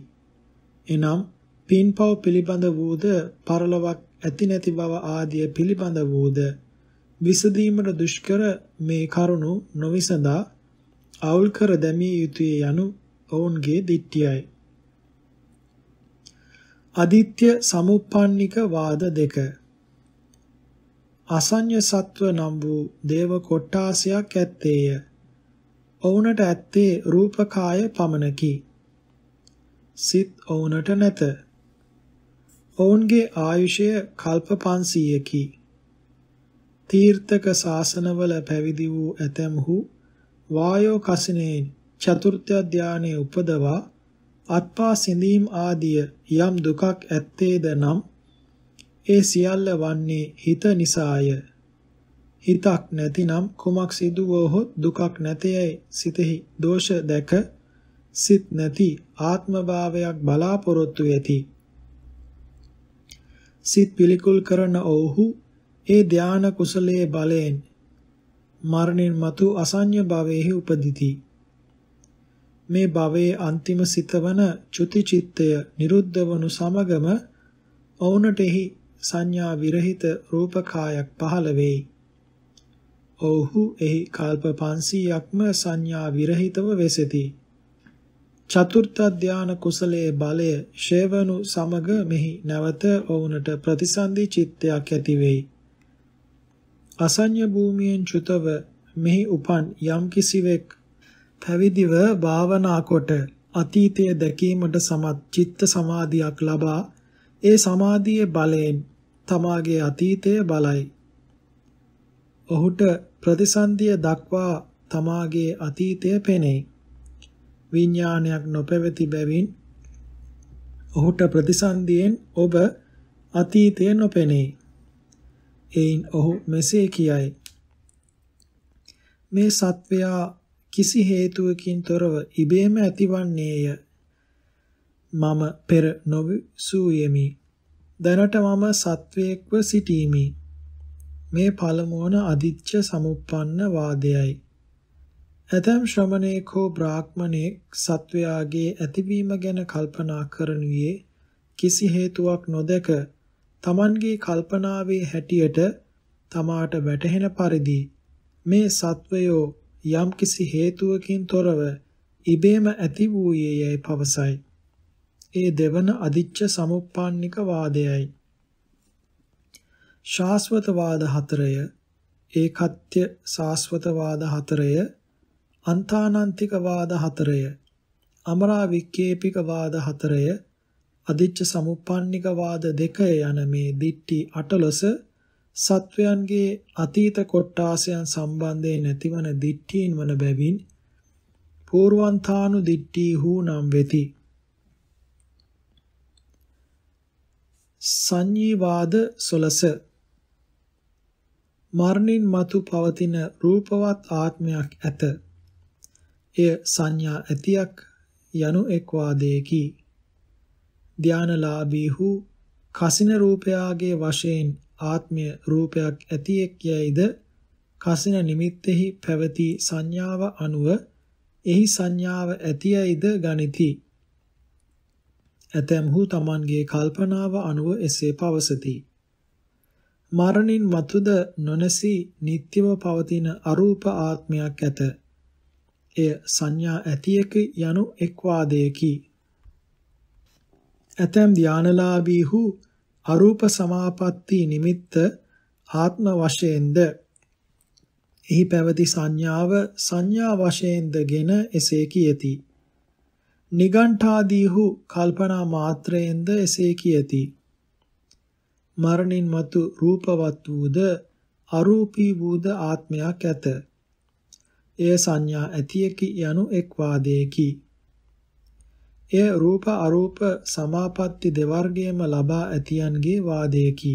එනම් පින්පව් පිළිබඳ වූද පරලොවක් ඇති නැති බව ආදිය පිළිබඳ වූද විසඳීමට දුෂ්කර මේ කරුණු නොවිසඳා අවුල් කර දැමිය යුතුය යනු ඔවුන්ගේ දිට්ඨියයි. අදිත්‍ය සමුප්පන්නික වාද දෙක අසඤ්ඤ සත්ව නම් වූ දේව කොට්ටාසයක් ඇත්තේය. ඔවුනට ඇත්තේ රූපකාය පමණකි. සිත් ඔවුනට නැත. ඔවුන්ගේ ආයුෂය කල්ප 500කි. තීර්ථක ශාසනවල පැවිදි වූ ඇතැම්හු වායෝ කසිනේ චතුර්ථ ධානයේ උපදවා අත්පා සිඳීම් ආදිය යම් දුකක් ඇත්තේද නම් ඒ සියල්ල වන්නේ හිත නිසාය හිතක් නැතිනම් කුමක් සිදු වූහොත් දුකක් නැතේයි සිතෙහි දෝෂ දැක සිත් නැති ආත්මභාවයක් බලාපොරොත්තු වෙති සිත් පිළිකුල් කරන ඔව්හු ඒ ධාන කුසලයේ බලයෙන් මරණයෙන් මතු අසඤ්ඤ භවයේහි උපදිති. මේ භවයේ අන්තිම සිතවන චුති චිත්තය නිරුද්ධ වනු සමගම ඔවුනටෙහි සංඥා විරහිත රූපකායක් පහළ වෙයි. ඔව්හු එහි කල්ප 500ක්ම සංඥා විරහිතව වෙසෙති. චතුර්ථ ධාන කුසලයේ බලය ශේවනු සමග මෙහි නැවත ඔවුනට ප්‍රතිසන්දි චිත්තයක් ඇති වෙයි. අසඤ්ඤ භූමියෙන් චුතව මෙහි උපන් යම් කිසිවෙක් පැවිදිව භාවනා කොට අතීතය දැකීමට සමත් චිත්ත සමාධියක් ලබා ඒ සමාධියේ බලයෙන් තමාගේ අතීතය බලයි. ඔහුට ප්‍රතිසන්දිය දක්වා තමාගේ අතීතය පෙනෙයි. විඥානයක් නොපැවති බැවින් ඔහුට ප්‍රතිසන්දියෙන් ඔබ අතීතය නොපෙනෙයි. එයින් ඔහු මෙසේ කියයි. මේ සත්වයා කිසි හේතුවකින් තොරව ඉබේම ඇතිවන්නේය. මම පෙර නොවිසූයෙමි. දැනට මම සත්වයෙක්ව සිටීමි. මේ පළමුවන අදිච්ච සමුප්පන්න වාදයයි. ඇතම් ශ්‍රමණේක හෝ බ්‍රාහ්මණෙක් සත්වයාගේ ඇතිවීම ගැන කල්පනා කරනුයේ කිසි හේතුවක් නොදැක Tamanගේ කල්පනාවේ හැටියට තමාට වැටහෙන පරිදි මේ සත්වයෝ යම්කිසි හේතුවකින් තොරව ඉබේම ඇති වූයේ යැයි පවසයි. ඒ දෙවන අදිච්ච සමුප්පන්නික වාදයයි. ශාස්වත වාද හතරය, ඒකත්‍ය ශාස්වත වාද හතරය, අන්තානන්තික වාද හතරය, අමරා වික්කේපික වාද හතරය අදිච්ච සමුප්පන්නික වාද දෙක යන මේ දිට්ටි අටලොස සත්වයන්ගේ අතීත කොට්ටාසයන් සම්බන්ධයෙන් නැතිවන දිට්ටීන් වන බැවින් පූර්වන්තානු දිට්ටි හූ නම් වෙති සංඤීවාද සොලස මරණින් මතු පවතින රූපවත් ආත්මයක් ඇත එය සංඥා ඇතියක් යනු එක් වාදයකී ධානලාභීහු කසින රූපයාගේ වශයෙන් ආත්මය රූපයක් ඇතියෙක් යයිද කසින නිමිත්තෙහි පැවති සංඥාව අනුව එහි සංඥාව ඇතියයිද ගනිති. ඇතැම්හු තමන්ගේ කල්පනාව අනුව එසේ පවසති. මරණින් මතුද නොනැසී නිත්‍යව පවතින අරූප ආත්මයක් ඇත. එය සංඥා ඇතියක යනු එක් වාදයකි. ඇතැම් ධානලාභීහු අරූප සමාපatti නිමිත්ත ආත්ම වශයෙන්ද එහි පැවති සංඥාව සංඥා වශයෙන්දගෙන එසේ කියති. නිගණ්ඨාදීහු කල්පනා මාත්‍රයෙන්ද එසේ කියති. මරණින් මතු රූපවත් වූද අරූපී වූද ආත්මයක් ඇත. එය සංඥා ඇතියකි යනු එක් වාදයකි. එය රූප අරූප සමාපatti දෙවර්ගයේම ලබා ඇතියන්ගේ වාදයකි.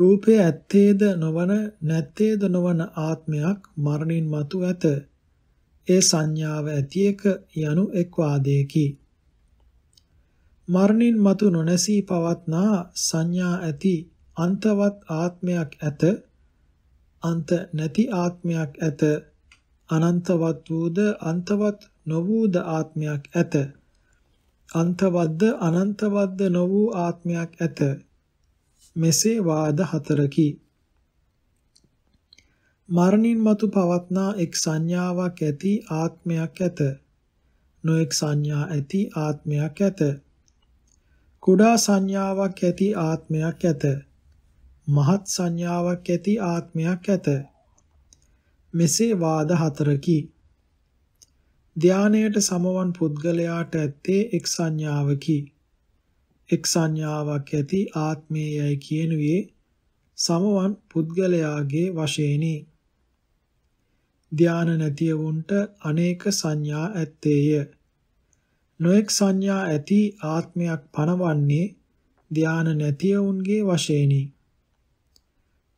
රූපය ඇත්තේද නොවන නැත්තේද නොවන ආත්මයක් මරණින් මතු ඇත. ඒ සංඥාව ඇති එක යනු එක් වාදයකි. මරණින් මතු නොනැසී පවත්නා සංඥා ඇති අන්තවත් ආත්මයක් ඇත. අන්ත නැති ආත්මයක් ඇත. අනන්තවත් වූද අන්තවත් නො වූ ද ආත්මයක් ඇත. අන්තවත්ද අනන්තවත්ද නො වූ ආත්මයක් ඇත. මෙසේ වාද හතරකි. මරණින් මතු පවත්නා එක් සංඥාවක් ඇති ආත්මයක් ඇත. නොඑක් සංඥා ඇති ආත්මයක් ඇත. කුඩා සංඥාවක් ඇති ආත්මයක් ඇත. මහත් සංඥාවක් ඇති ආත්මයක් ඇත. මෙසේ වාද හතරකි. ධානයට සමවන් පුද්ගලයාට ඇත්තේ එක් සංඥාවකි. එක් සංඥාවක් ඇති ආත්මයයි කියනුවේ සමවන් පුද්ගලයාගේ වශයෙනි. ධාන නැතිවුන්ට අනේක සංඥා ඇත්තේය. නොඑක් සංඥා ඇති ආත්මයක් පනවන්නේ ධාන නැතිවුන්ගේ වශයෙනි.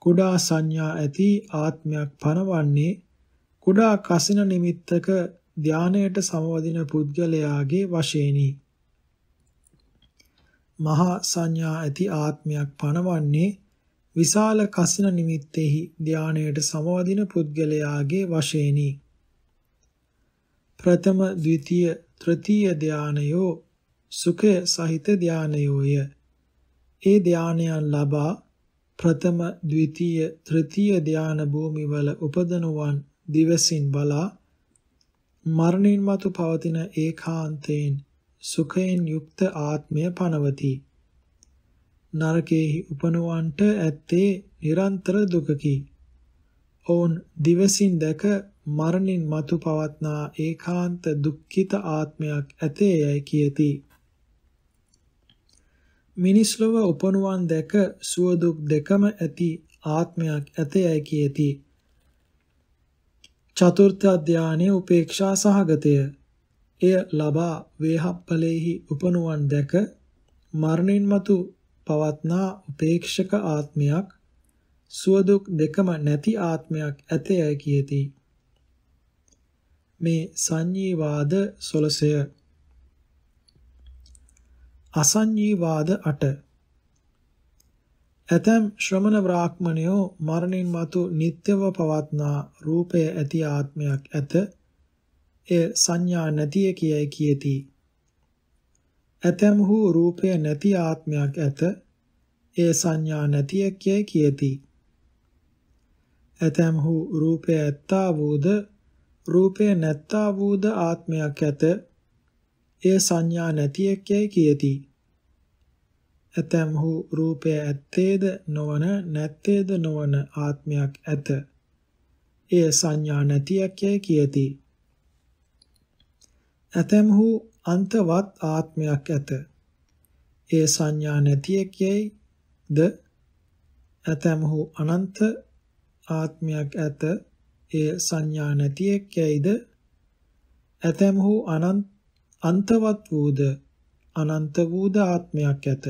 කුඩා සංඥා ඇති ආත්මයක් පනවන්නේ කුඩා කසින නිමිත්තක ධානයට සමවදින පුද්ගලයාගේ වශයෙනි. මහා සංඥා ඇති ආත්මයක් පණවන්නේ විශාල කසින නිමිත්තේහි ධානයට සමවදින පුද්ගලයාගේ වශයෙනි. ප්‍රථම, ද්විතීය, තෘතීය ධානයෝ සුඛය සහිත ධානයෝය. ඒ ධානයන් ලබා ප්‍රථම, ද්විතීය, තෘතීය ධාන භූමිවල උපදනුවන් දිවසින් බලා මරණින් මතු පවතින ඒකාන්තයෙන් සුඛයෙන් යුක්ත ආත්මය පනවති. නරකයෙහි උපනුවන්ට ඇත්තේ නිරන්තර දුකකි. ඔවුන් දිවසින් දැක මරණින් මතු පවත්නා ඒකාන්ත දුක්ඛිත ආත්මයක් ඇතේ යයි කියති. මිනිස් ලොව උපනුවන් දැක සුව දුක් දෙකම ඇති ආත්මයක් ඇතේ යයි කියති. චතුර්ථ ධානයේ උපේක්ෂා සහගතය. එය ලබා වේහප්පලේහි උපනුවන් දැක මරණින් මතු පවත්නා උපේක්ෂක ආත්මයක් සුවදුක් දෙකම නැති ආත්මයක් ඇතයයි කියති. මේ සංඤීවාද 16 අසංඤීවාද 8 ඇතම් ශ්‍රමණ බ්‍රාහ්මණයෝ මරණින් මතු නිත්‍යව පවත්නා රූපය ඇති ආත්මයක් ඇත. එය සංඥා නැතිය කියයි කියති. ඇතම් හෝ රූපය නැති ආත්මයක් ඇත. එය සංඥා නැතිය කියයි කියති. ඇතම් හෝ රූපය ඇත්තා වූද රූපය නැත්තා වූද ආත්මයක් ඇත. එය සංඥා නැතිය කියයි කියති. ඇතැම්හු රූපය ඇත්තේද නොවන නැත්තේද නොවන ආත්මයක් ඇත. එය සංඥා නැතියක් යැයි කියති. ඇතැම්හු අන්තවත් ආත්මයක් ඇත. ඒ සංඥා නැතියක් යැයි ද ඇතැම්හු අනන්ත ආත්මයක් ඇත. ඒ සංඥා නැතියක් යැයිද ඇතැම්හු අනන්තවත් වූද අනන්ත වූද ආත්මයක් ඇත.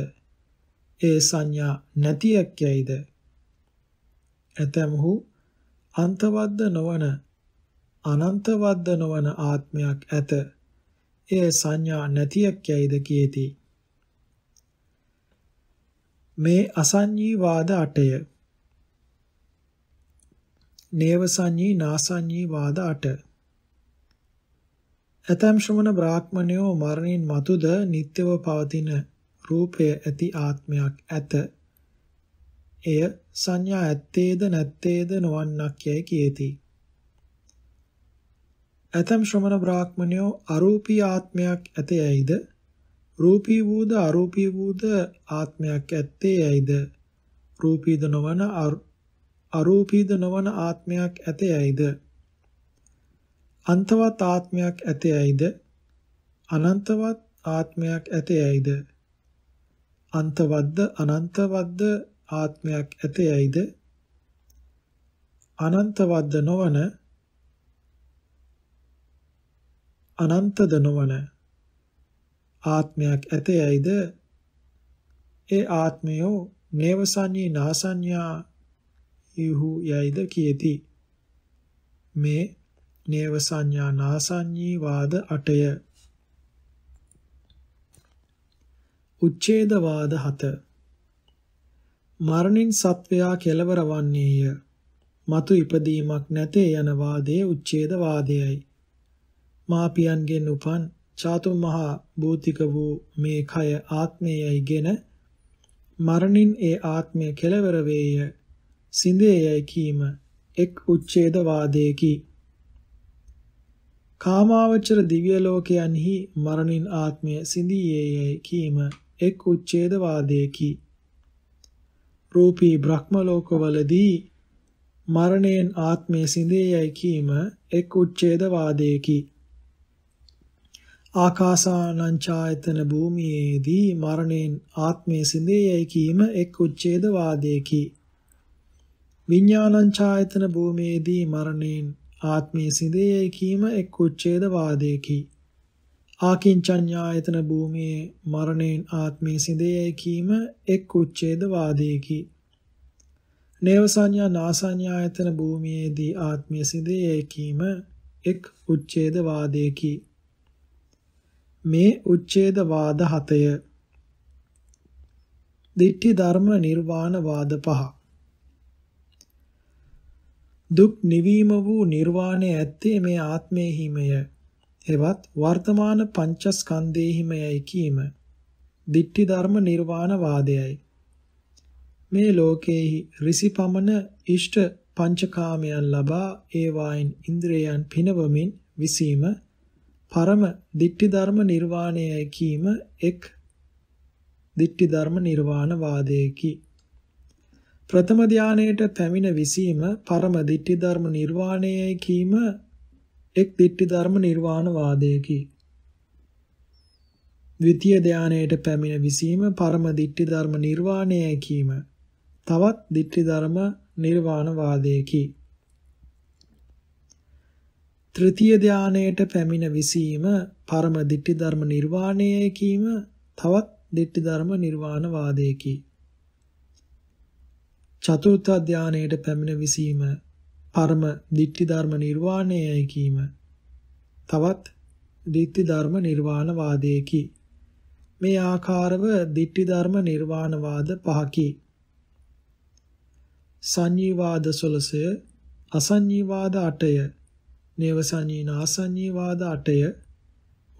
ඒ සංඥා නැතියක් යයිද ඇතැම්හු අන්තවද්ද නොවන අනන්තවද්ද නොවන ආත්මයක් ඇත ඒ සංඥා නැතියක් යයිද කියති මේ අසංඥී වාද අටය නේව සංඥී නාසංඥී වාද අට ඇතම් ශ්‍රමණ බ්‍රාහ්මණයෝ මරණින් මතුද නිත්‍යව පවතින රූපය ඇති ආත්මයක් ඇත. එය සංඥා ඇත්තේද නැත්තේද නොවන්නක් යයි කියති. ඇතම් ශ්‍රමණ බ්‍රාහ්මණයෝ අරූපී ආත්මයක් ඇත යයිද රූපී වූද අරූපී වූද ආත්මයක් ඇත්තේ යයිද රූපීද නොවන අරූපීද නොවන ආත්මයක් ඇත යයිද අන්තවත් ආත්මයක් ඇත යයිද අනන්තවත් ආත්මයක් ඇත යයිද අන්තවත්ද අනන්තවත්ද ආත්මයක් ඇතේයිද අනන්තවත්ද නොවන අනන්තද නොවන ආත්මයක් ඇතේයිද ඒ ආත්මය නේවසඤ්ඤී නාසඤ්ඤා යහු යයිද කියති මේ නේවසඤ්ඤා නාසඤ්ඤී වාද 8 උච්ඡේදවාද 7 මරණින් සත්වයා කෙලවර වන්නේය. మతు ඉපදීමක් නැතේ යන වාදයේ උච්ඡේද වාදයයි. මාපියන්ගෙන් උපන් චාතුම් මහා භූතික වූ මේ කය ආත්මයයිගෙන මරණින් ඒ ආත්මය කෙලවර වේය. සිඳේයයි කීම එක් උච්ඡේද වාදයකි. කාමාවචර දිව්‍ය ලෝකයන්හි මරණින් ආත්මය සිඳියේයයි කීම එක් උච්ඡේදවාදයකි. රූපී බ්‍රහ්ම ලෝකවලදී මරණයෙන් ආත්මය සිඳේ යයි කීම එක් උච්ඡේදවාදයකි. ආකාසානංචායතන භූමියේදී මරණයෙන් ආත්මය සිඳේ යයි කීම එක් උච්ඡේදවාදයකි. විඥානංචායතන භූමියේදී මරණයෙන් ආත්මය සිඳේ යයි කීම එක් උච්ඡේදවාදයකි. ආකින්චඤ්ඤායතන භූමියේ මරණයෙන් ආත්මය සිඳේයි කීම එක් උච්ඡේදවාදයේකි. නේව සංඥා නාසඤ්ඤායතන භූමියේදී ආත්මය සිඳේයි කීම එක් උච්ඡේදවාදයේකි. මේ උච්ඡේදවාද හතය දිට්ඨි ධර්ම නිර්වාණ වාද පහ දුක් නිවීම වූ නිර්වාණය ඇත්තේ මේ ආත්මයේ හිමය එවත් වර්තමාන පංචස්කන්ධෙහිම යයි කීම දිට්ඨි ධර්ම නිර්වාණ වාදයයි මේ ලෝකේහි ඍසිපමණ ඉෂ්ඨ පංචකාමයන් ලබා ඒවායින් ඉන්ද්‍රයන් පිනවමින් විසීම පරම දිට්ඨි ධර්ම නිර්වාණයයි කීම එක් දිට්ඨි ධර්ම නිර්වාණ වාදයකි ප්‍රථම ධානයේට පැමිණ විසීම පරම දිට්ඨි ධර්ම නිර්වාණයයි කීම එක් ditthi ධර්ම නිර්වාණ වාදයකි. ද්විතීය ධානයේට පැමිණ විසීම පරම ditthi ධර්ම නිර්වාණය කීම තවත් ditthi ධර්ම නිර්වාණ වාදයකි. තෘතීය ධානයේට පැමිණ විසීම පරම ditthi ධර්ම නිර්වාණය කීම තවත් ditthi ධර්ම නිර්වාණ වාදයකි. චතුර්ථ ධානයේට පැමිණ විසීම පරම ditthi ධර්ම නිර්වාණයයි කීම තවත් ditthi ධර්ම නිර්වාණ වාදයේකි. මේ ආකාරව ditthi ධර්ම නිර්වාණ වාද පහකි. සංඤීවාද 16 අසංඤීවාද 8 නේව සංඤීන අසංඤීවාද 8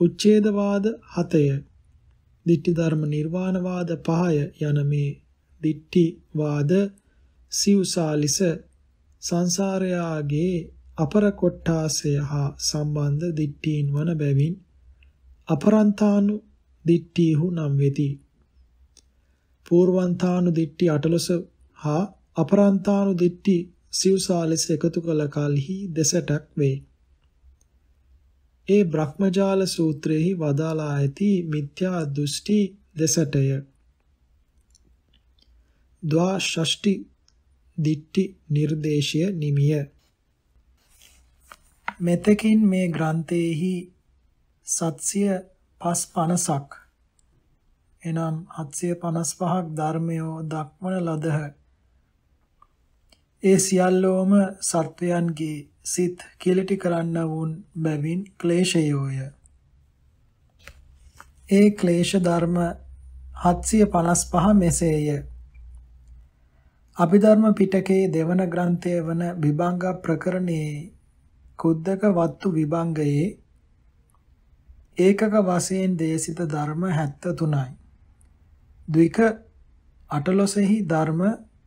උච්ඡේදවාද 7 ditthi ධර්ම නිර්වාණවාද 5 යන මේ ditthi වාද සිව්සාලිස සංසාරයාගේ අපර කොට්ටාසය හා සම්බන්ධ දිට්ඨීන් වන බැවින් අපරන්තානු දිට්ඨීහු නම් වෙති. පූර්වන්තානු දිට්ඨි අටලොස හා අපරන්තානු දිට්ඨි සිව්සාලෙස එකතු කළ කලෙහි දෙසටක් වේ. ඒ බ්‍රහ්මජාල සූත්‍රයෙහි වදාලා ඇති මිත්‍යා දෘෂ්ටි දෙසටය. ද්වා ෂෂ්ටි දිට්ටි නිර්දේශය නිමිය මෙතකින් මේ ග්‍රන්ථයේහි සත්‍ය 550ක් එනම් 755ක් ධර්මයෝ දක්වන ලදහ ඒ සියල්ලෝම සත්වයන්ගේ සිත් කෙලිටි කරන්න වුන් බැවින් ක්ලේශයෝය ඒ ක්ලේශ ධර්ම 755 මෙසේය අභිධර්ම පිටකයේ දෙවන ග්‍රන්ථය වන විභංග ප්‍රකරණයේ කුද්දක වත්තු විභංගයේ ඒකක වශයෙන් දේශිත ධර්ම 73යි. ද්වික අටලොසෙහි ධර්ම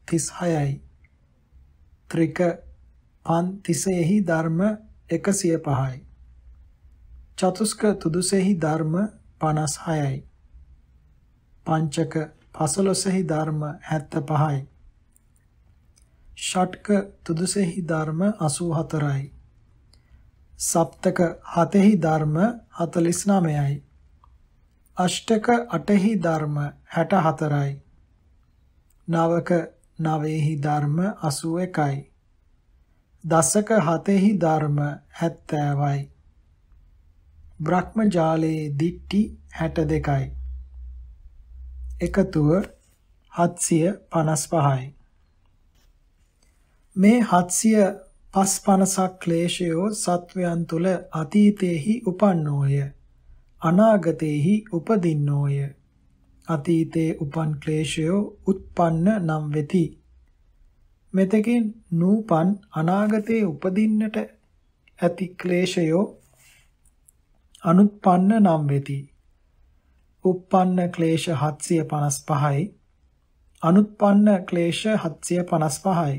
36යි. ත්‍රික පන්තිසෙහි ධර්ම 105යි. චතුස්ක තුදුසෙහි ධර්ම 56යි. පංචක පසලොසෙහි ධර්ම 75යි. ෂට්ක තුදුසෙහි ධර්ම 84යි. සප්තක හතෙහි ධර්ම 49යි. අෂ්ටක අටෙහි ධර්ම 64යි. නවක නවයෙහි ධර්ම 81යි. දසක හතෙහි ධර්ම 70යි. බ්‍රහ්මජාලයේ දිට්ටි 62යි. එකතුව 755යි. මේ 755ක් ක්ලේශයෝ සත්වයන් තුල අතීතේහි උපන්නෝය. අනාගතේහි උපදින්නෝය. අතීතේ උපන් ක්ලේශයෝ උත්පන්න නම් වෙති. මෙතකින් නූපන් අනාගතයේ උපදින්නට ඇති ක්ලේශයෝ අනුත්පන්න නම් වෙති. උප්පන්න ක්ලේශ 755යි අනුත්පන්න ක්ලේශ 755යි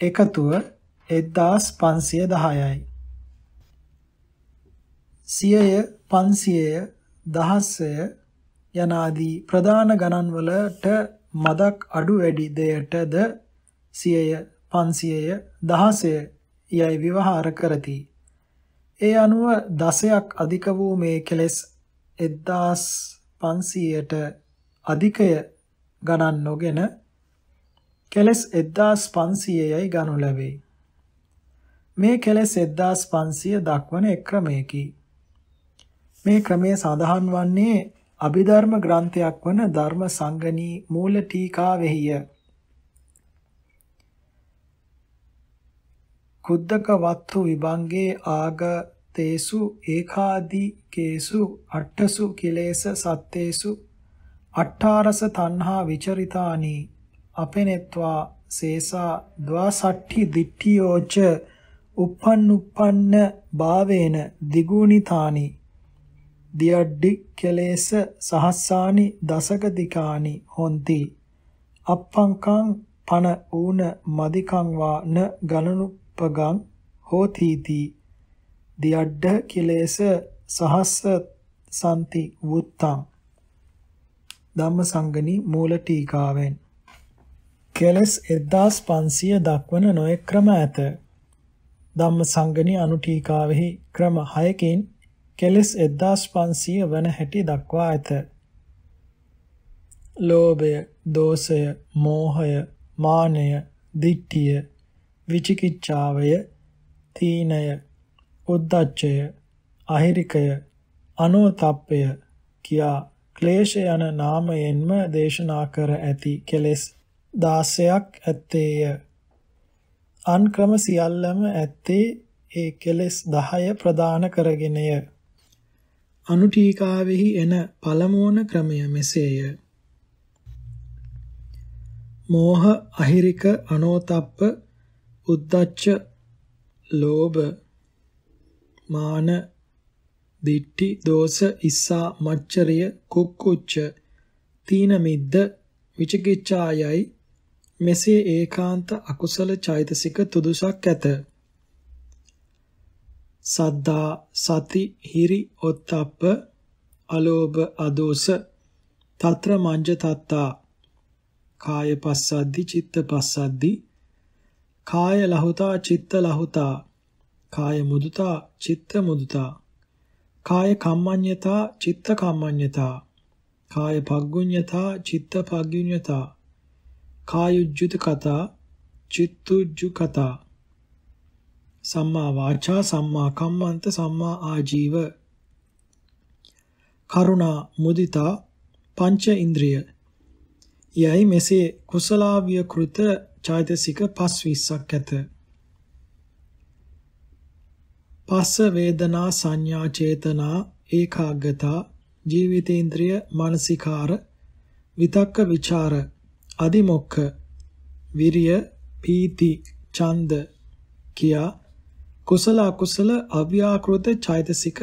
එකතුව 1510යි. සියය 500ය දහස්සය යනාදී ප්‍රධාන ගණන්වලට මදක් අඩු වැඩි දෙයටද සියය 500ය දහසය යයි විවහාර කරති. ඒ අනුව දසයක් අධික වූ මේ කෙලෙස් 1500ට අධිකය ගණන් නොගෙන කෙලෙස් 1500යයි ගනු ලැබේ. මේ කෙලෙස් 1500 දක්වන එක් ක්‍රමයකි. මේ ක්‍රමය සඳහන් වන්නේ අභිධර්ම ග්‍රන්ථයක් වන ධර්ම සංගණී මූල ටීකාවෙහිය. කුද්දක වත්තු විභංගේ ආගතේසු ඒකාදී කේසු අට්ඨසු කිලේස සත්තේසු අට්ඨාරස තණ්හා විචරිතානි අපෙනෙත්වා සේසා ද්වාසට්ටි දිට්ඨියෝච uppන් uppanන භාවේන දිගුණිතානි දියඩ්ඩි කෙලේස සහස්සානි දසක දිකානි හොಂತಿ අප්පංකං පන ඌන මදිකං වා න ගණනුප්පගං හෝතිති දියඩ්ඩ කෙලේස සහස්ස සම්ති වුත්තං ධම්මසංගණී මූල ටීකාවෙන් කෙලස් 1500 දක්වන නොයෙක් ක්‍රම ඇත. ධම්මසංගණී අනුටීකාවෙහි ක්‍රම 6කින් කෙලස් 1500 වන හැටි දක්වා ඇත. ලෝභය, දෝෂය, මෝහය, මානය, දිට්ඨිය, විචිකිච්ඡාවය, තීනය, උද්ධච්චය, අහිරිකය, අනෝතප්පය කියා ක්ලේශ යන නාමයෙන්ම දේශනා කර ඇති කෙලෙස් දාසයක් ඇත්තේය. අන් ක්‍රම සියල්ලම ඇත්තේ ඒ කෙලෙස් 10 ප්‍රදාන කරගෙනය. අනුටීකාවෙහි එන පළමුවන ක්‍රමය මෙසේය. මෝහ අහිරික අනෝතප්ප උද්දච්ච ලෝභ මාන දිට්ටි දෝෂ ඉස්සා මච්චරිය කුක්කුච්ච තීන මිද්ද විචිකිච්ඡායයි මෙසේ ඒකාන්ත අකුසල චෛතසික තුදුසක් ඇත. සද්දා සති හිරි ඔත්තප්ප අලෝභ අදෝස తත්‍ර මංජ තත්තා කාය පස්සද්දි චිත්ත පස්සද්දි කාය ලහුතා චිත්ත ලහුතා කාය මුදුතා චිත්ත මුදුතා කාය කම්මඤ්ඤතා චිත්ත කම්මඤ්ඤතා කාය පග්ගුඤ්ඤතා චිත්ත පග්ගුඤ්ඤතා කායුජ්ජුත කතා චිත්තුජ්ජු කතා සම්මා වාචා සම්මා කම්මන්ත සම්මා ආජීව කරුණා මුදිතා පංච ඉන්ද්‍රිය යයි මෙසේ කුසලාවිය කෘත චෛතසික 520ක් ඇත පස්ස වේදනා සංඥා චේතනා ඒකාග්‍රතා ජීවිතේන්ද්‍රිය මානසිකාර විතක්ක ਵਿਚාර අදිමොක්ඛ විරිය පීති ඡන්ද කියා කුසල අකුසල අව්‍යාකෘත චෛතසික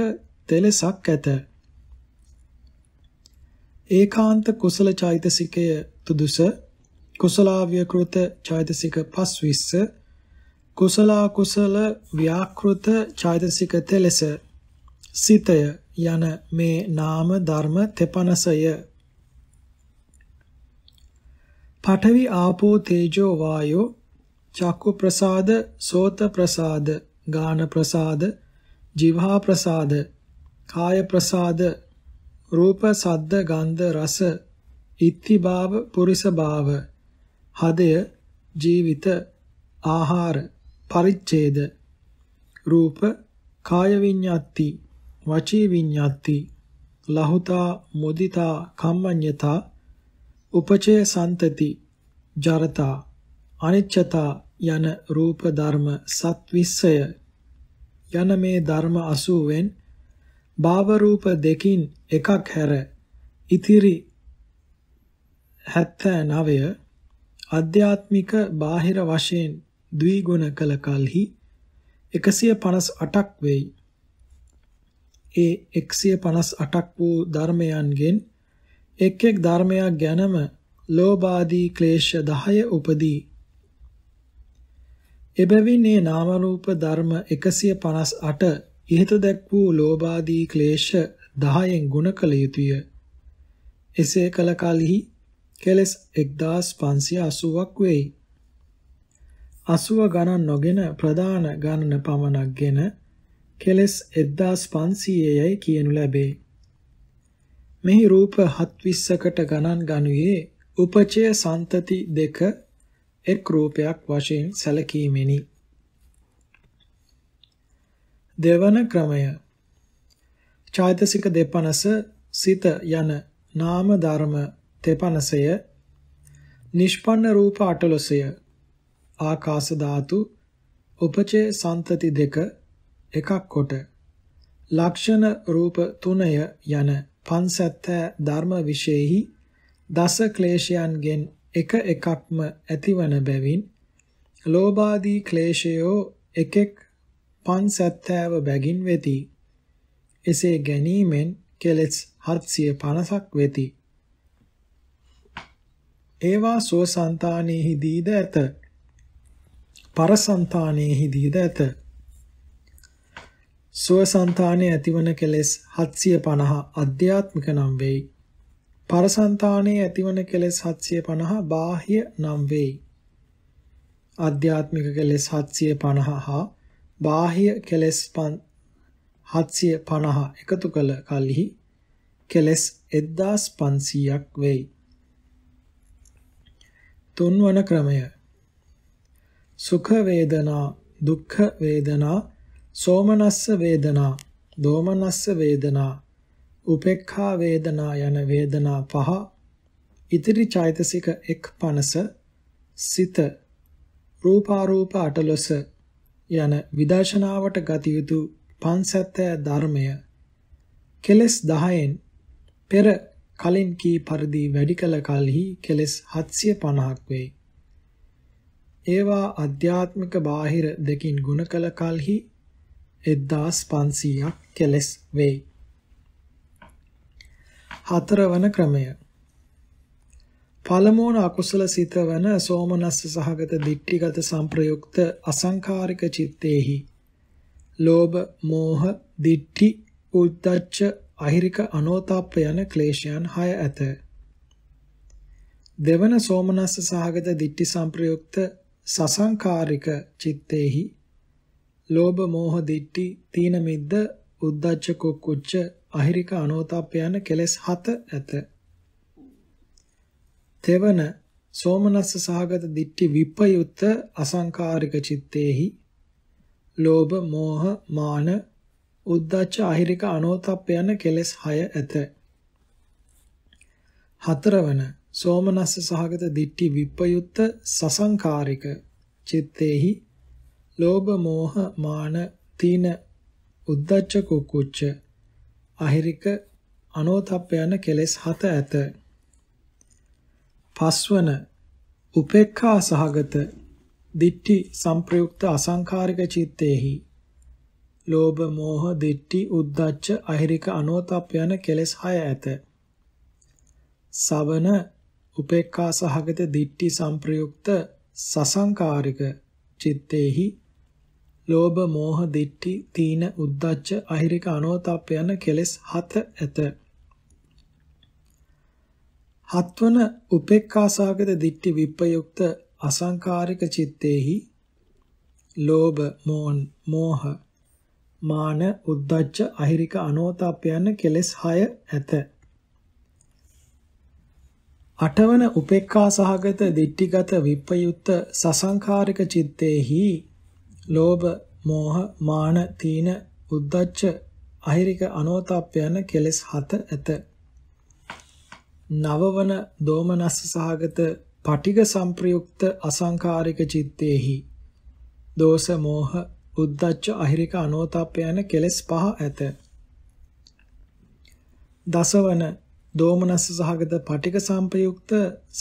තෙලසක් ඇත ඒකාන්ත කුසල චෛතසිකය තුදුස කුසලාව්‍යකෘත චෛතසික 520 කුසලා කුසල ව්‍යාකෘත චෛතසික තෙලස සිතය යන මේ නාම ධර්ම තෙපනසය පඨවි ආපෝ තේජෝ වායෝ චක්කු ප්‍රසාද සෝත ප්‍රසාද ගාන ප්‍රසාද જીවහා ප්‍රසාද කාය ප්‍රසාද රූප සද්ද ගන්ධ රස ඉත්ති භාව පුරිස භාව හදය ජීවිත ආහාර පරිච්ඡේද රූප කාය විඤ්ඤාති වචී විඤ්ඤාති ලහුතා මුදිතා කම්මඤ්ඤතා උපචය සන්තති ජරතා අනිච්චතා යන රූප ධර්ම සත්විස්සය යන මේ ධර්ම 80ෙන් භාව රූප දෙකින් එකක් හැර ඉතිරි 79 අධ්‍යාත්මික බාහිර වශයෙන් ද්විගුණ කළ කලෙහි 158ක් වෙයි. ඒ 158ක් වූ ධර්මයන්ගෙන් එක් එක් ධර්මයක් ගැනම ලෝභාදී ක්ලේශ 10 උපදී. එබැවින් මේ නාම රූප ධර්ම 158 ඉහත දැක් වූ ලෝභාදී ක්ලේශ 10ෙන් ගුණ කළ යුතුය. එසේ කළ කලෙහි කෙලස් 1580ක් වෙයි. 80 ගණන් නොගෙන ප්‍රධාන ගණන පමණක්ගෙන කෙලස් 1500යි කියනු ලැබේ. මෙහි රූප 720කට ගණන් ගනුයේ උපචය සන්තති දෙක එක් රූපයක් වශයෙන් සැලකීමෙනි. දෙවන ක්‍රමය චෛතසික දෙපනස සිත යන නාම ධර්ම තෙපනසය නිෂ්පන්න රූප 18ය ආකාශ ධාතු උපචේ සන්තති දෙක එකක් කොට ලක්ෂණ රූප 3 යන පංසත්ත ධර්ම විශේෂෙහි දස ක්ලේශයන්ගෙන් එක එකක්ම ඇතිවන බැවින් ලෝභාදී ක්ලේශයෝ එකෙක් පංසත්තව බැගින් වෙති. එසේ ගැනීමෙන් කෙලෙස් 750ක් වෙති. ඒවා සෝසන්තානෙහිදීද ඇත. පරසන්තානෙහිදීද ඇත. සුවසංතානයේ ඇතිවන කෙලෙස් 750 අධ්‍යාත්මික නම් වෙයි. පරසංතානයේ ඇතිවන කෙලෙස් 750 බාහ්‍ය නම් වෙයි. අධ්‍යාත්මික කෙලෙස් 750 හා බාහ්‍ය කෙලෙස් 750 එකතු කළ කලෙහි කෙලෙස් 1500ක් වෙයි. තුන්වන ක්‍රමය සුඛ වේදනා දුක්ඛ වේදනා සෝමනස්ස වේදනා, දෝමනස්ස වේදනා, උපේක්ඛා වේදනා යන වේදනා පහ ඉතිරි චෛතසික එක් පනස සිත රූපාරූප අටලොස යන විදර්ශනාවට ගත යුතු පන්සත්ය ධර්මය කෙලස් 10න් පෙර කලින් කී පරිදි වැඩි කල කලෙහි කෙලස් 750ක් වේ. ඒවා අධ්‍යාත්මික බාහිර දෙකින් ගුණ කල කලෙහි 1500ක් කෙලස් වෙයි. හතරවන ක්‍රමය පළමුවන අකුසල සිත වන සෝමනස්ස සහගත දික්ටිගත සම්ප්‍රයුක්ත අසංකාරික චිත්තේහි ලෝභ මෝහ දික්ටි උද්දච්ච අහිරික අනෝතාප්ප යන ක්ලේශයන් 6 ඇත දෙවන සෝමනස්ස සහගත දික්ටි සම්ප්‍රයුක්ත සසංකාරික චිත්තේහි ලෝභ මෝහ දිට්ටි තීන මිද්ද උද්ධච්ච කුක්කුච්ච අහිරික අනෝතප්ප යන කෙලෙස් හත ඇත. තෙවන සෝමනස්ස සහගත දිට්ටි විපයුත් අසංකාරික චිත්තේහි ලෝභ මෝහ මාන උද්ධච්ච අහිරික අනෝතප්ප යන කෙලෙස් 6 ඇත. හතරවන සෝමනස්ස සහගත දිට්ටි විපයුත් සසංකාරික චිත්තේහි ලෝභ මෝහ මාන තීන උද්දච්ච කුක්කුච්ච අහිරික අනෝතප්ප යන කෙලෙස් හත ඇත. පස්වන උපේක්ඛා සහගත දිට්ඨි සංප්‍රයුක්ත අසංකාරික චිත්තේහි ලෝභ මෝහ දිට්ඨි උද්දච්ච අහිරික අනෝතප්ප යන කෙලෙස් හය ඇත. සවන උපේක්ඛා සහගත දිට්ඨි සංප්‍රයුක්ත සසංකාරික චිත්තේහි ලෝභ මෝහ දිට්ඨි තීන උද්දච්ච අහිරික අනෝතප්ප යන කෙලෙස් හත ඇත. හත්වන උපේක්ඛාසගත දිට්ඨි විප්පයුක්ත අසංකාරික චitteහි ලෝභ මෝන් මෝහ මාන උද්දච්ච අහිරික අනෝතප්ප යන කෙලෙස් 6 ඇත. අටවන උපේක්ඛා සහගත දිට්ඨිගත විප්පයුත්ත සසංකාරික චitteහි ලෝභ, මෝහ, මාන, තීන, උද්ධච්ච, අහිරික, අනෝතප්ප යන කෙලෙස් හත ඇත. නවවන දෝමනස්ස සහගත පටිග සංප්‍රයුක්ත අසංකාරික චිත්තේහි දෝෂ මෝහ උද්දච්ච අහිරික අනෝතප්ප යන කෙලෙස් පහ ඇත. දසවන දෝමනස්ස සහගත පටික සංපයුක්ත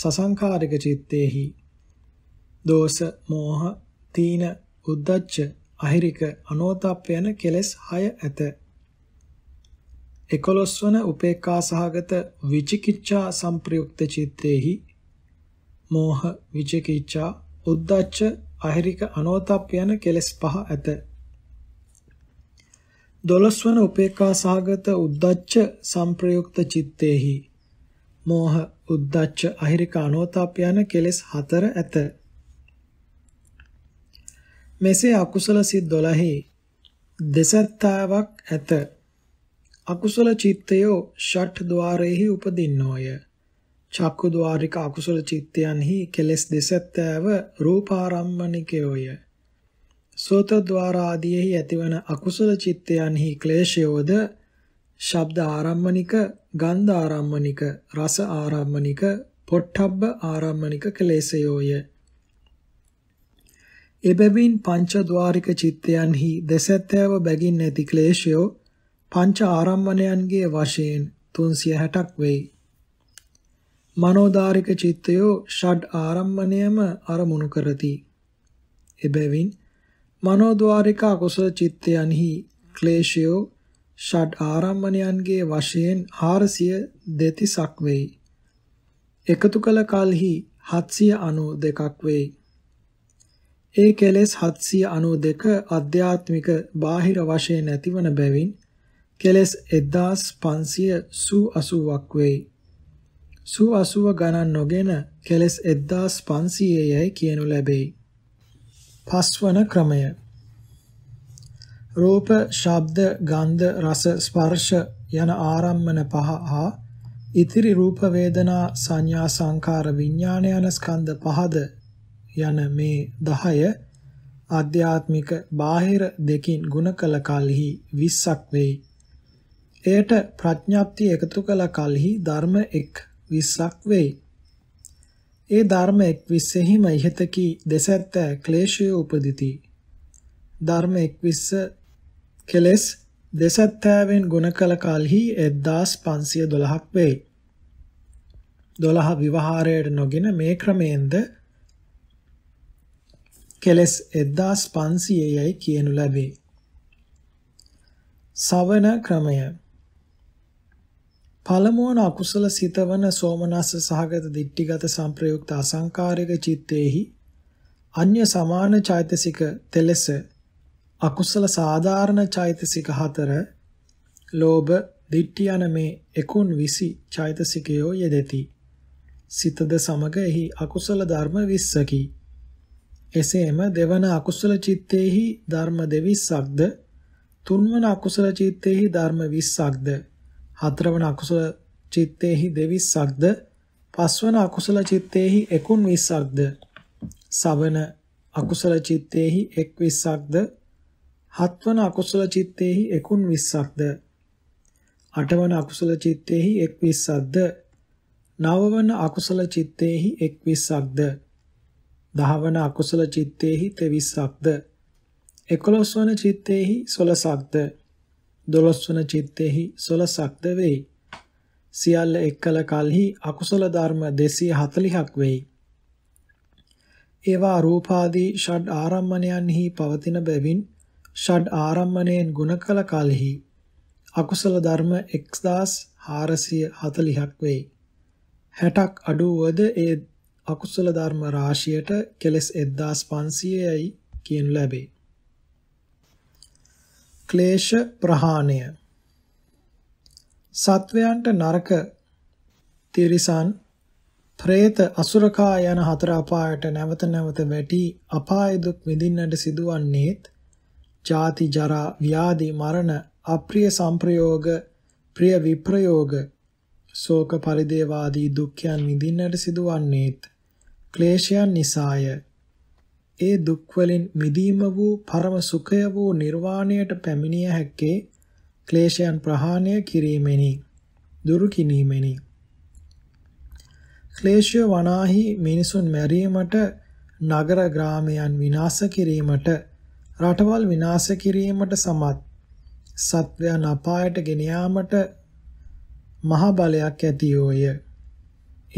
සසංකාරික චිත්තේහි දෝෂ මෝහ තීන උද්දච්ච, අහිරික, අනෝතප්ප යන කෙලෙස් 6 ඇත. 11 වන උපේක්ඛා සහගත විචිකිච්ඡා සංප්‍රයුක්ත චිත්තේහි මෝහ විචිකිච්ඡා උද්දච්ච අහිරික අනෝතප්ප යන කෙලෙස් 5 ඇත. 12 වන උපේක්ඛා සහගත උද්දච්ච සංප්‍රයුක්ත චිත්තේහි මෝහ උද්දච්ච අහිරික අනෝතප්ප යන කෙලෙස් 4 ඇත. මෙසේ අකුසල සිත් 12 දෙසත්තාවක් ඇත. අකුසල චිත්තයෝ ෂට් ద్వාරයේහි උපදින්නෝය. චක්කු ద్వාරික අකුසල චිත්තයන්හි කෙලෙස් දෙසත්තාව රූපාරම්මණිකයෝය. සෝත ద్వාරාදීෙහි ඇතිවන අකුසල චිත්තයන්හි ක්ලේශයෝද ශබ්ද ආරම්මණික, ගන්ධ ආරම්මණික, රස ආරම්මණික, පොට්ටබ්බ ආරම්මණික කෙලෙසයෝය. එබැවින් පංචද්වාරික චිත්තයන්හි දසත්‍යව බැගින් නැති ක්ලේශයෝ පංච ආරම්මණයන්ගේ වශයෙන් 360ක් වෙයි. මනෝදාරික චිත්තයෝ ෂඩ් ආරම්මණයම අරමුණු කරති. එබැවින් මනෝද්වාරික කුසල චිත්තයන්හි ක්ලේශයෝ ෂඩ් ආරම්මණයන්ගේ වශයෙන් 432ක් වෙයි. එකතු කළ කලෙහි 792ක් වෙයි. ඒ කෙලෙස් 792 අධ්‍යාත්මික බාහිර වශයෙන් ඇතිවන බැවින් කෙලෙස් 1580ක් වෙයි. සූ 80 ගණන් නොගෙන කෙලෙස් 1500 යයි කියනු ලැබෙයි. පස්වන ක්‍රමය රූප, ශබ්ද, ගන්ධ, රස, ස්පර්ශ යන ආරම්මන පහ හා ඉතිරි රූප වේදනා සංඥා සංකාර විඥාන යන ස්කන්ධ පහද යන මේ 10 ආධ්‍යාත්මික බාහිර දෙකින් ಗುಣ කළ කලෙහි 20ක් වෙයි. එයට ප්‍රඥාප්තිය එකතු කළ කලෙහි ධර්ම 1 20ක් වෙයි. ඒ ධර්ම 21හිම ඉහතකී දෙසැත්ත ක්ලේශය උපදිති. ධර්ම 21 කෙලස් දෙසැත්තෑවෙන් ගුණ කළ කලෙහි 1512ක් වෙයි. 12 විවහාරයට නොගෙන මේ ක්‍රමයෙන්ද කෙලස් 1500යයි කියනු ලැබේ. සවන ක්‍රමය පළමුවන අකුසල සිතවන සෝමනස්ස සහගත දිට්ඨිගත සංප්‍රයුක්ත අසංකාරික චිත්තේහි අන්‍ය සමාන චෛතසික තෙලස අකුසල සාධාරණ චෛතසික හතර ලෝභ දිට්ඨි යන මේ 19 චෛතසිකයෝ යෙදෙති. සිතද සමග එහි අකුසල ධර්ම 20කි. එසේම දෙවන අකුසල චිත්තේහි ධර්ම දෙවිස්සක්ද තුන්වන අකුසල චිත්තේහි ධර්ම 20ක්ද හතරවන අකුසල චිත්තේහි දෙවිස්සක්ද පස්වන අකුසල චිත්තේහි 19ක්ද සවන අකුසල චිත්තේහි 21ක්ද හත්වන අකුසල චිත්තේහි 19ක්ද අටවන අකුසල චිත්තේහි 21ක්ද නවවන අකුසල චිත්තේහි 21ක්ද දහවන අකුසල චිත්තේහි තෙවිස්සක්ද 11 වන චිත්තේහි 16ක්ද 12 වන චිත්තේහි 16ක්ද වෙයි සියල්ල එක්කල කලෙහි අකුසල ධර්ම 240ක් වෙයි ඒවා රූපාදී ෂඩ් ආරම්මණයන්හි පවතින බැවින් ෂඩ් ආරම්මණයෙන් ගුණ කළ කලෙහි අකුසල ධර්ම 1440ක් වෙයි 60ක් අඩුවද ඒ අකුසල ධර්ම රාශියට කෙලස් 1500යි කියනු ලැබේ. ක්ලේශ ප්‍රහාණය සත්වයන්ට නරක තිරිසන් പ്രേත අසුරකා යන හතර අපායට නැවත නැවත වැටි අපාය දුක් විඳින්නට සිදුවන්නේත් ජාති ජරා ව්‍යාධි මරණ අප්‍රිය සංප්‍රයෝග ප්‍රිය විප්‍රයෝග ශෝක පරිදේවාදී දුක්ඛයන් විඳින්නට සිදුවන්නේත් ක්ලේශයන් නිසාය. ඒ දුක් වලින් මිදීම වූ පරම සුඛය වූ නිර්වාණයට පැමිණිය හැක්කේ ක්ලේශයන් ප්‍රහාණය කිරීමෙනි. දුරු කිනීමෙනි. ක්ලේශය වනාහි මිනිසුන් මැරීමට නගර ග්‍රාමයන් විනාශ කිරීමට රටවල් විනාශ කිරීමට සමත් සත්වයන් අපායට ගෙන යාමට මහ බලයක් ඇතියෝය.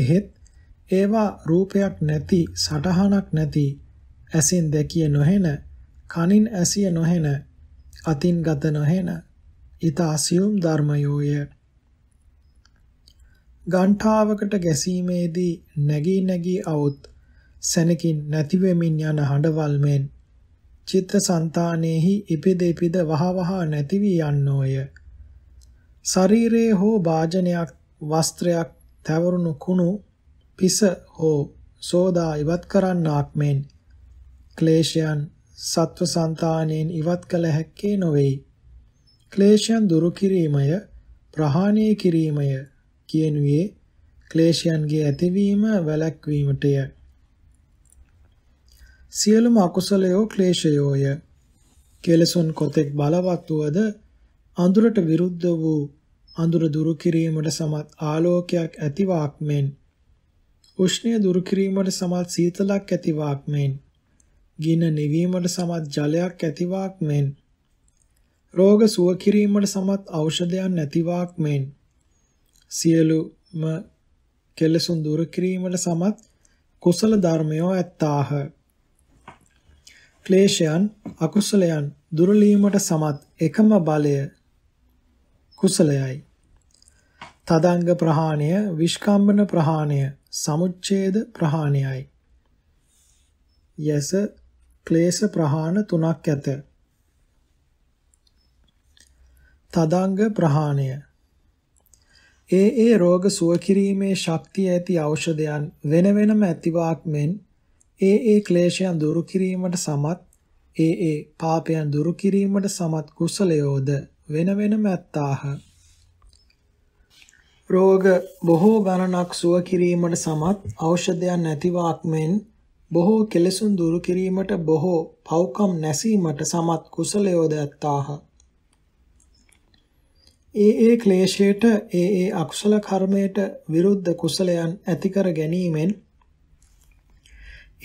එහෙත් ඒවා රූපයක් නැති, සටහනක් නැති, ඇසින් දැකිය නොහෙන, කනින් ඇසිය නොහෙන, අතින් ගත නොහෙන, ඊත අසියුම් ධර්මයෝය. ගණ්ඨාවකට ගැසීමේදී නැගී නැගී આવුත් සැනකින් නැතිවෙමින් යන හඬවල් මෙන් චිත්තසංතානෙහි ඉපිද ඉපිද වහවහ නැති වී යන්නෝය. ශරීරයේ හෝ වාජනයක් වස්ත්‍රයක් තවරුණු කුණු පිස හෝ සෝදා ඉවත් කරන්නාක් මෙන් ක්ලේශයන් සත්ව సంతානෙන් ඉවත් කළ හැක්කේ නොවේයි. ක්ලේශයන් දුරු කිරීමය ප්‍රහාණය කිරීමය කියනුවේ ක්ලේශයන්ගේ ඇතිවීම වැළැක්වීමටය. සියලුම අකුසලයෝ ක්ලේශයෝය. කෙලසුන් කොතෙක් බලවත් වූද අඳුරට විරුද්ධ වූ අඳුර දුරු කිරීමට සමත් ආලෝකයක් ඇතිවාක් මෙන් උෂ්ණය දුරු කිරීමට සමත් සීතලක් ඇතිවාක් මෙන් ගින නිවීමට සමත් ජලයක් ඇතිවාක් මෙන් රෝග සුව කිරීමට සමත් ඖෂධයන් නැතිවාක් මෙන් සියලුම කෙලසුන් දුරු කිරීමට සමත් කුසල ධර්මයෝ ඇත්තාහ ක්ලේශයන් අකුසලයන් දුරලීමට සමත් එකම බලය කුසලයයි තදංග ප්‍රහාණය විස්කම්බන ප්‍රහාණය සමුච්ඡේද ප්‍රහාණයයි. යස ක්ලේශ ප්‍රහාණ තුනක් ඇත. තදංග ප්‍රහාණය. ඒ ඒ රෝග සුව කිරීමේ ශක්තිය ඇති ඖෂධයන් වෙන වෙනම ඇතිවාක් මෙන් ඒ ඒ ක්ලේශයන් දුරු කිරීමට සමත් ඒ ඒ පාපයන් දුරු කිරීමට සමත් කුසලයෝද වෙන වෙනම ඇත්තාහ. රෝග බොහෝ ගණනක් සුව කිරීමට සමත් ඖෂධයන් නැතිවාක් මෙන් බොහෝ කෙලෙසුන් දුරු කිරීමට බොහෝ පව්කම් නැසීමට සමත් කුසලයෝද ඇත්තාහ. ඒ ඒ ක්ලේශයට ඒ ඒ අකුසල කර්මයට විරුද්ධ කුසලයන් ඇතිකර ගැනීමෙන්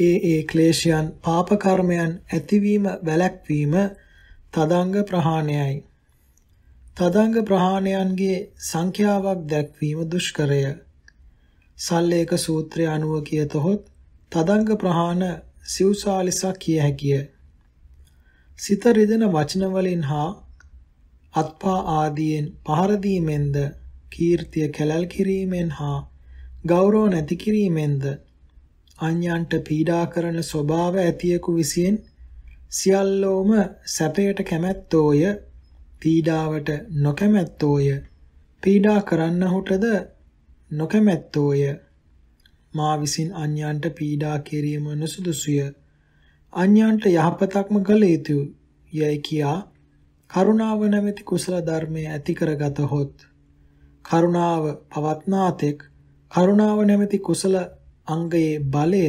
ඒ ඒ ක්ලේශයන් පාප කර්මයන් ඇතිවීම වැළැක්වීම තදංග ප්‍රහාණයයි. තදංග ප්‍රහාණයන්ගේ සංඛ්‍යාවක් දැක්වීම දුෂ්කරය. සල්ලේක සූත්‍රය අනුව කියතොත් තදංග ප්‍රහාණ සිව්සාලිසක් කිය හැකිය. සිත රිදෙන වචන වලින් හා අත්පා ආදීන් පහර දීමෙන්ද කීර්තිය කැළල් කිරීමෙන් හා ගෞරව නැති කිරීමෙන්ද අන්‍යයන්ට පීඩා කරන ස්වභාව ඇතියෙකු විසින් සියල්ලෝම සැපයට කැමැත්තෝය පීඩාවට නොකමැත්තෝය පීඩා කරන්නහුටද නොකමැත්තෝය මා විසින් අන්‍යයන්ට පීඩා කිරීම නුසුදුසුය අන්‍යයන්ට යහපතක්ම කළ යුතුය යයි කියා කරුණාව නැමැති කුසල ධර්මය ඇති කරගත හොත් කරුණාව පවත්නාතෙක් කරුණාව නැමැති කුසල අංගයේ බලය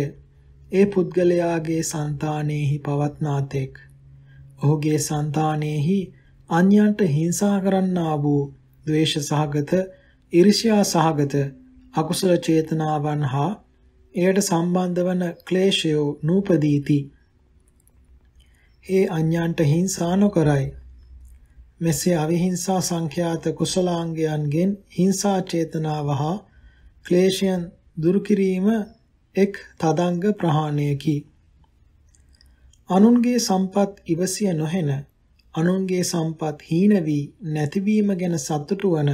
ඒ පුද්ගලයාගේ సంతානෙහි පවත්නාතෙක් ඔහුගේ సంతානෙහි අන්‍යයන්ට හිංසා කරන්නා වූ ද්වේෂ සහගත, ඊර්ෂ්‍යා සහගත අකුසල චේතනාවන් හා එයට සම්බන්ධ වන ක්ලේශයෝ නූපදීති. ඒ අන්‍යයන්ට හිංසා නොකරයි. මෙසේ අවිහිංසා සංඛ්‍යාත කුසලාංගයන්ගෙන් හිංසා චේතනාව හා ක්ලේශයන් දුරු කිරීම එක් තදංග ප්‍රහාණයකි. අනුන්ගේ සම්පත් ඉවසිය නොහෙන අනුන්ගේ සම්පත් හීන වී නැතිවීම ගැන සතුටු වන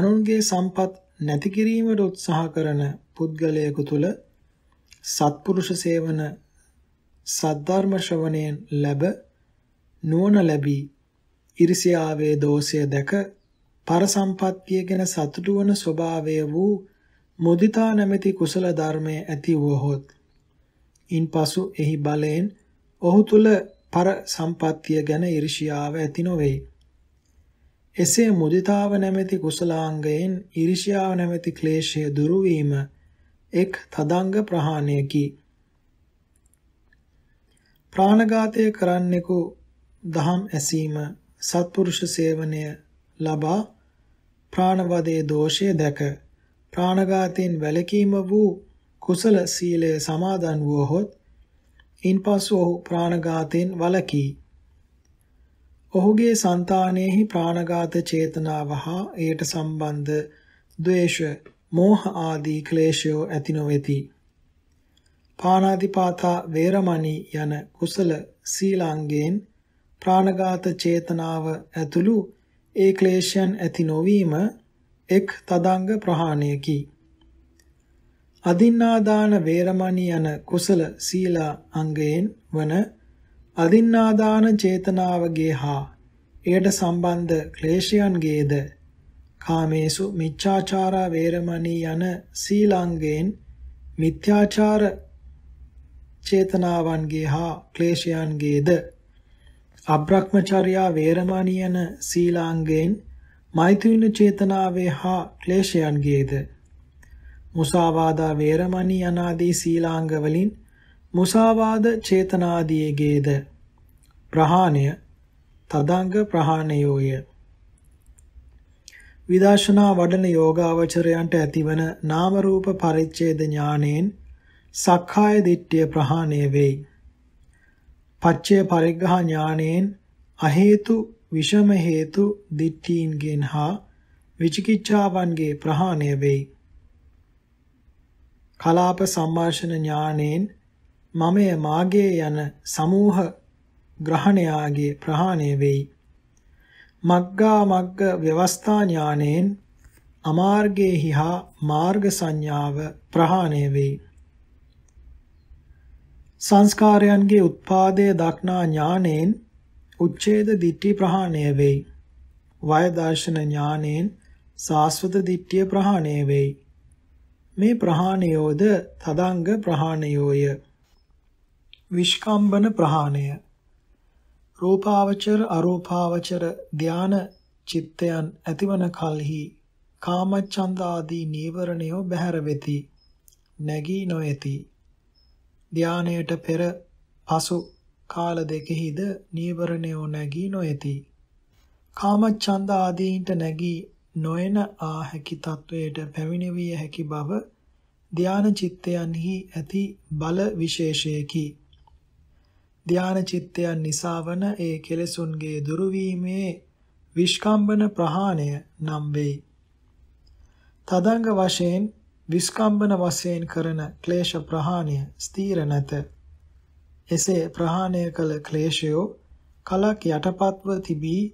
අනුන්ගේ සම්පත් නැති කිරීමට උත්සාහ කරන පුද්ගලයෙකු තුල සත්පුරුෂ සේවන සද්ධර්ම ශ්‍රවණයෙන් ලැබ නුවණ ලැබී ඉරිසියාවේ දෝෂය දැක පරසම්පත්තිය ගැන සතුටු වන ස්වභාවය වූ මුදිතා නැමැති කුසල ධර්මය ඇති වූහොත් ඉන්පසු එහි බලයෙන් ඔහු තුල පර සම්පත්තිය ගැන iriසියාව ඇති නොවේ. එසේ මුදිතාව නැමැති කුසලාංගයෙන් iriසියාව නැමැති ක්ලේශය දුරු වීම එක් තදංග ප්‍රහාණයකි. ප්‍රාණඝාතය කරන්නෙකු දහම් ඇසීම සත්පුරුෂ සේවනය ලබා ප්‍රාණවදයේ දෝෂය දැක ප්‍රාණඝාතයෙන් වැළකීම වූ කුසල සීලය සමාදන් වුවහොත් ඉන්පසු ඔහු ප්‍රාණඝාතයෙන් වළකී. ඔහුගේ సంతානෙහි ප්‍රාණඝාත චේතනාව හා එයට සම්බන්ධ ද්වේෂ, මෝහ ආදී ක්ලේශයෝ ඇති නොවේති. පාණාතිපාතා වේරමණී යන කුසල සීලාංගයෙන් ප්‍රාණඝාත චේතනාව ඇතුළු ඒ ක්ලේශයන් ඇති නොවීම එක් තදංග ප්‍රහාණයකි. අදින්නාදාන වේරමණී යන කුසල සීලා අංගයෙන් වන අදින්නාදාන චේතනාවගේ හා එයට සම්බන්ධ ක්ලේශයන්ගේද කාමේසු මිච්ඡාචාරා වේරමණී යන සීලාංගයෙන් මිත්‍යාචාර චේතනාවන්ගේ හා ක්ලේශයන්ගේද අබ්‍රහ්මචර්යා වේරමණී යන සීලාංගයෙන් මෛත්‍රීන චේතනාවේ හා ක්ලේශයන්ගේද මුසාවාදා වේරමණී අනාදී සීලාංග වලින් මුසාවාද චේතනාදීගේද ප්‍රහාණය තදංග ප්‍රහාණයෝය විදර්ශනා වඩන යෝගාවචරයන්ට ඇතිවන නාම රූප පරිච්ඡේද ඥානෙන් සක්කාය දිට්ඨිය ප්‍රහාණය වෙයි. පච්චේ පරිග්‍රහ ඥානෙන් අහේතු විෂම හේතු දිට්ඨීන්ගෙන් හා විචිකිච්ඡාවන්ගේ ප්‍රහාණය වෙයි. කලාප සම්මාශන ඥානෙන් මමය මාගේ යන සමූහ ග්‍රහණයාගේ ප්‍රහාණය වෙයි. මග්ගා මග්ග ව්‍යවස්ථා ඥානෙන් අමාර්ගයේහි හා මාර්ග සංඥාව ප්‍රහාණය වෙයි. සංස්කාරයන්ගේ උත්පාදයේ දක්නා ඥානෙන් උච්ඡේද දිට්ඨි ප්‍රහාණය වෙයි. වය දර්ශන ඥානෙන් සාස්වත දිට්ඨිය ප්‍රහාණය වෙයි. මේ ප්‍රහාණයෝද තදංග ප්‍රහාණයෝය. විස්කම්බන ප්‍රහාණය. රූපාවචර අරූපාවචර ධාන චිත්තයන් ඇතිවන කලෙහි කාමච්ඡන්ද ආදී නීවරණයෝ බැහැර වෙති. නැගී නොයති. ධානයට පෙර පසු කාල දෙකෙහිද නීවරණයෝ නැගී නොයති. කාමච්ඡන්ද ආදීන්ට නැගී නොයන ආ හැකි තත්වයට පැමිණවිය හැකි බව ධාන චිත්තයන්හි ඇති බල විශේෂයකි. ධාන චිත්තයන් නිසා වන ඒ කෙලෙසුන්ගේ දුරුවීමේ විස්කම්බන ප්‍රහාණය නම් වෙයි. තදංග වශයෙන් විස්කම්බන වශයෙන් කරන ක්ලේශ ප්‍රහාණය ස්ථීර නැත. එසේ ප්‍රහාණය කළ ක්ලේශයෝ කලක් යටපත්ව තිබී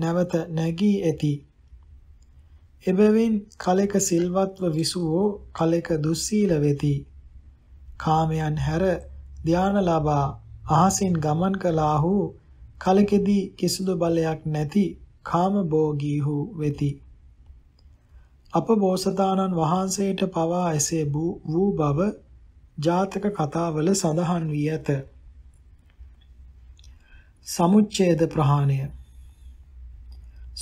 නැවත නැගී ඇති. එබැවින් කලෙක සිල්වත්ව විසුවෝ කලෙක දුස්සීල වෙති. කාමයන් හැර ධාන ලබා අහසින් ගමන් කළාහු කලකෙදී කිසිදු බලයක් නැති කාම භෝගීහු වෙති. අප බෝසතාණන් වහන්සේට පවා එසේ වූ බව ජාතක කතාවල සඳහන් වී ඇත. සමුච්ඡේද ප්‍රහාණය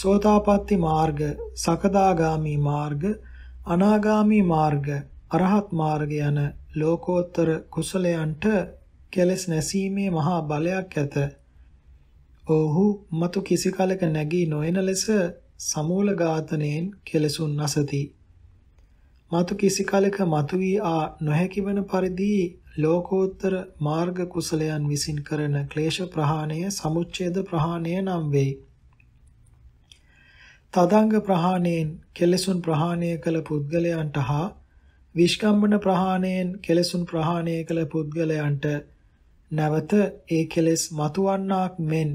සෝතාපට්ටි මාර්ග, සකදාගාමි මාර්ග, අනාගාමි මාර්ග, අරහත් මාර්ග යන ලෝකෝත්තර කුසලයන්ට කෙලස් නැසීමේ මහා බලයක් ඇත. ඔහු මතු කිසි කලක නැගී නොයන ලෙස සමූල ඝාතනයෙන් කෙලසුන් නැසති. මතු කිසි කලක මතු වී ආ නොහැකිවන පරිදි ලෝකෝත්තර මාර්ග කුසලයන් විසින් කරන ක්ලේශ ප්‍රහාණය සමුච්ඡේද ප්‍රහාණය නම් වෙයි. තදංග ප්‍රහාණයෙන් කෙලෙසුන් ප්‍රහාණය කළ පුද්ගලයන්ට හා විස්කම්බන ප්‍රහාණයෙන් කෙලෙසුන් ප්‍රහාණය කළ පුද්ගලයන්ට නැවත ඒ කෙලෙස් මතුවන්නාක් මෙන්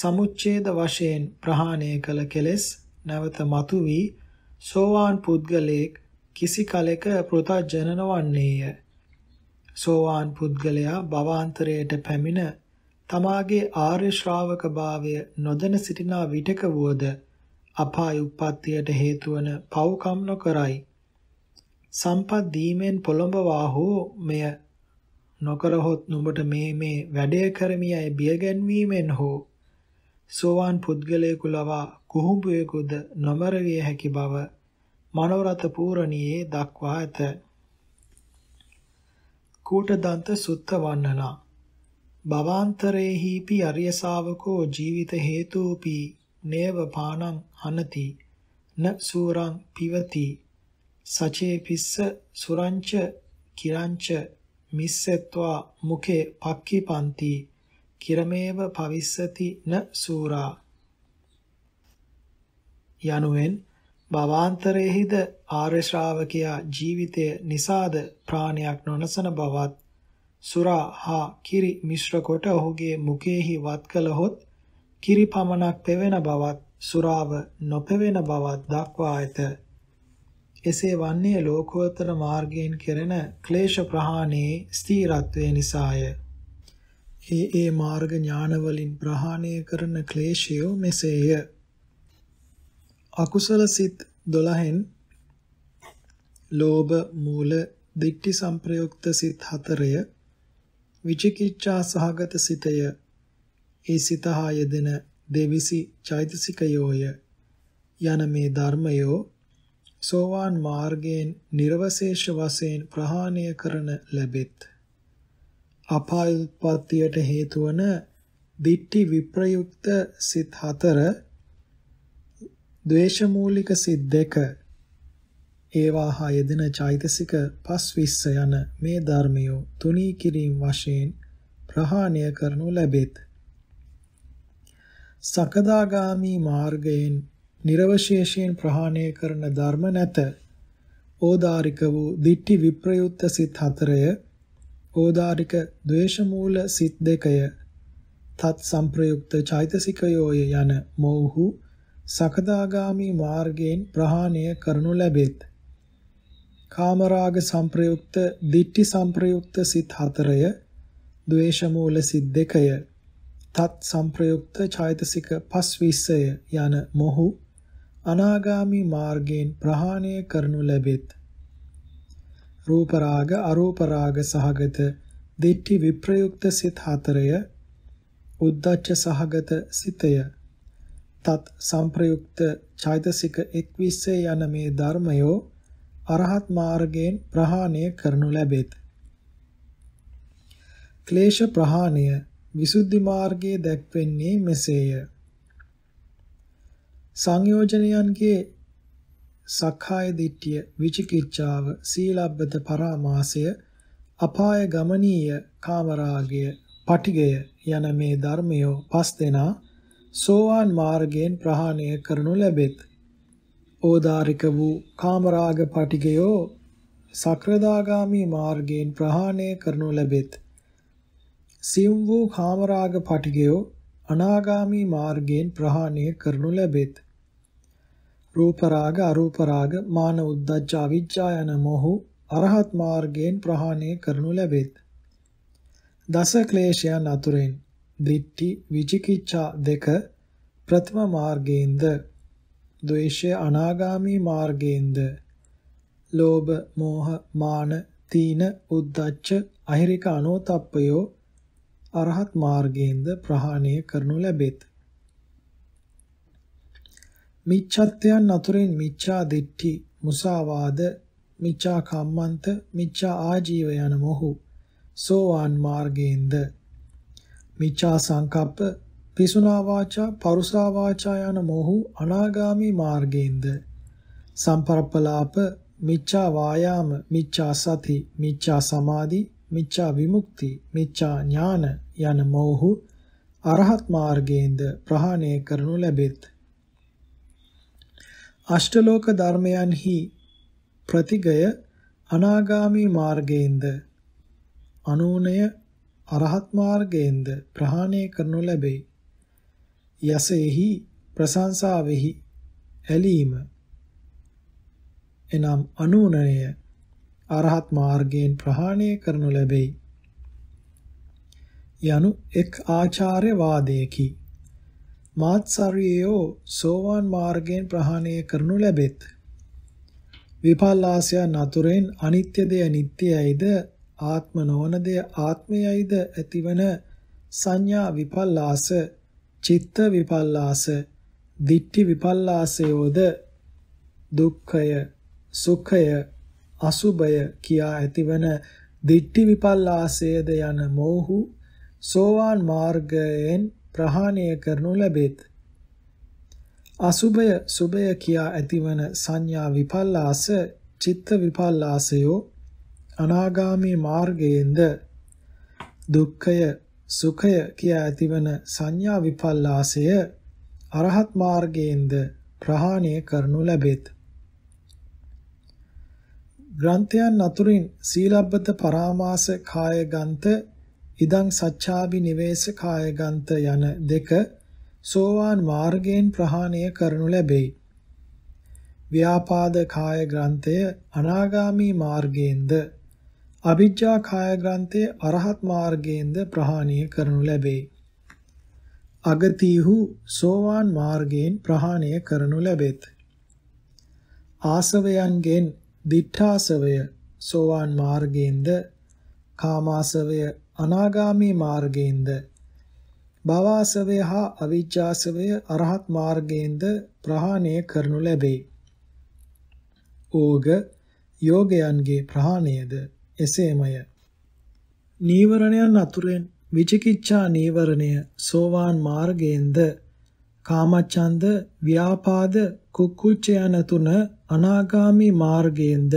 සමුච්ඡේද වශයෙන් ප්‍රහාණය කළ කෙලෙස් නැවත මතු වී සෝවාන් පුද්ගලයෙක් කිසි කලෙක පෘථජන නොවන්නේය. සෝවාන් පුද්ගලයා භවාන්තරයට පැමිණ තමාගේ ආර්ය ශ්‍රාවක භාවය නොදැන සිටිනා විටක වුවද අපාය උප්පත්තියට හේතුවන පව්කම් නොකරයි. සම්පත් දීමෙන් පොළඹවා හෝ මෙය නොකරහොත් නුඹට මේ මේ වැඩය කරමි යයි බියගැන්වීමෙන් හෝ සෝවාන් පුද්ගලයෙකු ලවා කුහුඹුවෙකුද නොමර විය හැකි බව මනෝරත පූර්ණියේ දක්වා ඇත. කූට දන්ත සුත්ත වන්නනා භවාන්තරේහිපි අරිය ශාවකෝ ජීවිත හේතුපි නේව පානං හනති න සූරං පිවති සචේ පිස්ස සුරංච කිරංච මිස්සත්වා මුඛේ පක්ඛිපන්ති කිරමේව පවිස්සති න සූරා යනුවෙන් භවාන්තරයේහිද ආර්ය ශ්‍රාවකයා ජීවිතය නිසාද ප්‍රාණයක් නොනසන බවත් සුරා හා කිරි මිශ්‍ර කොට ඔහුගේ මුඛෙහි වත් කළහොත් කිරි පමණක් පෙවෙන බවත් සුරාව නොපෙවෙන බවත් දක්වා ඇත. එසේ වන්නේ ලෝකෝත්තර මාර්ගයෙන් කෙරෙන ක්ලේශ ප්‍රහාණයේ ස්ථීරත්වය නිසාය. ඒ ඒ මාර්ග ඥානවලින් ප්‍රහාණය කරන ක්ලේශය මෙසේය. අකුසල සිත් 12න් ලෝභ මූල දිට්ඨි සංප්‍රයුක්ත සිත් හතරය විචිකිච්ඡා සහගත සිතය ඒ සිත හා යෙදෙන දෙවිසි චෛතසිකයෝය යන මේ ධර්මයෝ සෝවාන් මාර්ගයෙන් නිර්වශේෂ වශයෙන් ප්‍රහාණය කරන ලැබෙත් අපාය උත්පත්තියට හේතු වන දිට්ටි විප්‍රයුක්ත සිත් හතර ද්වේෂමූලික සිත් දෙක ඒවා හා යෙදෙන චෛතසික 520 යන මේ ධර්මයෝ තුනී කිරීම වශයෙන් ප්‍රහාණය කරනු ලැබෙත් සකදාගාමි මාර්ගයෙන් නිර්වශේෂයෙන් ප්‍රහාණය කරන ධර්ම නැත. ඕදාරික වූ දිට්ඨි විප්‍රයුක්ත සිත් හතරය, ඕදාරික ද්වේෂමූල සිත් දෙකය, තත් සම්ප්‍රයුක්ත චෛතසිකයෝය යන මෝහු සකදාගාමි මාර්ගයෙන් ප්‍රහාණය කරනු ලැබෙත්. කාමරාග සම්ප්‍රයුක්ත දිට්ඨි සම්ප්‍රයුක්ත සිත් හතරය, ද්වේෂමූල සිත් දෙකය තත් සංප්‍රයුක්ත චෛතසික 520 යන මොහු අනාගාමි මාර්ගයෙන් ප්‍රහාණය කරනු ලැබෙත්. රූප රාග අරූප රාග සහගත දිට්ඨි විප්‍රයුක්ත සිත හතරය උද්දච්ච සහගත සිතය තත් සංප්‍රයුක්ත චෛතසික 21 යන මේ ධර්මයෝ අරහත් මාර්ගයෙන් ප්‍රහාණය කරනු ලැබෙත්. ක්ලේශ ප්‍රහාණය විසුද්ධි මාර්ගයේ දැක්වෙන්නේ මෙසේය. සංයෝජනයන්ගේ සක්කාය දිට්ඨිය, විචිකිච්ඡාව, සීලබ්බත පරාමාසය, අපාය ගමනීය කාමරාගය, පටිගය යන මේ ධර්මයෝ පස් දෙනා සෝවාන් මාර්ගයෙන් ප්‍රහාණය කරනු ලැබෙත්. ඕදාරික වූ කාමරාග පටිගයෝ සක්‍රදාගාමි මාර්ගයෙන් ප්‍රහාණය කරනු ලැබෙත්. සියුම් වූ කාමරාග පටිගයෝ අනාගාමී මාර්ගයෙන් ප්‍රහාණය කරනු ලැබෙත්. රූප රාග අරූප රාග මාන උද්දච්ච අවිජ්ජා යන මොහු අරහත් මාර්ගයෙන් ප්‍රහාණය කරනු ලැබෙත්. දස ක්ලේශයන් අතුරෙන් දිට්ඨි විචිකිච්ඡා දෙක ප්‍රථම මාර්ගයෙන්ද ද්වේෂය අනාගාමී මාර්ගයෙන්ද ලෝභ මෝහ මාන තීන උද්දච්ච අහිරික අනෝතප්පයෝ අරහත් මාර්ගයෙන්ද ප්‍රහාණය කරනු ලැබෙත්. මිච්ඡත්වයන් අතුරෙන් මිච්ඡා දිට්ඨි, මුසාවාද, මිච්ඡා කම්මන්ත, මිච්ඡා ආජීව යන මොහු සෝවාන් මාර්ගයෙන්ද මිච්ඡා සංකප්ප, පිසුනා වාචා, පරුසා වාචා යන මොහු අනාගාමී මාර්ගයෙන්ද සම්පරප්පලාප මිච්ඡා වායාම මිච්ඡා සති මිච්ඡා සමාධි මිච්ඡා විමුක්ති, මිච්ඡා ඥාන යන මෝහු අරහත් මාර්ගයෙන්ද ප්‍රහාණය කරනු ලැබෙත්. අෂ්ටලෝක ධර්මයන්හි ප්‍රතිගය අනාගාමී මාර්ගයෙන්ද අනෝනය අරහත් මාර්ගයෙන්ද ප්‍රහාණය කරනු ලැබේ. යසෙහි ප්‍රශංසාවෙහි ඇලීම එනම් අනුනය අරහත් මාර්ගයෙන් ප්‍රහාණය කරනු ලැබෙයි. යනු එක් ආචාර්ය වාදයකි. මාත්සරියෝ සෝවාන් මාර්ගයෙන් ප්‍රහාණය කරනු ලැබෙත්. විපල්ලාසයන් අතුරෙන් අනිත්‍ය දෙය නිට්ටයයිද ආත්ම නොවන දෙය ආත්මයයිද ඇතිවන සංඥා විපල්ලාස චිත්ත විපල්ලාස දිට්ඨි විපල්ලාසයෝද දුක්ඛය සුඛය අසුබය කියා ඇතිවන දිට්ටි විපල්ලාසයද යන මෝහු සෝවාන් මාර්ගයෙන් ප්‍රහාණය කරනු ලැබෙත්. අසුබය සුබය කියා ඇතිවන සංඥා විපල්ලාස චිත්ත විපල්ලාසයෝ අනාගාමී මාර්ගයෙන්ද දුක්ඛය සුඛය කියා ඇතිවන සංඥා විපල්ලාසය අරහත් මාර්ගයෙන්ද ප්‍රහාණය කරනු ලැබෙත්. ග්‍රන්ථයන් අතුරින් සීලබ්බත පරාමාස කායගන්ත ඉදං සච්ඡාබි නිවේශ කායගන්ත යන දෙක සෝවාන් මාර්ගයෙන් ප්‍රහාණය කරනු ලැබෙයි. ව්‍යාපාද කාය ග්‍රන්ථය අනාගාමී මාර්ගයෙන්ද අවිජ්ජා කාය ග්‍රන්ථය අරහත් මාර්ගයෙන්ද ප්‍රහාණය කරනු ලැබෙයි. අගතිහු සෝවාන් මාර්ගයෙන් ප්‍රහාණය කරනු ලැබෙත්. ආසවයන්ගෙන් දිඨාසවය සෝවාන් මාර්ගයෙන්ද කාමාසවය අනාගාමී මාර්ගයෙන්ද භවසවය හා අවිජ්ජාසවය අරහත් මාර්ගයෙන්ද ප්‍රහාණය කරනු ලැබේ. ඕග යෝගයන්ගේ ප්‍රහාණයද එසේමය. නීවරණයන් අතුරෙන් විචිකිච්ඡා නීවරණය සෝවාන් මාර්ගයෙන්ද කාමච්ඡන්ද ව්‍යාපාද කුක්කුච්ච යන තුන අනාගාමි මාර්ගයෙන්ද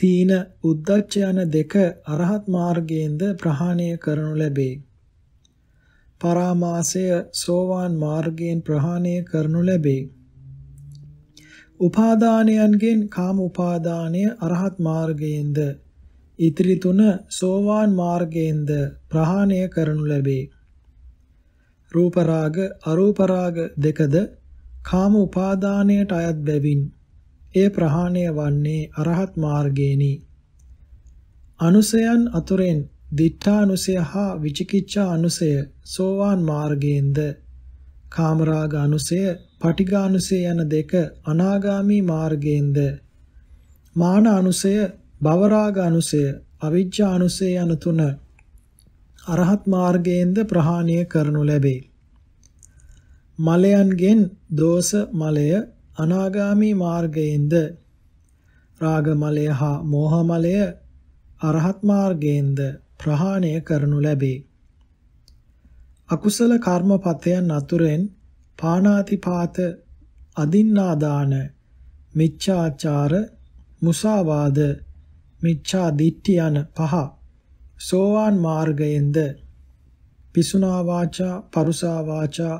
තීන උද්දච්ච යන දෙක අරහත් මාර්ගයෙන්ද ප්‍රහාණය කරනු ලැබේ. පරාමාසය සෝවාන් මාර්ගයෙන් ප්‍රහාණය කරනු ලැබේ. උපාදානයන්ගෙන් කාම උපාදානය අරහත් මාර්ගයෙන්ද ඉතිරි තුන සෝවාන් මාර්ගයෙන්ද ප්‍රහාණය කරනු ලැබේ. රූප රාග අරූප රාග දෙකද කාම උපාදානයට අයත් බැවින් එය ප්‍රහාණය වන්නේ අරහත් මාර්ගේනි. අනුසයන් අතුරෙන් දිඨානුසය හා විචිකිච්ඡා අනුසය සෝවාන් මාර්ගයෙන්ද කාමරාග අනුසය පටිඝානුසය යන දෙක අනාගාමී මාර්ගයෙන්ද මාන අනුසය භවරාග අනුසය අවිජ්ජා අනුසය යන තුන අරහත් මාර්ගයෙන්ද ප්‍රහාණය කරනු ලැබේ මලයන්ගෙන් දෝෂ මලය අනාගාමී මාර්ගයෙන්ද රාග මලය හා මෝහ මලය අරහත් මාර්ගයෙන්ද ප්‍රහාණය කරනු ලැබේ. අකුසල කර්මපතයන් අතුරෙන් පාණාතිපාත අදින්නාදාන මිච්ඡාචාර මුසාවාද මිච්ඡා දිට්ඨිය යන පහ සෝවාන් මාර්ගයෙන්ද පිසුනා වාචා පරුසා වාචා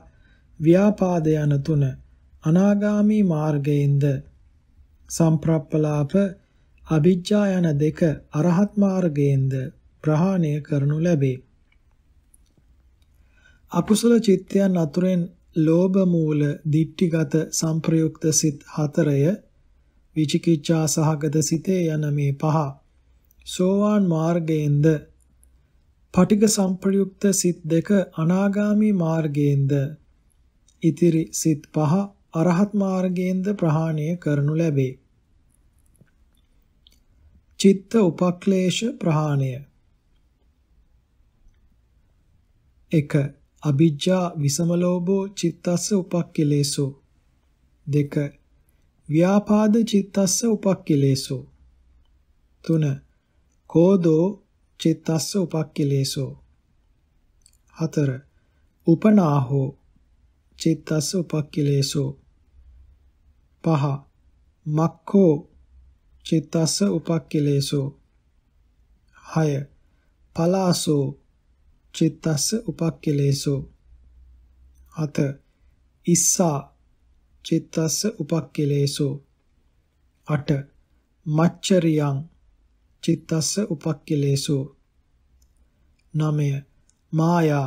ව්‍යාපාද යන තුන අනාගාමී මාර්ගයෙන්ද සම්ප්‍රප්පලාප අභිජ්ජා යන දෙක අරහත් මාර්ගයෙන්ද ප්‍රහාණය කරනු ලැබේ. අකුසල චිත්තයන් අතුරෙන් ලෝභ මූල, ditthිගත සංප්‍රයුක්ත සිත් හතරය, විචිකිච්ඡා සහගත සිතේ යන මේ පහ සෝවාන් මාර්ගයෙන්ද පටිග සම්ප්‍රයුක්ත සිත් දෙක අනාගාමී මාර්ගයෙන්ද ඉතිරි සිත් පහ අරහත් මාර්ගයෙන්ද ප්‍රහාණය කරනු ලැබේ. චිත්ත උපක්ලේශ ප්‍රහාණය 1. අභිජ්ජා විසමලෝභෝ චිත්තස්ස උපක්ඛිලේසෝ 2. ව්‍යාපාද චිත්තස්ස උපක්ඛිලේසෝ 3. කෝදෝ චිත්තස්ස උපක්ඛිලේසෝ 4. උපනාහෝ චිත්තස්ස උපක්ඛිලේසෝ පහ මක්ඛෝ චිත්තස්ස උපක්ඛලේසෝ 6 පලාසෝ චිත්තස්ස උපක්ඛලේසෝ 7 ඉස්සා චිත්තස්ස උපක්ඛලේසෝ 8 මච්චරියං චිත්තස්ස උපක්ඛලේසෝ 9 මායා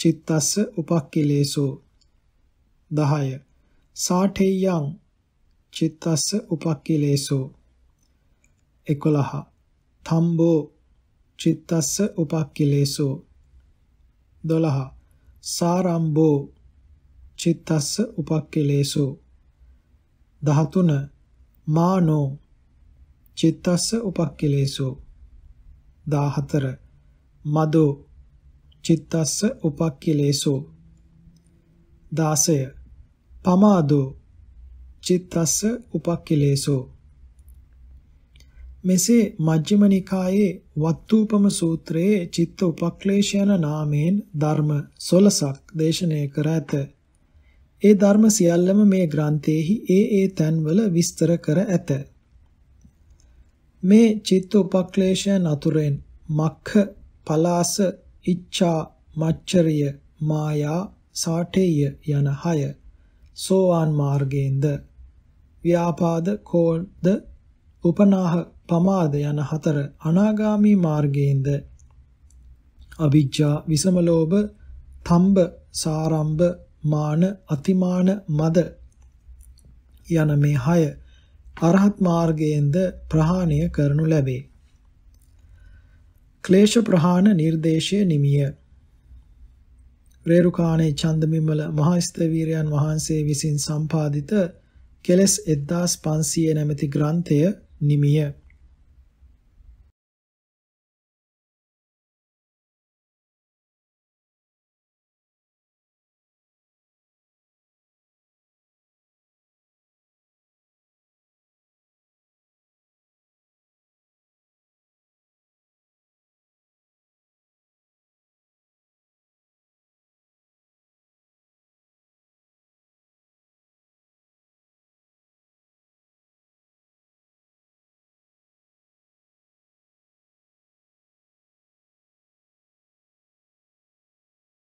චිත්තස්ස උපක්ඛලේසෝ 10 සාඨේයං චිත්තස්ස උපක්ඛිලේසෝ 11 තම්බෝ චිත්තස්ස උපක්ඛිලේසෝ 12 සාරම්භෝ චිත්තස්ස උපක්ඛිලේසෝ 13 මානෝ චිත්තස්ස උපක්ඛිලේසෝ 14 මදෝ චිත්තස්ස උපක්ඛිලේසෝ 16 පමාදෝ චිත්තස්ස උපක්ඛිලේසෝ මෙසේ මජ්ක්‍ධිම නිකායේ වත්තුපම සූත්‍රයේ චිත්ත උපක්ලේශ යන නාමයෙන් ධර්ම 16ක් දේශනය කර ඇත. ඒ ධර්ම සියල්ලම මේ ග්‍රන්ථයේහි ඒ ඒ තැන්වල විස්තර කර ඇත. මේ චිත්ත උපක්ලේශ නතුරෙන් මක්ඛ, පලාස, ඉච්ඡා, මච්චරිය, මායා, සාඨේය යන 6 සෝවාන් මාර්ගයෙන්ද ව්‍යාපාද කෝල්ද උපනාහ පමාද යන හතර අනාගාමී මාර්ගයෙන්ද අවිජ්ජා විසම ලෝභ තම්බ සාරම්භ මාන අතිමාන මද යන මේ හය අරහත් මාර්ගයෙන්ද ප්‍රහාණය කරනු ලැබේ. ක්ලේශ ප්‍රහාණ නිර්දේශය නිමිය රේරුකාණේ චන්දමිමල මහස්තවීරයන් වහන්සේ විසින් සම්පාදිත කෙලස් 1500 නැමැති ග්‍රන්ථය නිමිය